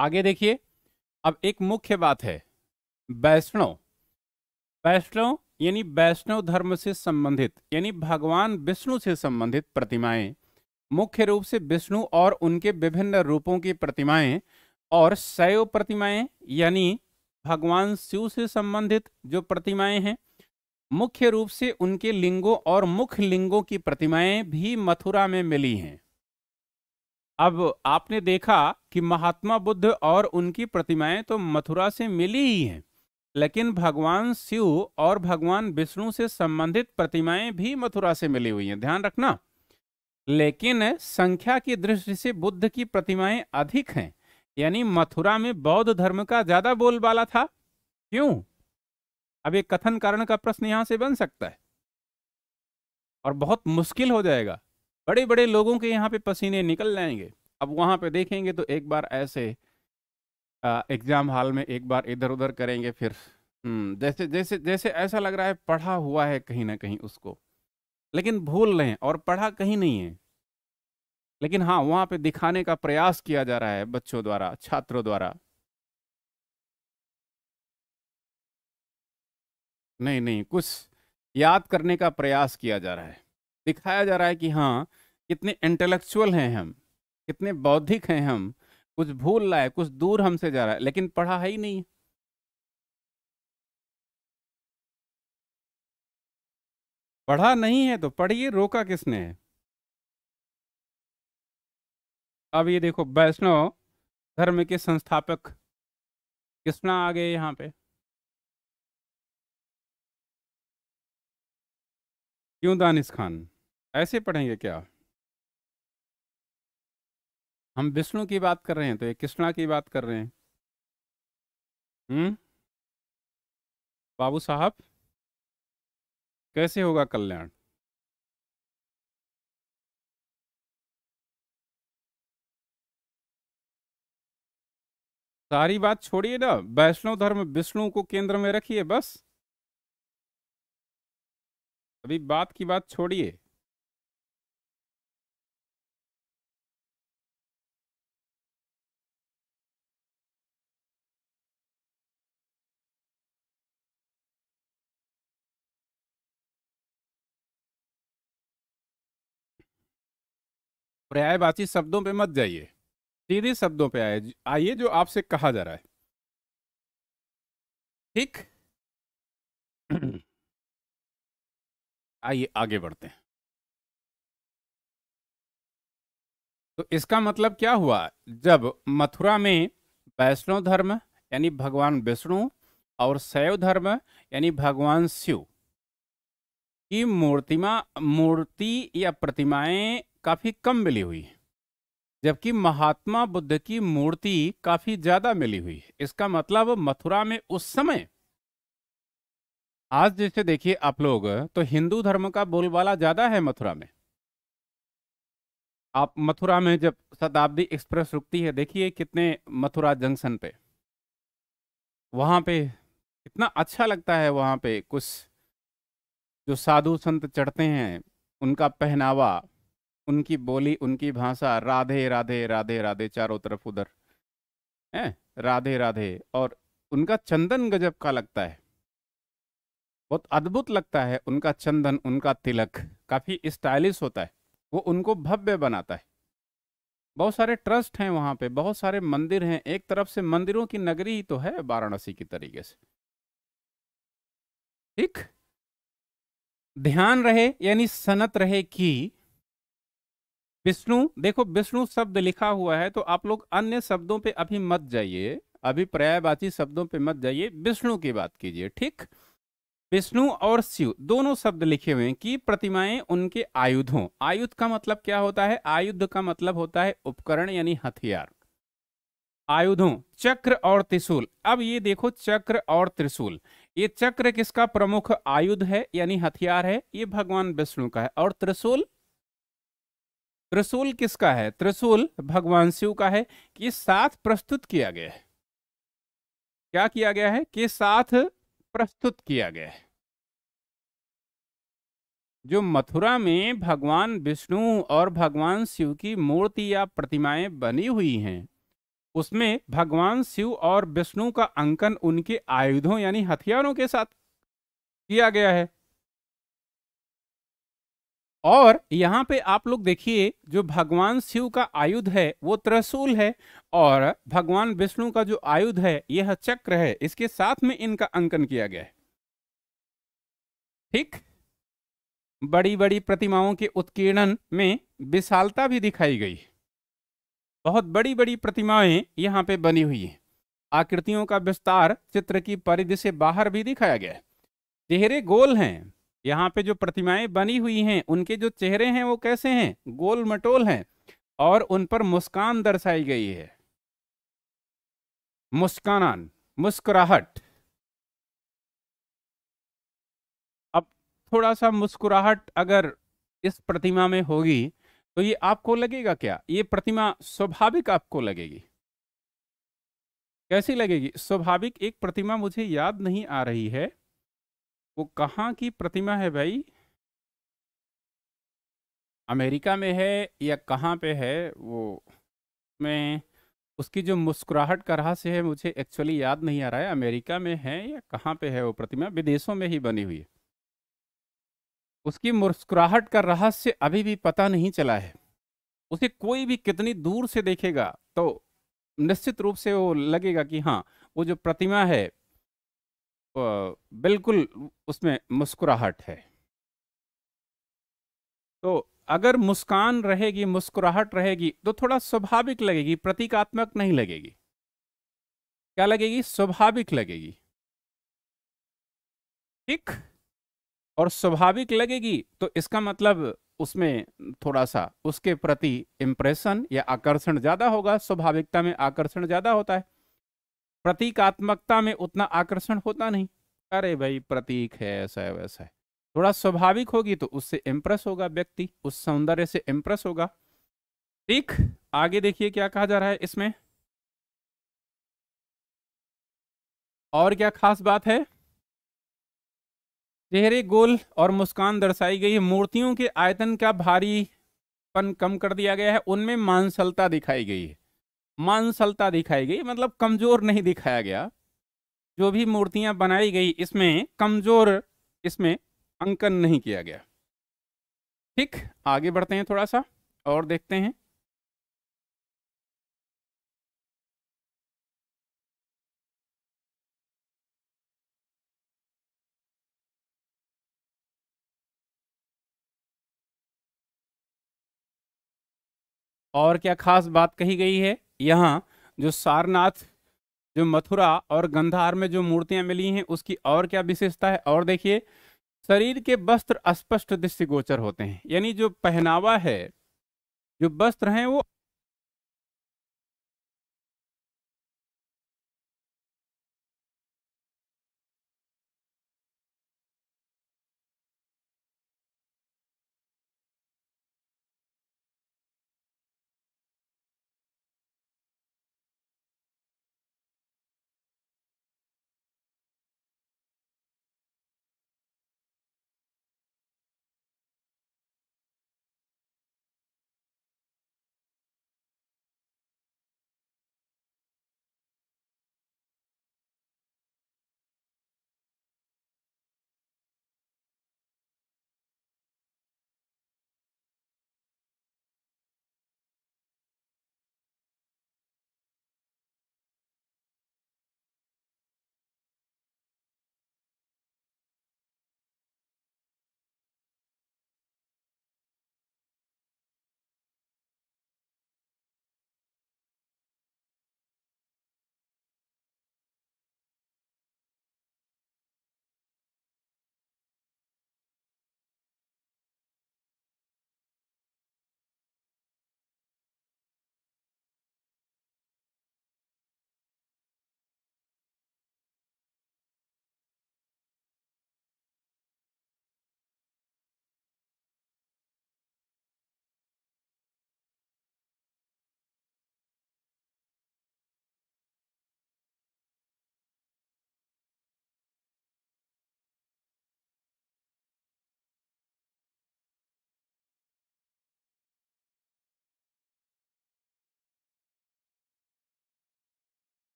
आगे देखिए अब एक मुख्य बात है वैष्णव वैष्णव यानी वैष्णव धर्म से संबंधित यानी भगवान विष्णु से संबंधित प्रतिमाएं मुख्य रूप से विष्णु और उनके विभिन्न रूपों की प्रतिमाएं और शैव प्रतिमाएं यानी भगवान शिव से संबंधित जो प्रतिमाएं हैं मुख्य रूप से उनके लिंगों और मुख्य लिंगों की प्रतिमाएं भी मथुरा में मिली हैं अब आपने देखा कि महात्मा बुद्ध और उनकी प्रतिमाएं तो मथुरा से मिली ही हैं लेकिन भगवान शिव और भगवान विष्णु से संबंधित प्रतिमाएं भी मथुरा से मिली हुई हैं ध्यान रखना लेकिन संख्या की दृष्टि से बुद्ध की प्रतिमाएं अधिक हैं यानी मथुरा में बौद्ध धर्म का ज्यादा बोलबाला था क्यों अब एक कथन कारण का प्रश्न यहां से बन सकता है और बहुत मुश्किल हो जाएगा बड़े बड़े लोगों के यहाँ पे पसीने निकल जाएंगे अब वहाँ पे देखेंगे तो एक बार ऐसे एग्ज़ाम हॉल में एक बार इधर उधर करेंगे फिर हम्म, जैसे जैसे जैसे ऐसा लग रहा है पढ़ा हुआ है कहीं ना कहीं उसको लेकिन भूल रहे हैं और पढ़ा कहीं नहीं है लेकिन हाँ वहाँ पे दिखाने का प्रयास किया जा रहा है बच्चों द्वारा छात्रों द्वारा नहीं नहीं कुछ याद करने का प्रयास किया जा रहा है दिखाया जा रहा है कि हाँ कितने इंटेलेक्चुअल हैं हम कितने बौद्धिक हैं हम कुछ भूल रहा है कुछ दूर हमसे जा रहा है लेकिन पढ़ा है ही नहीं पढ़ा नहीं है तो पढ़िए रोका किसने है अब ये देखो वैष्णव धर्म के संस्थापक कृष्णा आ गए यहाँ पे क्यों दानिश खान ऐसे पढ़ेंगे क्या हम विष्णु की बात कर रहे हैं तो ये कृष्णा की बात कर रहे हैं हम्म बाबू साहब कैसे होगा कल्याण सारी बात छोड़िए ना वैष्णव धर्म विष्णु को केंद्र में रखिए बस अभी बात की बात छोड़िए पर्यायवाची शब्दों पे मत जाइए सीधे शब्दों पे आए आइए जो आपसे कहा जा रहा है ठीक आइए आगे बढ़ते हैं तो इसका मतलब क्या हुआ जब मथुरा में वैष्णव धर्म यानी भगवान विष्णु और शैव धर्म यानी भगवान शिव की मूर्तिमा मूर्ति या प्रतिमाएं काफ़ी कम मिली हुई है जबकि महात्मा बुद्ध की मूर्ति काफ़ी ज़्यादा मिली हुई है इसका मतलब मथुरा में उस समय आज जैसे देखिए आप लोग तो हिंदू धर्म का बोलबाला ज़्यादा है मथुरा में आप मथुरा में जब शताब्दी एक्सप्रेस रुकती है देखिए कितने मथुरा जंक्शन पे वहां पे इतना अच्छा लगता है वहां पे कुछ जो साधु संत चढ़ते हैं उनका पहनावा उनकी बोली उनकी भाषा राधे राधे राधे राधे चारों तरफ उधर है राधे राधे और उनका चंदन गजब का लगता है बहुत अद्भुत लगता है उनका चंदन उनका तिलक काफ़ी स्टाइलिश होता है वो उनको भव्य बनाता है बहुत सारे ट्रस्ट हैं वहां पे बहुत सारे मंदिर हैं एक तरफ से मंदिरों की नगरी ही तो है वाराणसी की तरीके से ठीक ध्यान रहे यानी सनत रहे कि विष्णु देखो विष्णु शब्द लिखा हुआ है तो आप लोग अन्य शब्दों पे अभी मत जाइए अभी पर्यायवाची शब्दों पे मत जाइए विष्णु की बात कीजिए ठीक विष्णु और शिव दोनों शब्द लिखे हुए हैं कि प्रतिमाएं उनके आयुधों आयुध का मतलब क्या होता है आयुध का मतलब होता है उपकरण यानी हथियार आयुधों चक्र और त्रिशूल अब ये देखो चक्र और त्रिशूल ये चक्र किसका प्रमुख आयुध है यानी हथियार है ये भगवान विष्णु का है और त्रिशूल त्रिशूल किसका है त्रिशूल भगवान शिव का है कि साथ प्रस्तुत किया गया है क्या किया गया है कि साथ प्रस्तुत किया गया है जो मथुरा में भगवान विष्णु और भगवान शिव की मूर्ति या प्रतिमाएं बनी हुई हैं उसमें भगवान शिव और विष्णु का अंकन उनके आयुधों यानी हथियारों के साथ किया गया है और यहाँ पे आप लोग देखिए जो भगवान शिव का आयुध है वो त्रसूल है और भगवान विष्णु का जो आयुध है यह चक्र है इसके साथ में इनका अंकन किया गया है ठीक बड़ी बड़ी प्रतिमाओं के उत्कीर्णन में विशालता भी दिखाई गई बहुत बड़ी बड़ी प्रतिमाएं यहाँ पे बनी हुई हैं आकृतियों का विस्तार चित्र की परिधि से बाहर भी दिखाया गया है चेहरे गोल हैं यहाँ पे जो प्रतिमाएं बनी हुई हैं उनके जो चेहरे हैं वो कैसे हैं गोल मटोल हैं और उन पर मुस्कान दर्शाई गई है मुस्कानान मुस्कुराहट अब थोड़ा सा मुस्कुराहट अगर इस प्रतिमा में होगी तो ये आपको लगेगा क्या ये प्रतिमा स्वाभाविक आपको लगेगी कैसी लगेगी स्वाभाविक एक प्रतिमा मुझे याद नहीं आ रही है वो कहाँ की प्रतिमा है भाई अमेरिका में है या कहाँ पे है वो मैं उसकी जो मुस्कुराहट का राह से है मुझे एक्चुअली याद नहीं आ रहा है अमेरिका में है या कहाँ पे है वो प्रतिमा विदेशों में ही बनी हुई है उसकी मुस्कुराहट का रहस्य अभी भी पता नहीं चला है उसे कोई भी कितनी दूर से देखेगा तो निश्चित रूप से वो लगेगा कि हाँ वो जो प्रतिमा है बिल्कुल उसमें मुस्कुराहट है तो अगर मुस्कान रहेगी मुस्कुराहट रहेगी तो थोड़ा स्वाभाविक लगेगी प्रतीकात्मक नहीं लगेगी क्या लगेगी स्वाभाविक लगेगी ठीक और स्वाभाविक लगेगी तो इसका मतलब उसमें थोड़ा सा उसके प्रति इंप्रेशन या आकर्षण ज्यादा होगा स्वाभाविकता में आकर्षण ज्यादा होता है प्रतीकात्मकता में उतना आकर्षण होता नहीं अरे भाई प्रतीक है ऐसा है वैसा है थोड़ा स्वाभाविक होगी तो उससे इम्प्रेस होगा व्यक्ति उस सौंदर्य से इम्प्रेस होगा ठीक आगे देखिए क्या कहा जा रहा है इसमें और क्या खास बात है चेहरे गोल और मुस्कान दर्शाई गई है मूर्तियों के आयतन का भारीपन कम कर दिया गया है उनमें मांसलता दिखाई गई है मानसलता दिखाई गई मतलब कमजोर नहीं दिखाया गया जो भी मूर्तियां बनाई गई इसमें कमजोर इसमें अंकन नहीं किया गया ठीक आगे बढ़ते हैं थोड़ा सा और देखते हैं और क्या खास बात कही गई है यहाँ जो सारनाथ जो मथुरा और गंधार में जो मूर्तियां मिली हैं उसकी और क्या विशेषता है और देखिए शरीर के वस्त्र अस्पष्ट दृष्टिगोचर होते हैं यानी जो पहनावा है जो वस्त्र हैं वो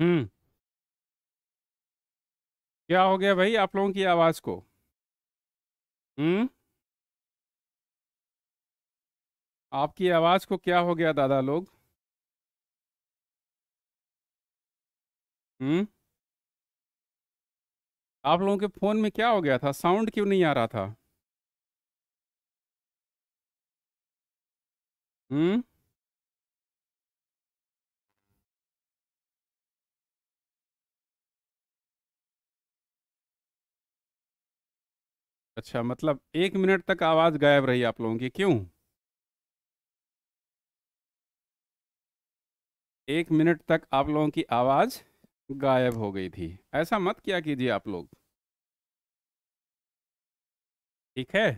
हम्म क्या हो गया भाई आप लोगों की आवाज़ को? हम्म आपकी आवाज़ को क्या हो गया दादा लोग? हम्म आप लोगों के फ़ोन में क्या हो गया था? साउंड क्यों नहीं आ रहा था? हम्म अच्छा मतलब एक मिनट तक आवाज गायब रही आप लोगों की क्यों एक मिनट तक आप लोगों की आवाज गायब हो गई थी ऐसा मत किया कीजिए आप लोग ठीक है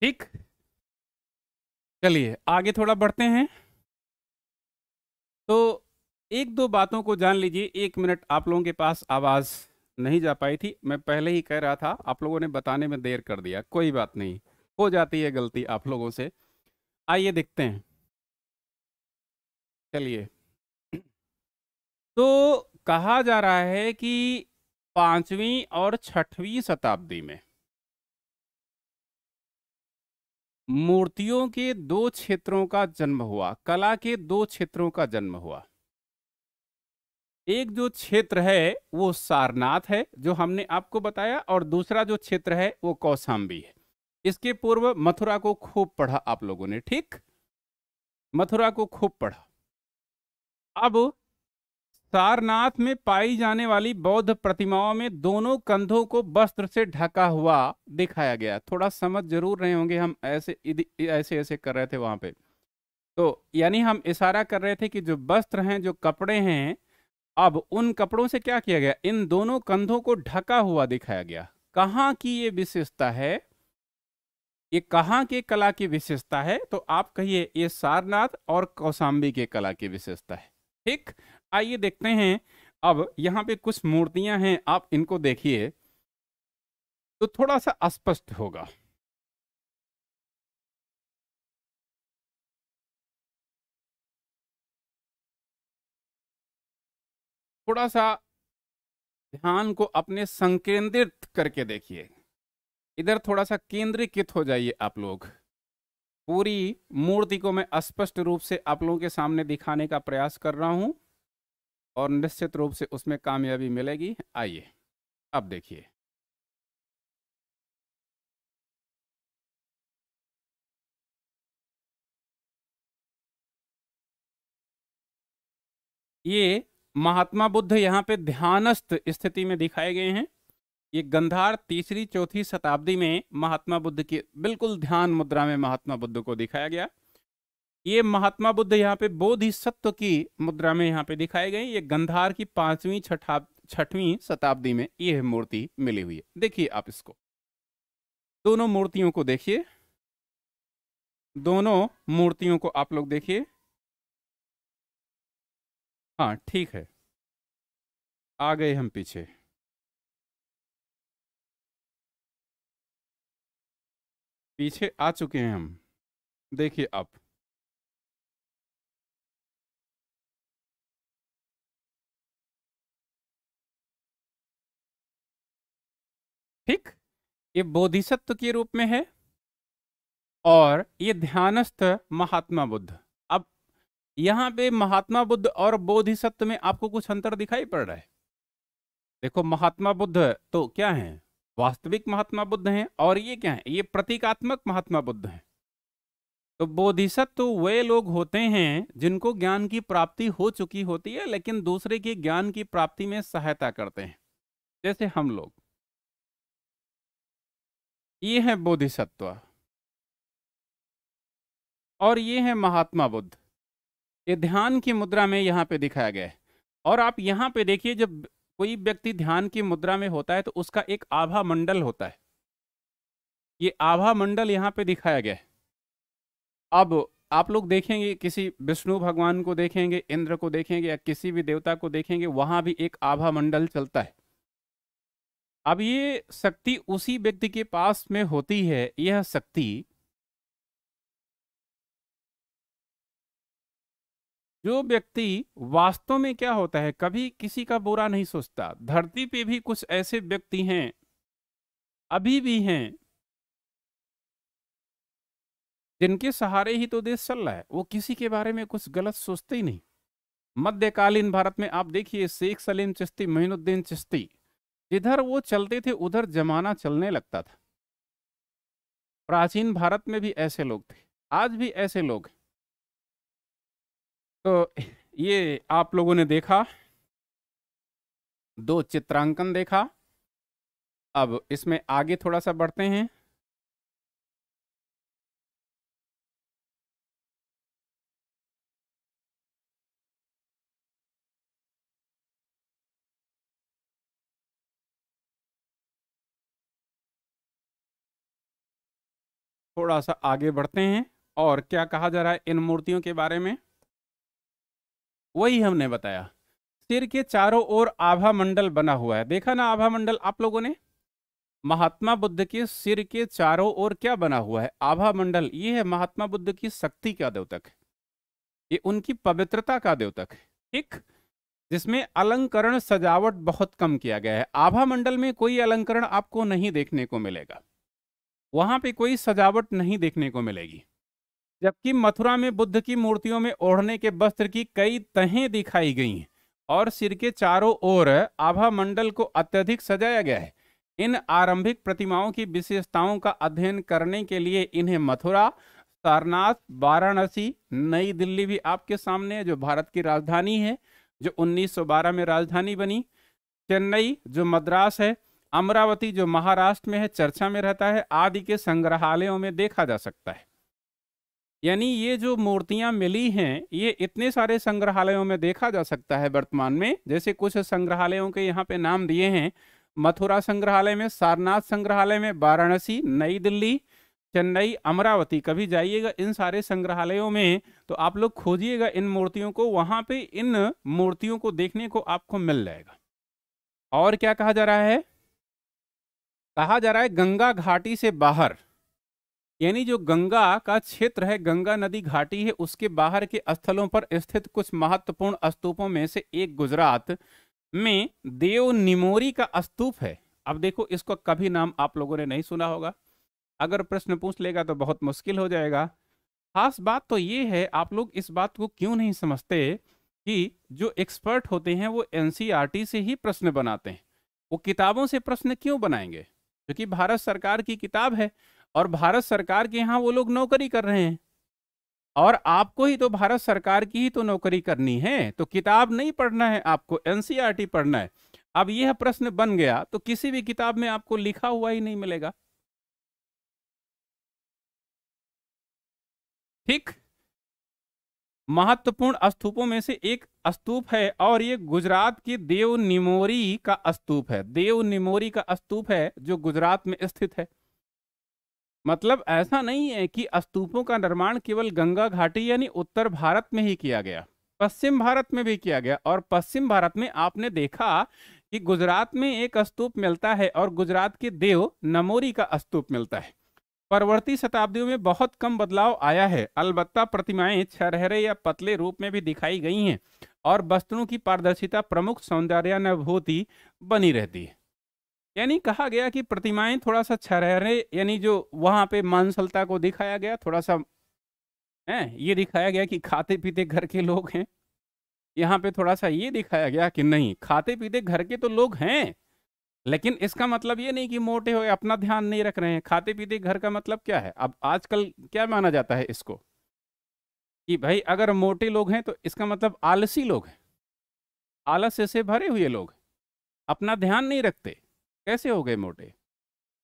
ठीक चलिए आगे थोड़ा बढ़ते हैं तो एक दो बातों को जान लीजिए एक मिनट आप लोगों के पास आवाज़ नहीं जा पाई थी मैं पहले ही कह रहा था आप लोगों ने बताने में देर कर दिया कोई बात नहीं हो जाती है गलती आप लोगों से आइए देखते हैं चलिए तो कहा जा रहा है कि पांचवी और छठवीं शताब्दी में मूर्तियों के दो क्षेत्रों का जन्म हुआ कला के दो क्षेत्रों का जन्म हुआ एक जो क्षेत्र है वो सारनाथ है जो हमने आपको बताया और दूसरा जो क्षेत्र है वो कौशाम्बी है इसके पूर्व मथुरा को खूब पढ़ा आप लोगों ने ठीक मथुरा को खूब पढ़ा अब सारनाथ में पाई जाने वाली बौद्ध प्रतिमाओं में दोनों कंधों को वस्त्र से ढका हुआ दिखाया गया थोड़ा समझ जरूर रहे होंगे हम ऐसे ऐसे ऐसे कर रहे थे वहां पे तो यानी हम इशारा कर रहे थे कि जो वस्त्र हैं जो कपड़े हैं अब उन कपड़ों से क्या किया गया इन दोनों कंधों को ढका हुआ दिखाया गया कहाँ की ये विशेषता है ये कहाँ के कला की विशेषता है तो आप कहिए ये सारनाथ और कौसाम्बी के कला की विशेषता है ठीक आइए देखते हैं अब यहाँ पे कुछ मूर्तियां हैं आप इनको देखिए तो थोड़ा सा अस्पष्ट होगा थोड़ा सा ध्यान को अपने संकेंद्रित करके देखिए इधर थोड़ा सा केंद्रीकृत हो जाइए आप लोग पूरी मूर्ति को मैं स्पष्ट रूप से आप लोगों के सामने दिखाने का प्रयास कर रहा हूं और निश्चित रूप से उसमें कामयाबी मिलेगी आइए अब देखिए ये महात्मा बुद्ध यहाँ पे ध्यानस्थ स्थिति में दिखाए गए हैं ये गंधार तीसरी चौथी शताब्दी में महात्मा बुद्ध की बिल्कुल ध्यान मुद्रा में महात्मा बुद्ध को दिखाया गया ये महात्मा बुद्ध यहाँ पे बोधिसत्व सत्व की मुद्रा में यहाँ पे दिखाए गए ये गंधार की पांचवी छठा छठवीं शताब्दी में यह मूर्ति मिली हुई है देखिए आप इसको दोनों मूर्तियों को देखिए दोनों मूर्तियों को आप लोग देखिए हाँ ठीक है आ गए हम पीछे पीछे आ चुके हैं हम देखिए आप ठीक ये बोधिसत्व के रूप में है और ये ध्यानस्थ महात्मा बुद्ध अब यहाँ पे महात्मा बुद्ध और बोधिसत्व में आपको कुछ अंतर दिखाई पड़ रहा है देखो महात्मा बुद्ध तो क्या है वास्तविक महात्मा बुद्ध हैं और ये क्या है ये प्रतीकात्मक महात्मा बुद्ध हैं तो बोधिसत्व वे लोग होते हैं जिनको ज्ञान की प्राप्ति हो चुकी होती है लेकिन दूसरे के ज्ञान की प्राप्ति में सहायता करते हैं जैसे हम लोग ये हैं बोधिसत्व और ये हैं महात्मा बुद्ध ये ध्यान की मुद्रा में यहाँ पे दिखाया गया है और आप यहाँ पे देखिए जब कोई व्यक्ति ध्यान की मुद्रा में होता है तो उसका एक आभा मंडल होता है ये आभा मंडल यहाँ पे दिखाया गया है अब आप लोग देखेंगे किसी विष्णु भगवान को देखेंगे इंद्र को देखेंगे या किसी भी देवता को देखेंगे वहां भी एक आभा मंडल चलता है अब ये शक्ति उसी व्यक्ति के पास में होती है यह शक्ति जो व्यक्ति वास्तव में क्या होता है कभी किसी का बुरा नहीं सोचता धरती पे भी कुछ ऐसे व्यक्ति हैं अभी भी हैं जिनके सहारे ही तो देश चल रहा है वो किसी के बारे में कुछ गलत सोचते ही नहीं मध्यकालीन भारत में आप देखिए शेख सलीम चिश्ती मोहिनुद्दीन चिश्ती जिधर वो चलते थे उधर जमाना चलने लगता था प्राचीन भारत में भी ऐसे लोग थे आज भी ऐसे लोग हैं तो ये आप लोगों ने देखा दो चित्रांकन देखा अब इसमें आगे थोड़ा सा बढ़ते हैं थोड़ा सा आगे बढ़ते हैं और क्या कहा जा रहा है इन मूर्तियों के बारे में वही हमने बताया सिर के चारों ओर आभा मंडल बना हुआ है देखा ना आभा मंडल आप लोगों ने महात्मा बुद्ध के सिर के चारों ओर क्या बना हुआ है आभा मंडल ये है महात्मा बुद्ध की शक्ति का द्योतक ये उनकी पवित्रता का द्योतक एक जिसमें अलंकरण सजावट बहुत कम किया गया है आभा मंडल में कोई अलंकरण आपको नहीं देखने को मिलेगा वहाँ पे कोई सजावट नहीं देखने को मिलेगी जबकि मथुरा में बुद्ध की मूर्तियों में ओढ़ने के वस्त्र की कई तहें दिखाई गई हैं और सिर के चारों ओर आभा मंडल को अत्यधिक सजाया गया है इन आरंभिक प्रतिमाओं की विशेषताओं का अध्ययन करने के लिए इन्हें मथुरा सारनाथ वाराणसी नई दिल्ली भी आपके सामने है जो भारत की राजधानी है जो 1912 में राजधानी बनी चेन्नई जो मद्रास है अमरावती जो महाराष्ट्र में है चर्चा में रहता है आदि के संग्रहालयों में देखा जा सकता है यानी ये जो मूर्तियां मिली हैं ये इतने सारे संग्रहालयों में देखा जा सकता है वर्तमान में जैसे कुछ संग्रहालयों के यहाँ पे नाम दिए हैं मथुरा संग्रहालय में सारनाथ संग्रहालय में वाराणसी नई दिल्ली चेन्नई अमरावती कभी जाइएगा इन सारे संग्रहालयों में तो आप लोग खोजिएगा इन मूर्तियों को वहां पे इन मूर्तियों को देखने को आपको मिल जाएगा और क्या कहा जा रहा है कहा जा रहा है गंगा घाटी से बाहर यानी जो गंगा का क्षेत्र है गंगा नदी घाटी है उसके बाहर के स्थलों पर स्थित कुछ महत्वपूर्ण स्तूपों में से एक गुजरात में देव निमोरी का स्तूप है अब देखो इसको कभी नाम आप लोगों ने नहीं सुना होगा अगर प्रश्न पूछ लेगा तो बहुत मुश्किल हो जाएगा खास बात तो ये है आप लोग इस बात को क्यों नहीं समझते कि जो एक्सपर्ट होते हैं वो एनसीईआरटी e से ही प्रश्न बनाते हैं वो किताबों से प्रश्न क्यों बनाएंगे क्योंकि भारत सरकार की किताब है और भारत सरकार के यहाँ वो लोग नौकरी कर रहे हैं और आपको ही तो भारत सरकार की ही तो नौकरी करनी है तो किताब नहीं पढ़ना है आपको एनसीईआरटी e पढ़ना है अब यह प्रश्न बन गया तो किसी भी किताब में आपको लिखा हुआ ही नहीं मिलेगा ठीक महत्वपूर्ण स्तूपों में से एक स्तूप है और ये गुजरात के देव निमोरी का स्तूप है देव निमोरी का स्तूप है जो गुजरात में स्थित है मतलब ऐसा नहीं है कि स्तूपों का निर्माण केवल गंगा घाटी यानी उत्तर भारत में ही किया गया पश्चिम भारत में भी किया गया और पश्चिम भारत में आपने देखा कि गुजरात में एक स्तूप मिलता है और गुजरात के देव नमोरी का स्तूप मिलता है परवर्ती शताब्दियों में बहुत कम बदलाव आया है अलबत्ता प्रतिमाएं छरहरे या पतले रूप में भी दिखाई गई हैं और वस्त्रों की पारदर्शिता प्रमुख सौंदर्यानुभूति बनी रहती है यानी कहा गया कि प्रतिमाएं थोड़ा सा छरहरे यानी जो वहाँ पे मानसलता को दिखाया गया थोड़ा सा है ये दिखाया गया कि खाते पीते घर के लोग हैं यहाँ पे थोड़ा सा ये दिखाया गया कि नहीं खाते पीते घर के तो लोग हैं लेकिन इसका मतलब ये नहीं कि मोटे हो अपना ध्यान नहीं रख रहे हैं खाते पीते घर का मतलब क्या है अब आजकल क्या माना जाता है इसको कि भाई अगर मोटे लोग हैं तो इसका मतलब आलसी लोग हैं आलस्य से भरे हुए लोग अपना ध्यान नहीं रखते कैसे हो गए मोटे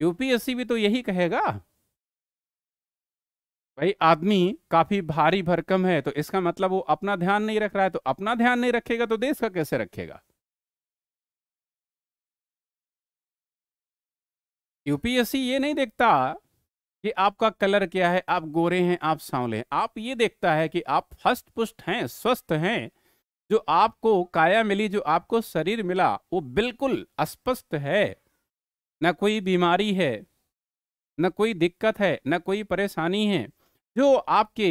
यूपीएससी भी तो यही कहेगा भाई आदमी काफी भारी भरकम है तो इसका मतलब वो अपना ध्यान नहीं रख रहा है तो अपना ध्यान नहीं रखेगा तो देश का कैसे रखेगा यूपीएससी ये नहीं देखता कि आपका कलर क्या है आप गोरे हैं आप सांवले हैं आप ये देखता है कि आप हस्त पुष्ट हैं स्वस्थ हैं जो आपको काया मिली जो आपको शरीर मिला वो बिल्कुल अस्पष्ट है न कोई बीमारी है न कोई दिक्कत है न कोई परेशानी है जो आपके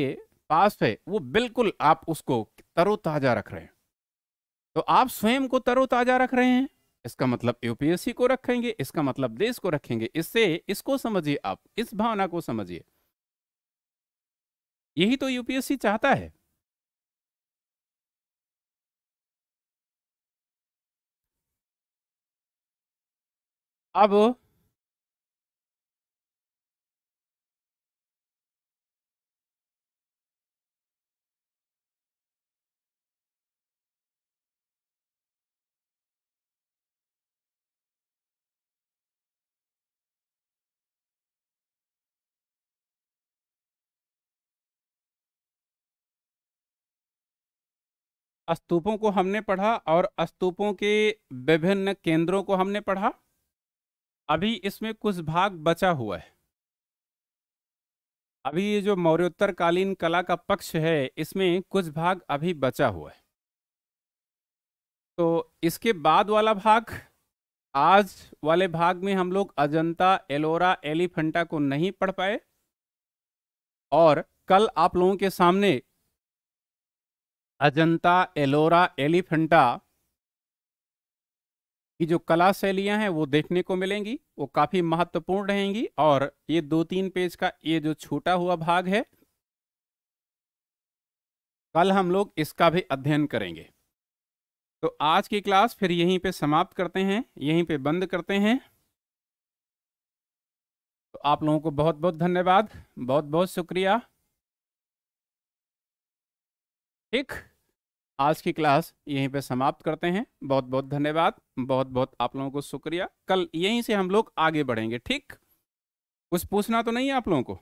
पास है वो बिल्कुल आप उसको तरोताजा रख रहे हैं तो आप स्वयं को तरोताजा रख रहे हैं इसका मतलब यूपीएससी को रखेंगे इसका मतलब देश को रखेंगे इससे इसको समझिए आप इस भावना को समझिए यही तो यूपीएससी चाहता है अब स्तूपों को हमने पढ़ा और स्तूपों के विभिन्न केंद्रों को हमने पढ़ा अभी इसमें कुछ भाग बचा हुआ है अभी ये जो मौर्योत्तरकालीन कला का पक्ष है इसमें कुछ भाग अभी बचा हुआ है तो इसके बाद वाला भाग आज वाले भाग में हम लोग अजंता एलोरा एलिफेंटा को नहीं पढ़ पाए और कल आप लोगों के सामने अजंता एलोरा एलिफेंटा की जो कला शैलियाँ हैं वो देखने को मिलेंगी वो काफ़ी महत्वपूर्ण रहेंगी और ये दो तीन पेज का ये जो छोटा हुआ भाग है कल हम लोग इसका भी अध्ययन करेंगे तो आज की क्लास फिर यहीं पे समाप्त करते हैं यहीं पे बंद करते हैं तो आप लोगों को बहुत बहुत धन्यवाद बहुत बहुत शुक्रिया ठीक आज की क्लास यहीं पे समाप्त करते हैं बहुत बहुत धन्यवाद बहुत बहुत आप लोगों को शुक्रिया कल यहीं से हम लोग आगे बढ़ेंगे ठीक कुछ पूछना तो नहीं है आप लोगों को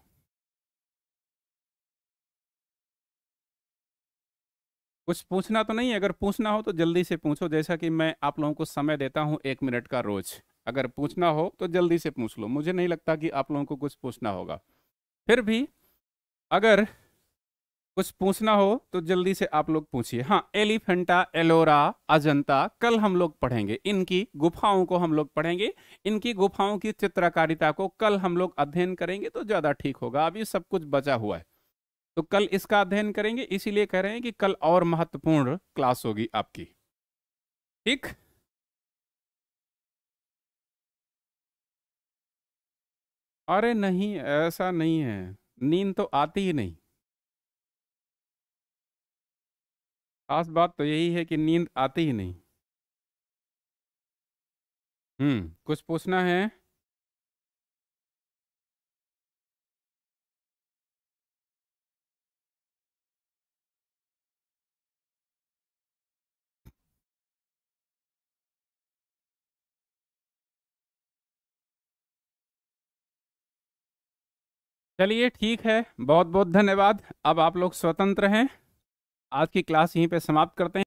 कुछ पूछना तो नहीं है अगर पूछना हो तो जल्दी से पूछो जैसा कि मैं आप लोगों को समय देता हूं एक मिनट का रोज अगर पूछना हो तो जल्दी से पूछ लो मुझे नहीं लगता कि आप लोगों को कुछ पूछना होगा फिर भी अगर कुछ पूछना हो तो जल्दी से आप लोग पूछिए हाँ एलिफेंटा एलोरा अजंता कल हम लोग पढ़ेंगे इनकी गुफाओं को हम लोग पढ़ेंगे इनकी गुफाओं की चित्रकारिता को कल हम लोग अध्ययन करेंगे तो ज़्यादा ठीक होगा अभी सब कुछ बचा हुआ है तो कल इसका अध्ययन करेंगे इसीलिए कह रहे हैं कि कल और महत्वपूर्ण क्लास होगी आपकी ठीक अरे नहीं ऐसा नहीं है नींद तो आती ही नहीं खास बात तो यही है कि नींद आती ही नहीं हम्म कुछ पूछना है चलिए ठीक है बहुत बहुत धन्यवाद अब आप लोग स्वतंत्र हैं आज की क्लास यहीं पे समाप्त करते हैं